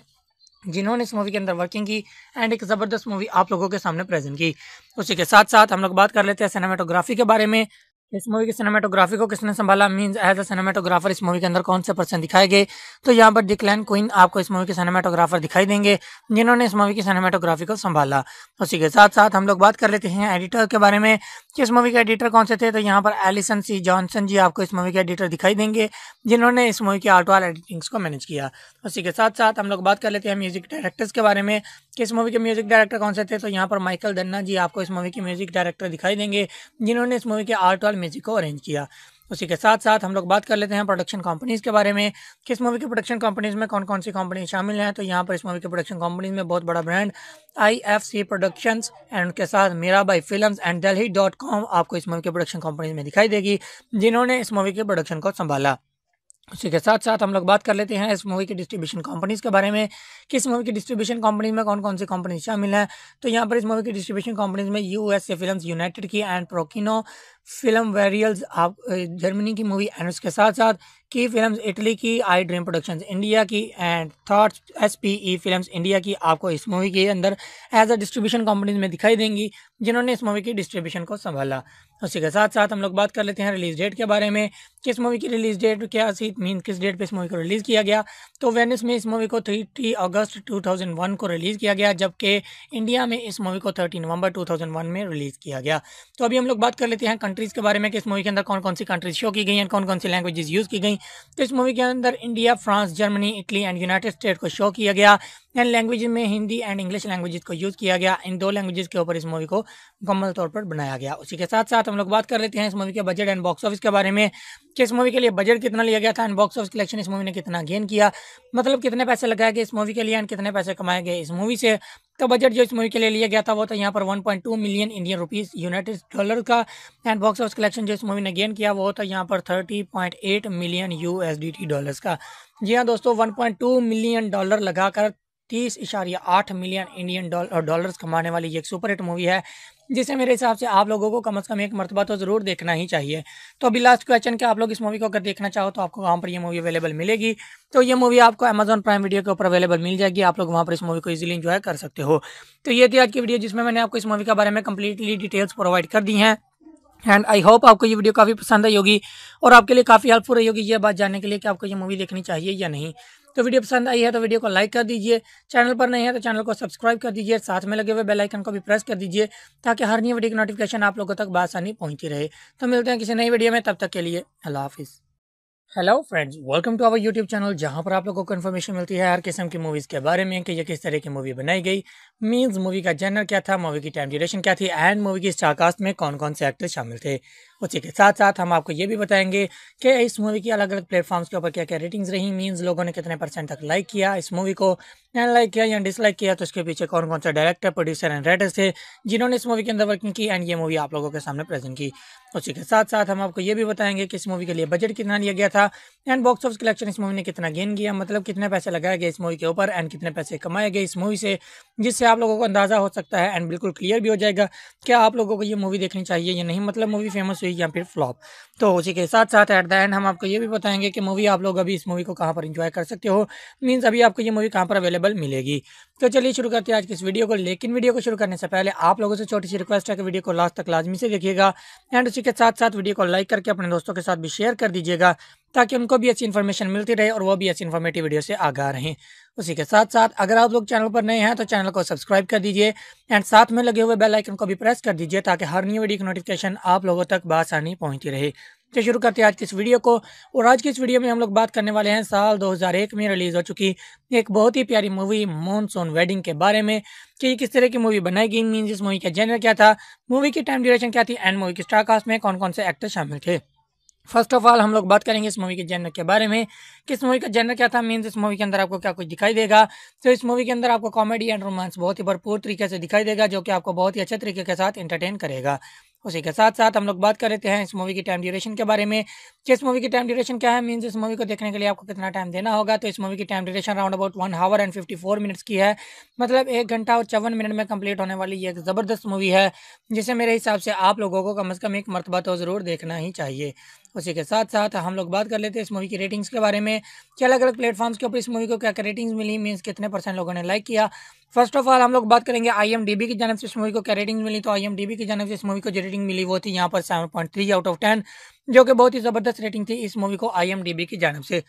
जिन्होंने इस मूवी के अंदर वर्किंग की एंड एक ज़बरदस्त मूवी आप लोगों के सामने प्रेजेंट की उसी के साथ साथ हम लोग बात कर लेते हैं सिनेमाटोग्राफी के बारे में इस मूवी की सिनेमाटोग्राफी को किसने संभाला मींस एज अ सिनेमाटोग्राफर इस मूवी के अंदर कौन से पर्सन दिखाए गए तो यहाँ पर डिक्लैन क्वीन आपको इस मूवी के सिनेमाटोग्राफर दिखाई देंगे जिन्होंने इस मूवी की सिनेमाटोग्राफी को संभाला उसी के साथ साथ हम लोग बात कर लेते हैं एडिटर के बारे में कि इस मूवी के एडिटर कौन से थे तो यहाँ पर एलिसन सी जॉनसन जी आपको इस मूवी के एडिटर दिखाई देंगे जिन्होंने इस मूवी की आर्ट वाल एडिटिंग्स को मैनेज किया उसी के साथ साथ हम लोग बात कर लेते हैं म्यूजिक डायरेक्टर्स के बारे में कि इस मूवी के म्यूजिक डायरेक्टर कौन से थे तो यहाँ पर माइकल दन्ना जी आपको इस मूवी के म्यूजिक डायरेक्टर दिखाई देंगे जिन्होंने इस मूवी के आर्ट वाल सिंपल म्यूजिक को अरेंज किया उसी के साथ साथ हम लोग बात कर लेते हैं प्रोडक्शन कंपनीज़ के बारे में किस मूवी की प्रोडक्शन कंपनीज़ में कौन कौन सी कंपनी शामिल हैं तो यहाँ पर इस मूवी की प्रोडक्शन कंपनीज़ में बहुत बड़ा ब्रांड आईएफसी प्रोडक्शंस एंड उनके साथ मेरा by film and Delhi dot com आपको इस मूवी की प्रोडक्शन कंपनीज में दिखाई देगी जिन्होंने इस मूवी के प्रोडक्शन को संभाला उसी के साथ साथ हम लोग बात कर लेते हैं इस मूवी के डिस्ट्रीब्यूशन कंपनीज़ के बारे में किस मूवी की डिस्ट्रीब्यूशन कंपनी में कौन कौन सी कंपनी शामिल हैं तो यहाँ पर इस मूवी की डिस्ट्रीब्यूशन कंपनीज में यूएसए फिल्म्स यूनाइटेड की एंड प्रोकिनो फिल्म वेरियल्स आप जर्मनी की मूवी एनस के साथ साथ की फिल्म्स इटली की आई ड्रीम प्रोडक्शंस इंडिया की and thoughts S P E film India की आपको इस मूवी के अंदर एज अ डिस्ट्रीब्यूशन कंपनीज में दिखाई देंगी जिन्होंने इस मूवी की डिस्ट्रीब्यूशन को संभाला उसी के साथ साथ हम लोग बात कर लेते हैं रिलीज डेट के बारे में किस मूवी की रिलीज डेट क्या सी मीन किस डेट पर इस मूवी को रिलीज़ किया गया तो वेनिस में इस मूवी को थर्टी अगस्त टू को रिलीज़ किया गया जबकि इंडिया में इस मूवी को थर्टी नवंबर टू में रिलीज़ किया गया तो अभी हम लोग बात कर लेते हैं कंट्रीज़ के बारे में कि इस मूवी के अंदर कौन कौन सी कंट्रीज शो की गई हैं कौन कौन सी लैंग्वेजेस यूज़ की गई तो इस मूवी के अंदर India France Germany Italy and United state को शो किया गया एंड लैंग्वेज में हिंदी एंड इंग्लिश लैंग्वेज को यूज़ किया गया इन दो लैंग्वेज के ऊपर इस मूवी को मुकम्मल तौर पर बनाया गया उसी के साथ साथ हम लोग बात कर लेते हैं इस मूवी के बजट एंड बॉक्स ऑफिस के बारे में कि इस मूवी के लिए बजट कितना लिया गया था एंड बॉक्स ऑफिस कलेक्शन इस मूवी ने कितना गेन किया मतलब कितने पैसे लगाए गए इस मूवी के लिए एंड कितने पैसे कमाए गए इस मूवी से तो बजट जो इस मूवी के लिए लिया गया था वो था यहाँ पर one million Indian rupees United dollar का एंड बॉक्स ऑफिस कलेक्शन जो इस मूवी ने गेन किया वो था यहाँ पर थर्टी मिलियन यू डॉलर्स का जी हाँ दोस्तों 1.2 मिलियन डॉलर लगाकर तीस इशारिया आठ मिलियन इंडियन डॉलर डॉलर्स कमाने वाली एक सुपर हिट मूवी है जिसे मेरे हिसाब से आप लोगों को कम से कम एक मरतबा तो ज़रूर देखना ही चाहिए तो अभी लास्ट क्वेश्चन के आप लोग इस मूवी को अगर देखना चाहो तो आपको वहाँ पर ये मूवी अवेलेबल मिलेगी तो ये मूवी आपको अमेजन प्राइम वीडियो के ऊपर अवेलेबल मिल जाएगी आप लोग वहाँ पर इस मूवी को इजिली इन्जॉय कर सकते हो तो ये थी आज की वीडियो जिसमें मैंने आपको इस मूवी के बारे में कम्प्लीटली डिटेल्स प्रोवाइड कर दी हैं एंड आई होप आपको ये वीडियो काफ़ी पसंद आई होगी और आपके लिए काफ़ी हेल्पफुल रही होगी ये बात जानने के लिए कि आपको ये मूवी देखनी चाहिए या नहीं तो वीडियो पसंद आई है तो वीडियो को लाइक कर दीजिए चैनल पर नहीं है तो चैनल को सब्सक्राइब कर दीजिए साथ में लगे हुए बेलाइकन को भी प्रेस कर दीजिए ताकि हर नई वीडियो की नोटिफिकेशन आप लोगों तक बसानी पहुँची रहे तो मिलते हैं किसी नई वीडियो में तब तक के लिए अल्लाह हाफिज़ hello friends welcome to our YouTube channel जहां पर आप लोगों को इन्फॉर्मेशन मिलती है हर किस्म की मूवीज़ के बारे में कि ये किस तरह की मूवी बनाई गई मींस मूवी का जनर क्या था मूवी की टाइम ड्यूरेशन क्या थी एंड मूवी की स्टारकास्ट में कौन कौन से एक्टर शामिल थे उसी के साथ साथ हम आपको ये भी बताएंगे कि इस मूवी की अलग अलग प्लेटफॉर्म्स के ऊपर क्या क्या रेटिंग्स रही मींस लोगों ने कितने परसेंट तक लाइक किया इस मूवी को एंड लाइक किया या डिसलाइक किया तो इसके पीछे कौन कौन सा डायरेक्टर प्रोड्यूसर एंड राइटर थे जिन्होंने इस मूवी के अंदर वर्किंग की एंड ये मूवी आप लोगों के सामने प्रेजेंट की उसी के साथ साथ हम आपको ये भी बताएंगे कि इस मूवी के लिए बजट कितना लिया गया था एंड बॉक्स ऑफिस कलेक्शन इस मूवी ने कितना गेन किया मतलब कितने पैसे लगाए गए इस मूवी के ऊपर एंड कितने पैसे कमाए गए इस मूवी से जिससे आप लोगों को अंदाजा हो सकता है एंड बिल्कुल क्लियर भी हो जाएगा क्या आप लोगों को ये मूवी देखनी चाहिए या नहीं मतलब मूवी फेमस से या फिर फ्लॉप तो उसी के साथ साथ एट द एंड हम आपको ये भी बताएंगे कि मूवी आप लोग अभी इस मूवी को कहाँ पर इंजॉय कर सकते हो मीन्स अभी आपको ये मूवी कहाँ पर अवेलेबल मिलेगी तो चलिए शुरू करते हैं आज की इस वीडियो को लेकिन वीडियो को शुरू करने से पहले आप लोगों से छोटी सी रिक्वेस्ट है कि वीडियो को लास्ट तक लाजमी से देखिएगा एंड उसी के साथ साथ वीडियो को लाइक करके अपने दोस्तों के साथ भी शेयर कर दीजिएगा ताकि उनको भी अच्छी इन्फॉर्मेशन मिलती रहे और वो भी अच्छी इन्फॉर्मेटिव वीडियो से आगा रहे उसी के साथ साथ अगर आप लोग चैनल पर नए हैं तो चैनल को सब्सक्राइब कर दीजिए एंड साथ में लगे हुए बेल आइकन को भी प्रेस कर दीजिए ताकि हर न्यू वीडियो की नोटिफिकेशन आप लोगों तक बासानी पहुंचती रहे तो शुरू करते हैं आज की इस वीडियो को और आज की इस वीडियो में हम लोग बात करने वाले हैं साल 2001 में रिलीज़ हो चुकी एक बहुत ही प्यारी मूवी मॉनसून वेडिंग के बारे में कि किस तरह की मूवी बनाई गई मीन इस मूवी का जेनर क्या था मूवी की टाइम ड्यूरेशन क्या थी एंड मूवी की स्टारकास्ट में कौन कौन से एक्टर शामिल थे फर्स्ट ऑफ ऑल हम लोग बात करेंगे इस मूवी के जेनर के बारे में किस मूवी का जेनर क्या था मीन इस मूवी के अंदर आपको क्या कुछ दिखाई देगा तो इस मूवी के अंदर आपको कॉमेडी एंड रोमांस बहुत ही भरपूर तरीके से दिखाई देगा जो कि आपको बहुत ही अच्छे तरीके के साथ एंटरटेन करेगा उसी के साथ साथ हम लोग बात कर लेते हैं इस मूवी की टाइम ड्यूरेशन के बारे में कि इस मूवी की टाइम ड्यूरेशन क्या है मीन्स इस मूवी को देखने के लिए आपको कितना टाइम देना होगा तो इस मूवी की time duration round about one hour and fifty four minutes की है मतलब एक घंटा और चौवन मिनट में कंप्लीट होने वाली ये एक ज़बरदस्त मूवी है जिसे मेरे हिसाब से आप लोगों को कम अज़ कम एक मरतबा तो ज़रूर देखना ही चाहिए उसी के साथ साथ हम लोग बात कर लेते हैं इस मूवी की रेटिंग्स के बारे में कि अलग अलग प्लेटफॉर्म्स के ऊपर इस मूवी को क्या क्या रेटिंग्स मिली मीन्स कितने परसेंट लोगों ने लाइक किया फर्स्ट ऑफ ऑल हम लोग बात करेंगे आई की जानव से इस मूवी को क्या रेटिंग मिली तो आई की जानव से इस मूवी को जो रेटिंग मिली वो थी यहाँ पर सेवन आउट ऑफ टेन जो कि बहुत ही ज़बरदस्त रेटिंग थी इस मूवी को आई की जानव से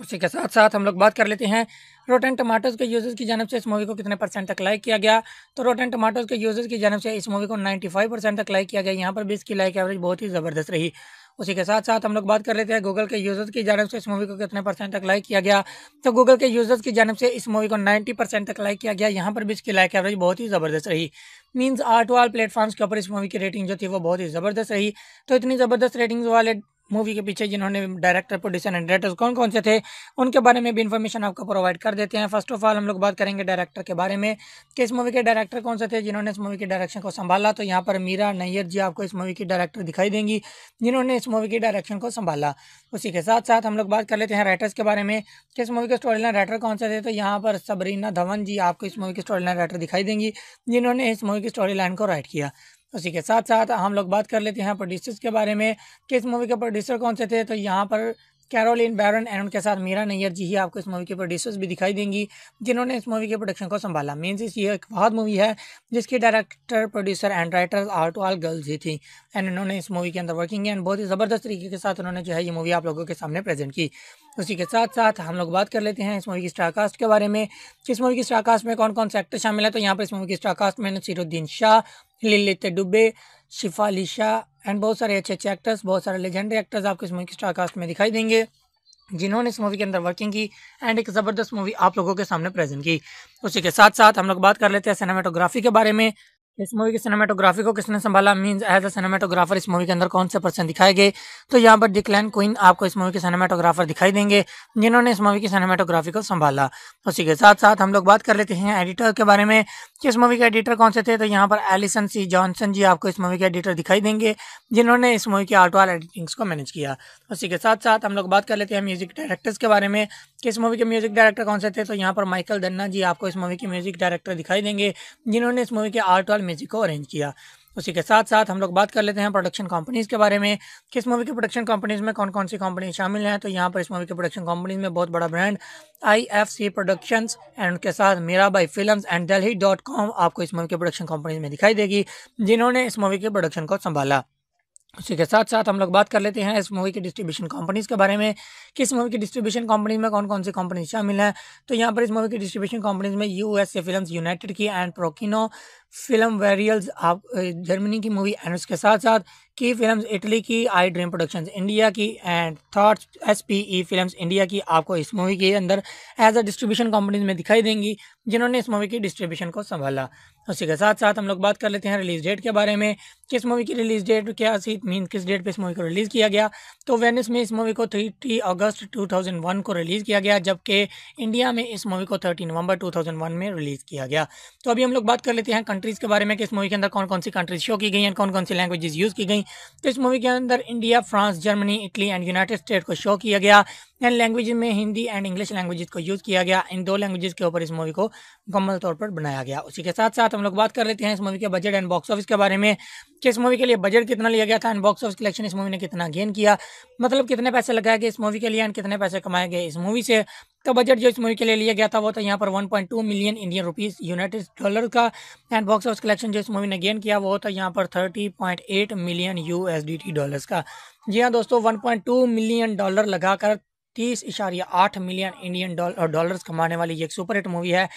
उसी के साथ साथ हम लोग बात कर लेते हैं रोटेन टमाटोज़ के यूज़र्स की जानव से इस मूवी को कितने परसेंट तक लाइक किया गया तो रोटेन टमाटोज़ के यूज़र्स की जानव से इस मूवी को 95 परसेंट तक लाइक किया गया यहाँ पर भी इसकी लाइक एवरेज बहुत ही ज़बरदस्त रही उसी के साथ साथ हम लोग बात कर लेते हैं गूगल के यूज़र्स की जानव से इस मूवी को कितने परसेंट तक लाइक किया गया तो गूगल के यूज़र्स की जानब से इस मूवी को नाइन्टी परसेंट तक लाइक तो किया गया यहाँ पर भी इसकी लाइक एवरेज बहुत ही ज़बरदस्त रही मीन्स आर्ट वाल प्लेटफॉर्म्स के ऊपर इस मूवी की रेटिंग जो थी वो बहुत ही ज़बरदस्त रही तो इतनी ज़बरदस्त रेटिंग्स वाले मूवी के पीछे जिन्होंने डायरेक्टर प्रोड्यूसर एंड डायरेक्टर्स कौन कौन से थे उनके बारे में भी इन्फॉर्मेशन आपको प्रोवाइड कर देते हैं फर्स्ट ऑफ ऑल हम लोग बात करेंगे डायरेक्टर के बारे में कि इस मूवी के डायरेक्टर कौन से थे जिन्होंने इस मूवी के डायरेक्शन को संभाला तो यहाँ पर मीरा नैयर जी आपको इस मूवी की डायरेक्टर दिखाई देंगी जिन्होंने इस मूवी की डायरेक्शन को संभाला उसी के साथ साथ हम लोग बात कर लेते हैं राइटर्स के बारे में कि इस मूवी के स्टोरी लाइन राइटर कौन से थे तो यहाँ पर सबरीना धवन जी आपको इस मूवी की स्टोरी लाइन राइटर दिखाई देंगी जिन्होंने इस मूवी की स्टोरी लाइन को राइट किया उसी के साथ साथ हम लोग बात कर लेते हैं प्रोड्यूसर्स के बारे में किस मूवी के प्रोड्यूसर कौन से थे तो यहाँ पर कैरोलिन बैरन एंड उनके साथ मीरा नैयर जी ही आपको इस मूवी के प्रोड्यूसर्स भी दिखाई देंगी जिन्होंने इस मूवी के प्रोडक्शन को संभाला मीन्स ये एक बहुत मूवी है जिसकी director producer and writer are to all girls ही थी एंड इन्होंने इस मूवी के अंदर वर्किंग एंड बहुत ही ज़बरदस्त तरीके के साथ उन्होंने जो है ये मूवी आप लोगों के सामने प्रेजेंट की उसी के साथ साथ हम लोग बात कर लेते हैं इस मूवी की स्टारकास्ट के बारे में इस मूवी की स्टारकास्ट में कौन कौन से एक्टर शामिल है तो यहाँ पर इस मूवी की स्टारकास्ट में नसीरुद्दीन शाह लिलित डुबे शिफा शाह एंड बहुत सारे अच्छे अच्छे एक्टर्स बहुत सारे लेजेंडरी एक्टर्स आपको इस मूवी की स्टार कास्ट में दिखाई देंगे जिन्होंने इस मूवी के अंदर वर्किंग की एंड एक ज़बरदस्त मूवी आप लोगों के सामने प्रेजेंट की उसी के साथ साथ हम लोग बात कर लेते हैं सिनेमाटोग्राफी के बारे में इस मूवी की सिनेमाटोग्राफी को किसने संभाला मींस एज अ सिनेमाटोग्राफर इस मूवी के अंदर कौन से पर्सन दिखाए गए तो यहाँ पर डिक्लैन क्वीन आपको इस मूवी के सिनेमाटोग्राफर दिखाई देंगे जिन्होंने इस मूवी की सिनेमाटोग्राफी को संभाला उसी के साथ साथ हम लोग बात कर लेते हैं एडिटर के बारे में कि इस मूवी के एडिटर कौन से थे तो यहाँ पर एलिसन सी जॉनसन जी आपको इस मूवी के एडिटर दिखाई देंगे जिन्होंने इस मूवी की आर्ट वाल एडिटिंग्स को मैनेज किया उसी के साथ साथ हम लोग बात कर लेते हैं म्यूजिक डायरेक्टर्स के बारे में कि इस मूवी के म्यूजिक डायरेक्टर कौन से थे तो यहाँ पर माइकल दन्ना जी आपको इस मूवी के म्यूजिक डायरेक्टर दिखाई देंगे जिन्होंने इस मूवी के आर्ट वाल म्यूजिक को अरेंज किया उसी के साथ साथ हम लोग बात कर लेते हैं प्रोडक्शन कंपनीज़ के बारे में किस मूवी के प्रोडक्शन कंपनीज़ में कौन कौन सी कंपनी शामिल हैं तो यहाँ पर इस मूवी के प्रोडक्शन कंपनीज़ में बहुत बड़ा ब्रांड आईएफसी प्रोडक्शंस एंड उनके साथ मेरा by film and Delhi dot com आपको इस मूवी के प्रोडक्शन कंपनीज में दिखाई देगी जिन्होंने इस मूवी के प्रोडक्शन को संभाला उसी के साथ साथ हम लोग बात कर लेते हैं इस मूवी के डिस्ट्रीब्यूशन कंपनीज़ के बारे में किस मूवी की डिस्ट्रीब्यूशन कंपनी में कौन कौन सी कंपनी शामिल हैं तो यहाँ पर इस मूवी की डिस्ट्रीब्यूशन कंपनीज में यूएसए फिल्म्स यूनाइटेड की एंड प्रोकिनो फिल्म वेरियल्स आप जर्मनी की मूवी एनस के साथ साथ की फिल्म्स इटली की आई ड्रीम प्रोडक्शंस इंडिया की and thoughts S P E film India की आपको इस मूवी के अंदर एज अ डिस्ट्रीब्यूशन कंपनीज में दिखाई देंगी जिन्होंने इस मूवी की डिस्ट्रीब्यूशन को संभाला उसी के साथ साथ हम लोग बात कर लेते हैं रिलीज डेट के बारे में किस मूवी की रिलीज डेट क्या सी मीन किस डेट पर इस मूवी को रिलीज़ किया गया तो वेनिस में इस मूवी को थर्टी अगस्त टू को रिलीज़ किया गया जबकि इंडिया में इस मूवी को थर्टी नवंबर टू में रिलीज़ किया गया तो अभी हम लोग बात कर लेते हैं कंट्रीज़ के बारे में कि इस मूवी के अंदर कौन कौन सी कंट्रीज शो की गई हैं कौन कौन सी लैंग्वेजेस यूज़ की गई तो इस मूवी के अंदर India France Germany Italy and United state को शो किया गया एंड लैंग्वेज में हिंदी एंड इंग्लिश लैंग्वेज को यूज़ किया गया इन दो लैंग्वेज के ऊपर इस मूवी को मुकम्मल तौर पर बनाया गया उसी के साथ साथ हम लोग बात कर लेते हैं इस मूवी के बजट एंड बॉक्स ऑफिस के बारे में कि इस मूवी के लिए बजट कितना लिया गया था एंड बॉक्स ऑफिस कलेक्शन इस मूवी ने कितना गेन किया मतलब कितने पैसे लगाए गए इस मूवी के लिए एंड कितने पैसे कमाए गए इस मूवी से तो बजट जो इस मूवी के लिए लिया गया था वो था यहाँ पर one million Indian rupees United dollar का एंड बॉक्स ऑफिस कलेक्शन जो इस मूवी ने गेन किया वो था यहाँ पर थर्टी मिलियन यू डॉलर्स का जी हाँ दोस्तों 1.2 मिलियन डॉलर लगाकर तीस इशारिया आठ मिलियन इंडियन डॉलर डॉलर्स कमाने वाली एक सुपर हिट मूवी है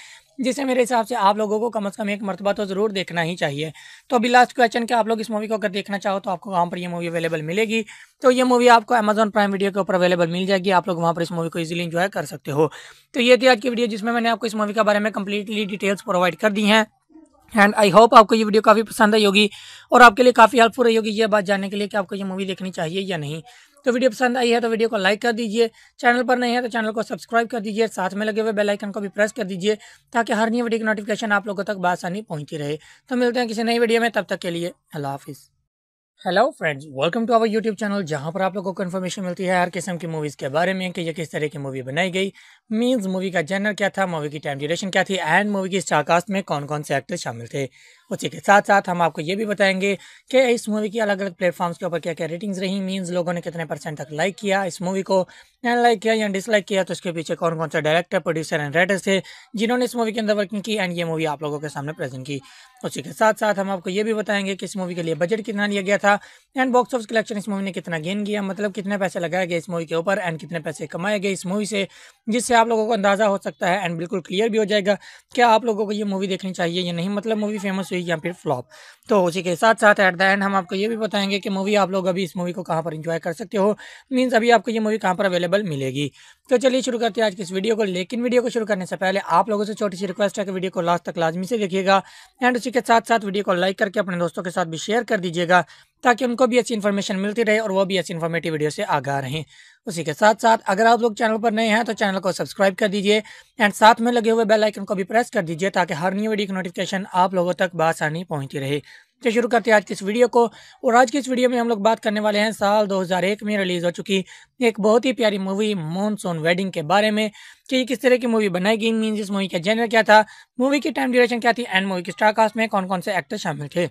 जिसे मेरे हिसाब से आप लोगों को कम से कम एक मरतबा तो ज़रूर देखना ही चाहिए तो अभी लास्ट क्वेश्चन के आप लोग इस मूवी को अगर देखना चाहो तो आपको वहाँ पर ये मूवी अवेलेबल मिलेगी तो ये मूवी आपको अमेजन प्राइम वीडियो के ऊपर अवेलेबल मिल जाएगी आप लोग वहाँ पर इस मूवी को इजिली इन्जॉय कर सकते हो तो ये थी आज की वीडियो जिसमें मैंने आपको इस मूवी के बारे में कम्प्लीटली डिटेल्स प्रोवाइड कर दी हैं एंड आई होप आपको ये वीडियो काफ़ी पसंद आई होगी और आपके लिए काफ़ी हेल्पफुल रही होगी ये बात जानने के लिए कि आपको ये मूवी देखनी चाहिए या नहीं तो वीडियो पसंद आई है तो वीडियो को लाइक कर दीजिए चैनल पर नहीं है तो चैनल को सब्सक्राइब कर दीजिए साथ में लगे हुए बेलाइकन को भी प्रेस कर दीजिए ताकि हर नई वीडियो की नोटिफिकेशन आप लोगों तक बसानी पहुँची रहे तो मिलते हैं किसी नई वीडियो में तब तक के लिए अल्लाह हाफिज़ hello friends welcome to our YouTube channel जहां पर आप लोगों को इन्फॉर्मेशन मिलती है हर किस्म की मूवीज़ के बारे में कि ये किस तरह की मूवी बनाई गई मींस मूवी का जनर क्या था मूवी की टाइम ड्यूरेशन क्या थी एंड मूवी की स्टारकास्ट में कौन कौन से एक्टर शामिल थे उसी के साथ साथ हम आपको ये भी बताएंगे कि इस मूवी की अलग अलग प्लेटफॉर्म्स के ऊपर क्या क्या रेटिंग्स रही मींस लोगों ने कितने परसेंट तक लाइक किया इस मूवी को एंड लाइक किया या डिसलाइक किया तो इसके पीछे कौन कौन सा डायरेक्टर प्रोड्यूसर एंड राइटर थे जिन्होंने इस मूवी के अंदर वर्किंग की एंड ये मूवी आप लोगों के सामने प्रेजेंट की उसी के साथ साथ हम आपको ये भी बताएंगे कि इस मूवी के लिए बजट कितना लिया गया था एंड बॉक्स ऑफिस कलेक्शन इस मूवी ने कितना गेन किया मतलब कितने पैसे लगाए गए इस मूवी के ऊपर एंड कितने पैसे कमाए गए इस मूवी से जिससे आप लोगों को अंदाजा हो सकता है एंड बिल्कुल क्लियर भी हो जाएगा क्या आप लोगों को ये मूवी देखनी चाहिए या नहीं मतलब मूवी फेमस से या फिर फ्लॉप तो उसी के साथ साथ एट द एंड हम आपको ये भी बताएंगे कि मूवी आप लोग अभी इस मूवी को कहाँ पर इंजॉय कर सकते हो मीन्स अभी आपको ये मूवी कहाँ पर अवेलेबल मिलेगी तो चलिए शुरू करते हैं आज की इस वीडियो को लेकिन वीडियो को शुरू करने से पहले आप लोगों से छोटी सी रिक्वेस्ट है कि वीडियो को लास्ट तक लाजमी से देखिएगा एंड उसी के साथ साथ वीडियो को लाइक करके अपने दोस्तों के साथ भी शेयर कर दीजिएगा ताकि उनको भी अच्छी इन्फॉर्मेशन मिलती रहे और वो भी अच्छी इन्फॉर्मेटिव वीडियो से आगा रहे उसी के साथ साथ अगर आप लोग चैनल पर नए हैं तो चैनल को सब्सक्राइब कर दीजिए एंड साथ में लगे हुए बेल आइकन को भी प्रेस कर दीजिए ताकि हर न्यू वीडियो की नोटिफिकेशन आप लोगों तक बासानी पहुंचती रहे तो शुरू करते हैं आज की इस वीडियो को और आज की इस वीडियो में हम लोग बात करने वाले हैं साल 2001 में रिलीज़ हो चुकी एक बहुत ही प्यारी मूवी मॉनसून वेडिंग के बारे में कि किस तरह की मूवी बनाई गई मीन इस मूवी का जेनर क्या था मूवी की टाइम ड्यूरेशन क्या थी एंड मूवी की स्टारकास्ट में कौन कौन से एक्टर शामिल थे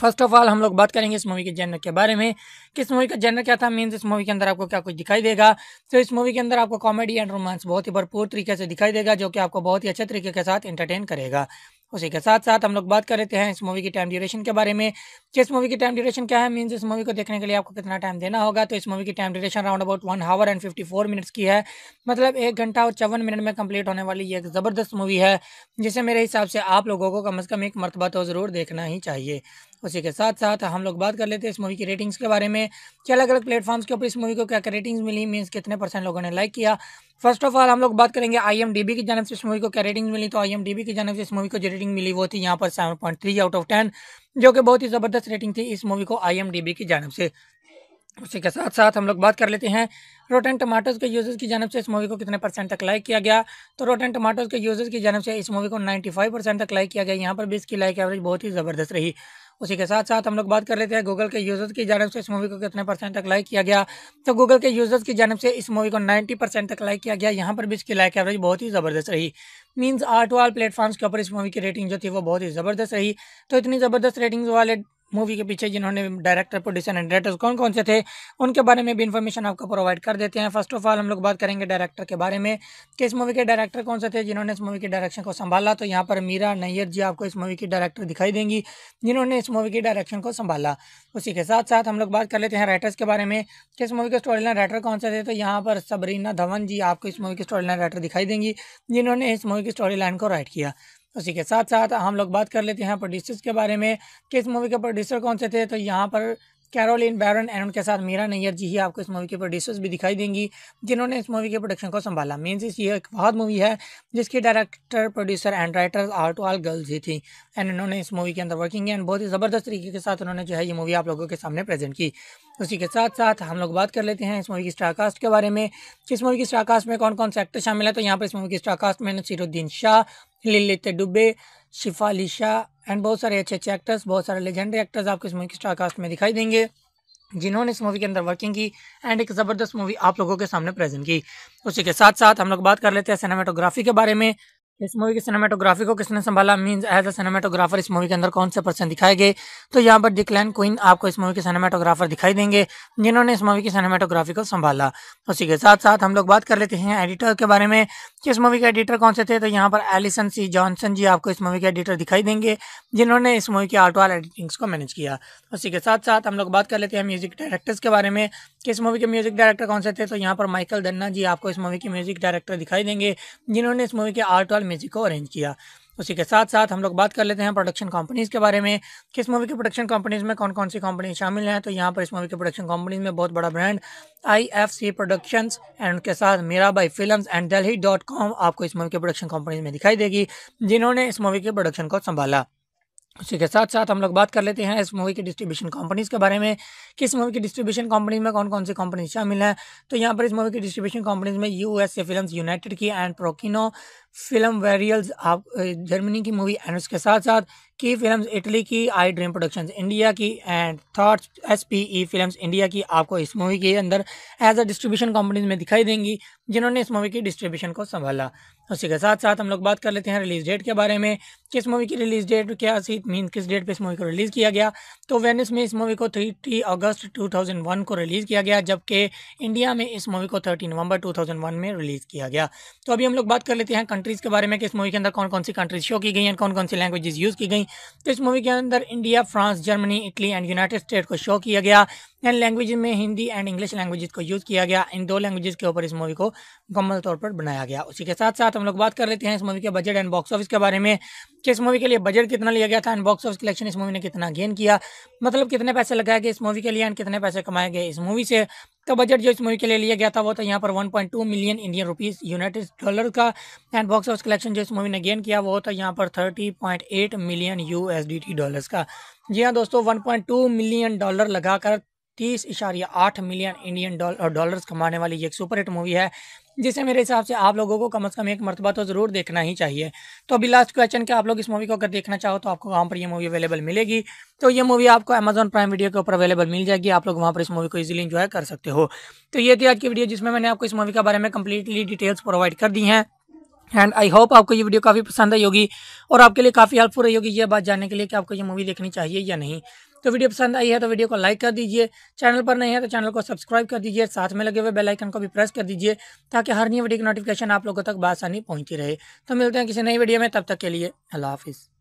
फर्स्ट ऑफ ऑल हम लोग बात करेंगे इस मूवी के जेनर के बारे में किस मूवी का जेनर क्या था मीन इस मूवी के अंदर आपको क्या कुछ दिखाई देगा तो इस मूवी के अंदर आपको कॉमेडी एंड रोमांस बहुत ही भरपूर तरीके से दिखाई देगा जो कि आपको बहुत ही अच्छे तरीके के साथ एंटरटेन करेगा उसी के साथ साथ हम लोग बात कर लेते हैं इस मूवी की टाइम ड्यूरेशन के बारे में कि इस मूवी की टाइम ड्यूरेशन क्या है मीन्स इस मूवी को देखने के लिए आपको कितना टाइम देना होगा तो इस मूवी की time duration round about one hour and fifty four minutes की है मतलब एक घंटा और चौवन मिनट में कंप्लीट होने वाली ये एक ज़बरदस्त मूवी है जिसे मेरे हिसाब से आप लोगों को कम अज़ कम एक मरतबा तो ज़रूर देखना ही चाहिए उसी के साथ साथ हम लोग बात कर लेते हैं इस मूवी की रेटिंग्स के बारे में कि अलग अलग प्लेटफॉर्म्स के ऊपर इस मूवी को क्या क्या रेटिंग्स मिली मीन्स कितने परसेंट लोगों ने लाइक किया फर्स्ट ऑफ ऑल हम लोग बात करेंगे आई की जानव से इस मूवी को क्या रेटिंग मिली तो आई की जानव से इस मूवी को जो रेटिंग मिली वो थी यहाँ पर seven point three out of ten जो कि बहुत ही ज़बरदस्त रेटिंग थी इस मूवी को आई की जानव से उसी के साथ साथ हम लोग बात कर लेते हैं रोटेन टमाटोज़ के यूज़र्स की जानव से इस मूवी को कितने परसेंट तक लाइक किया गया तो रोटेन टमाटोज़ के यूज़र्स की जानव से इस मूवी को 95 परसेंट तक लाइक किया गया यहाँ पर भी इसकी लाइक एवरेज बहुत ही ज़बरदस्त रही उसी के साथ साथ हम लोग बात कर लेते हैं गूगल के यूज़र्स की जानब से इस मूवी को कितने परसेंट तक लाइक किया गया तो गूगल के यूज़र्स की जानब से इस मूवी को नाइन्टी परसेंट तक लाइक किया गया यहाँ पर भी इसकी लाइक एवरेज बहुत ही ज़बरदस्त रही मीन्स आर्ट वाल प्लेटफॉर्म्स के ऊपर इस मूवी की रेटिंग जो थी वो बहुत ही ज़बरदस्त रही तो इतनी ज़बरदस्त रेटिंग्स वाले मूवी के पीछे जिन्होंने डायरेक्टर प्रोड्यूसर एंड डायरेक्टर्स कौन कौन से थे उनके बारे में भी इन्फॉर्मेशन आपको प्रोवाइड कर देते हैं फर्स्ट ऑफ ऑल हम लोग बात करेंगे डायरेक्टर के बारे में कि इस मूवी के डायरेक्टर कौन से थे जिन्होंने इस मूवी के डायरेक्शन को संभाला तो यहाँ पर मीरा नैयर जी आपको इस मूवी की डायरेक्टर दिखाई देंगी जिन्होंने इस मूवी की डायरेक्शन को संभाला उसी के साथ साथ हम लोग बात कर लेते हैं राइटर्स के बारे में कि इस मूवी के स्टोरी लाइन राइटर कौन से थे तो यहाँ पर सबरीना धवन जी आपको इस मूवी की स्टोरी लाइन राइटर दिखाई देंगी जिन्होंने इस मूवी की स्टोरी लाइन को राइट किया उसी के साथ साथ हम लोग बात कर लेते हैं प्रोड्यूसर्स के बारे में किस मूवी के प्रोड्यूसर कौन से थे तो यहाँ पर कैरोलिन बैरन एंड उनके साथ मीरा नैयर जी ही आपको इस मूवी के प्रोड्यूसर्स भी दिखाई देंगी जिन्होंने इस मूवी के प्रोडक्शन को संभाला मीन्स ये एक बहुत मूवी है जिसकी director producer and writers are to all girls ही थी एंड इन्होंने इस मूवी के अंदर वर्किंग एंड बहुत ही ज़बरदस्त तरीके के साथ उन्होंने जो है ये मूवी आप लोगों के सामने प्रेजेंट की उसी के साथ साथ हम लोग बात कर लेते हैं इस मूवी की स्टारकास्ट के बारे में इस मूवी की स्टारकास्ट में कौन कौन से एक्टर शामिल है तो यहाँ पर इस मूवी की स्टारकास्ट में नसीरुद्दीन शाह लिलित डुबे शिफा लिशा एंड बहुत सारे अच्छे अच्छे एक्टर्स बहुत सारे लेजेंडरी एक्टर्स आपको इस मूवी की स्टार कास्ट में दिखाई देंगे जिन्होंने इस मूवी के अंदर वर्किंग की एंड एक ज़बरदस्त मूवी आप लोगों के सामने प्रेजेंट की उसी के साथ साथ हम लोग बात कर लेते हैं सिनेमाटोग्राफी के बारे में इस मूवी की सिनेमाटोग्राफी को किसने संभाला मींस एज अ सिनेमाटोग्राफर इस मूवी के अंदर कौन से पर्सन दिखाए गए तो यहाँ पर डिक्लैन क्वीन आपको इस मूवी के सिनेमाटोग्राफर दिखाई देंगे जिन्होंने इस मूवी की सिनेमाटोग्राफी को संभाला उसी के साथ साथ हम लोग बात कर लेते हैं एडिटर के बारे में कि इस मूवी के एडिटर कौन से थे तो यहाँ पर एलिसन सी जॉनसन जी आपको इस मूवी के एडिटर दिखाई देंगे जिन्होंने इस मूवी की आर्ट वाल एडिटिंग्स को मैनेज किया उसी के साथ साथ हम लोग बात कर लेते हैं म्यूजिक डायरेक्टर्स के बारे में कि इस मूवी के म्यूजिक डायरेक्टर कौन से थे तो यहाँ पर माइकल दन्ना जी आपको इस मूवी के म्यूजिक डायरेक्टर दिखाई देंगे जिन्होंने इस मूवी के आर्ट वाल म्यूजिक को अरेंज किया उसी के साथ साथ हम लोग बात कर लेते हैं प्रोडक्शन कंपनीज़ के बारे में किस मूवी की प्रोडक्शन कंपनीज़ में कौन कौन सी कंपनी शामिल हैं तो यहाँ पर इस मूवी की प्रोडक्शन कंपनीज़ में बहुत बड़ा ब्रांड आईएफसी प्रोडक्शंस एंड उनके साथ मेरा by film and Delhi dot com आपको इस मूवी की प्रोडक्शन कंपनीज में दिखाई देगी जिन्होंने इस मूवी के प्रोडक्शन को संभाला उसी के साथ साथ हम लोग बात कर लेते हैं इस मूवी की डिस्ट्रीब्यूशन कंपनीज़ के बारे में किस मूवी की डिस्ट्रीब्यूशन कंपनी में कौन कौन सी कंपनी शामिल हैं तो यहाँ पर इस मूवी की डिस्ट्रीब्यूशन कंपनीज में यूएसए फिल्म्स यूनाइटेड की एंड प्रोकिनो फिल्म वेरियल्स आप जर्मनी की मूवी एनस के साथ साथ की फिल्म्स इटली की आई ड्रीम प्रोडक्शंस इंडिया की and thoughts S P E film India की आपको इस मूवी के अंदर एज अ डिस्ट्रीब्यूशन कंपनीज में दिखाई देंगी जिन्होंने इस मूवी की डिस्ट्रीब्यूशन को संभाला उसी के साथ साथ हम लोग बात कर लेते हैं रिलीज डेट के बारे में किस मूवी की रिलीज डेट क्या सी मीन किस डेट पर इस मूवी को रिलीज़ किया गया तो वेनिस में इस मूवी को थर्टी अगस्त टू को रिलीज़ किया गया जबकि इंडिया में इस मूवी को थर्टी नवंबर टू में रिलीज़ किया गया तो अभी हम लोग बात कर लेते हैं कंट्रीज़ के बारे में कि इस मूवी के अंदर कौन कौन सी कंट्रीज शो की गई हैं कौन कौन सी लैंग्वेजेस यूज़ की गई तो इस मूवी के अंदर India France Germany Italy and United state को शो किया गया एंड लैंग्वेज में हिंदी एंड इंग्लिश लैंग्वेज को यूज़ किया गया इन दो लैंग्वेज के ऊपर इस मूवी को मुकम्मल तौर पर बनाया गया उसी के साथ साथ हम लोग बात कर लेते हैं इस मूवी के बजट एंड बॉक्स ऑफिस के बारे में कि इस मूवी के लिए बजट कितना लिया गया था एंड बॉक्स ऑफिस कलेक्शन इस मूवी ने कितना गेन किया मतलब कितने पैसे लगाए गए इस मूवी के लिए एंड कितने पैसे कमाए गए इस मूवी से तो बजट जो इस मूवी के लिए लिया गया था वो था यहाँ पर one million Indian rupees United dollar का एंड बॉक्स ऑफिस कलेक्शन जो इस मूवी ने गेन किया वो था यहाँ पर थर्टी मिलियन यू डॉलर्स का जी हाँ दोस्तों 1.2 मिलियन डॉलर लगाकर तीस इशारिया आठ मिलियन इंडियन डॉलर डॉलर्स कमाने वाली एक सुपर हिट मूवी है जिसे मेरे हिसाब से आप लोगों को कम से कम एक मरतबा तो ज़रूर देखना ही चाहिए तो अभी लास्ट क्वेश्चन के आप लोग इस मूवी को अगर देखना चाहो तो आपको वहाँ पर ये मूवी अवेलेबल मिलेगी तो ये मूवी आपको अमेजन प्राइम वीडियो के ऊपर अवेलेबल मिल जाएगी आप लोग वहाँ पर इस मूवी को इजिली इन्जॉय कर सकते हो तो ये थी आज की वीडियो जिसमें मैंने आपको इस मूवी के बारे में कम्प्लीटली डिटेल्स प्रोवाइड कर दी हैं एंड आई होप आपको ये वीडियो काफ़ी पसंद आई होगी और आपके लिए काफ़ी हेल्पफुल रही होगी ये बात जानने के लिए कि आपको ये मूवी देखनी चाहिए या नहीं तो वीडियो पसंद आई है तो वीडियो को लाइक कर दीजिए चैनल पर नहीं है तो चैनल को सब्सक्राइब कर दीजिए साथ में लगे हुए बेलाइकन को भी प्रेस कर दीजिए ताकि हर नई वीडियो की नोटिफिकेशन आप लोगों तक बासानी पहुँची रहे तो मिलते हैं किसी नई वीडियो में तब तक के लिए अल्लाह हाफिज़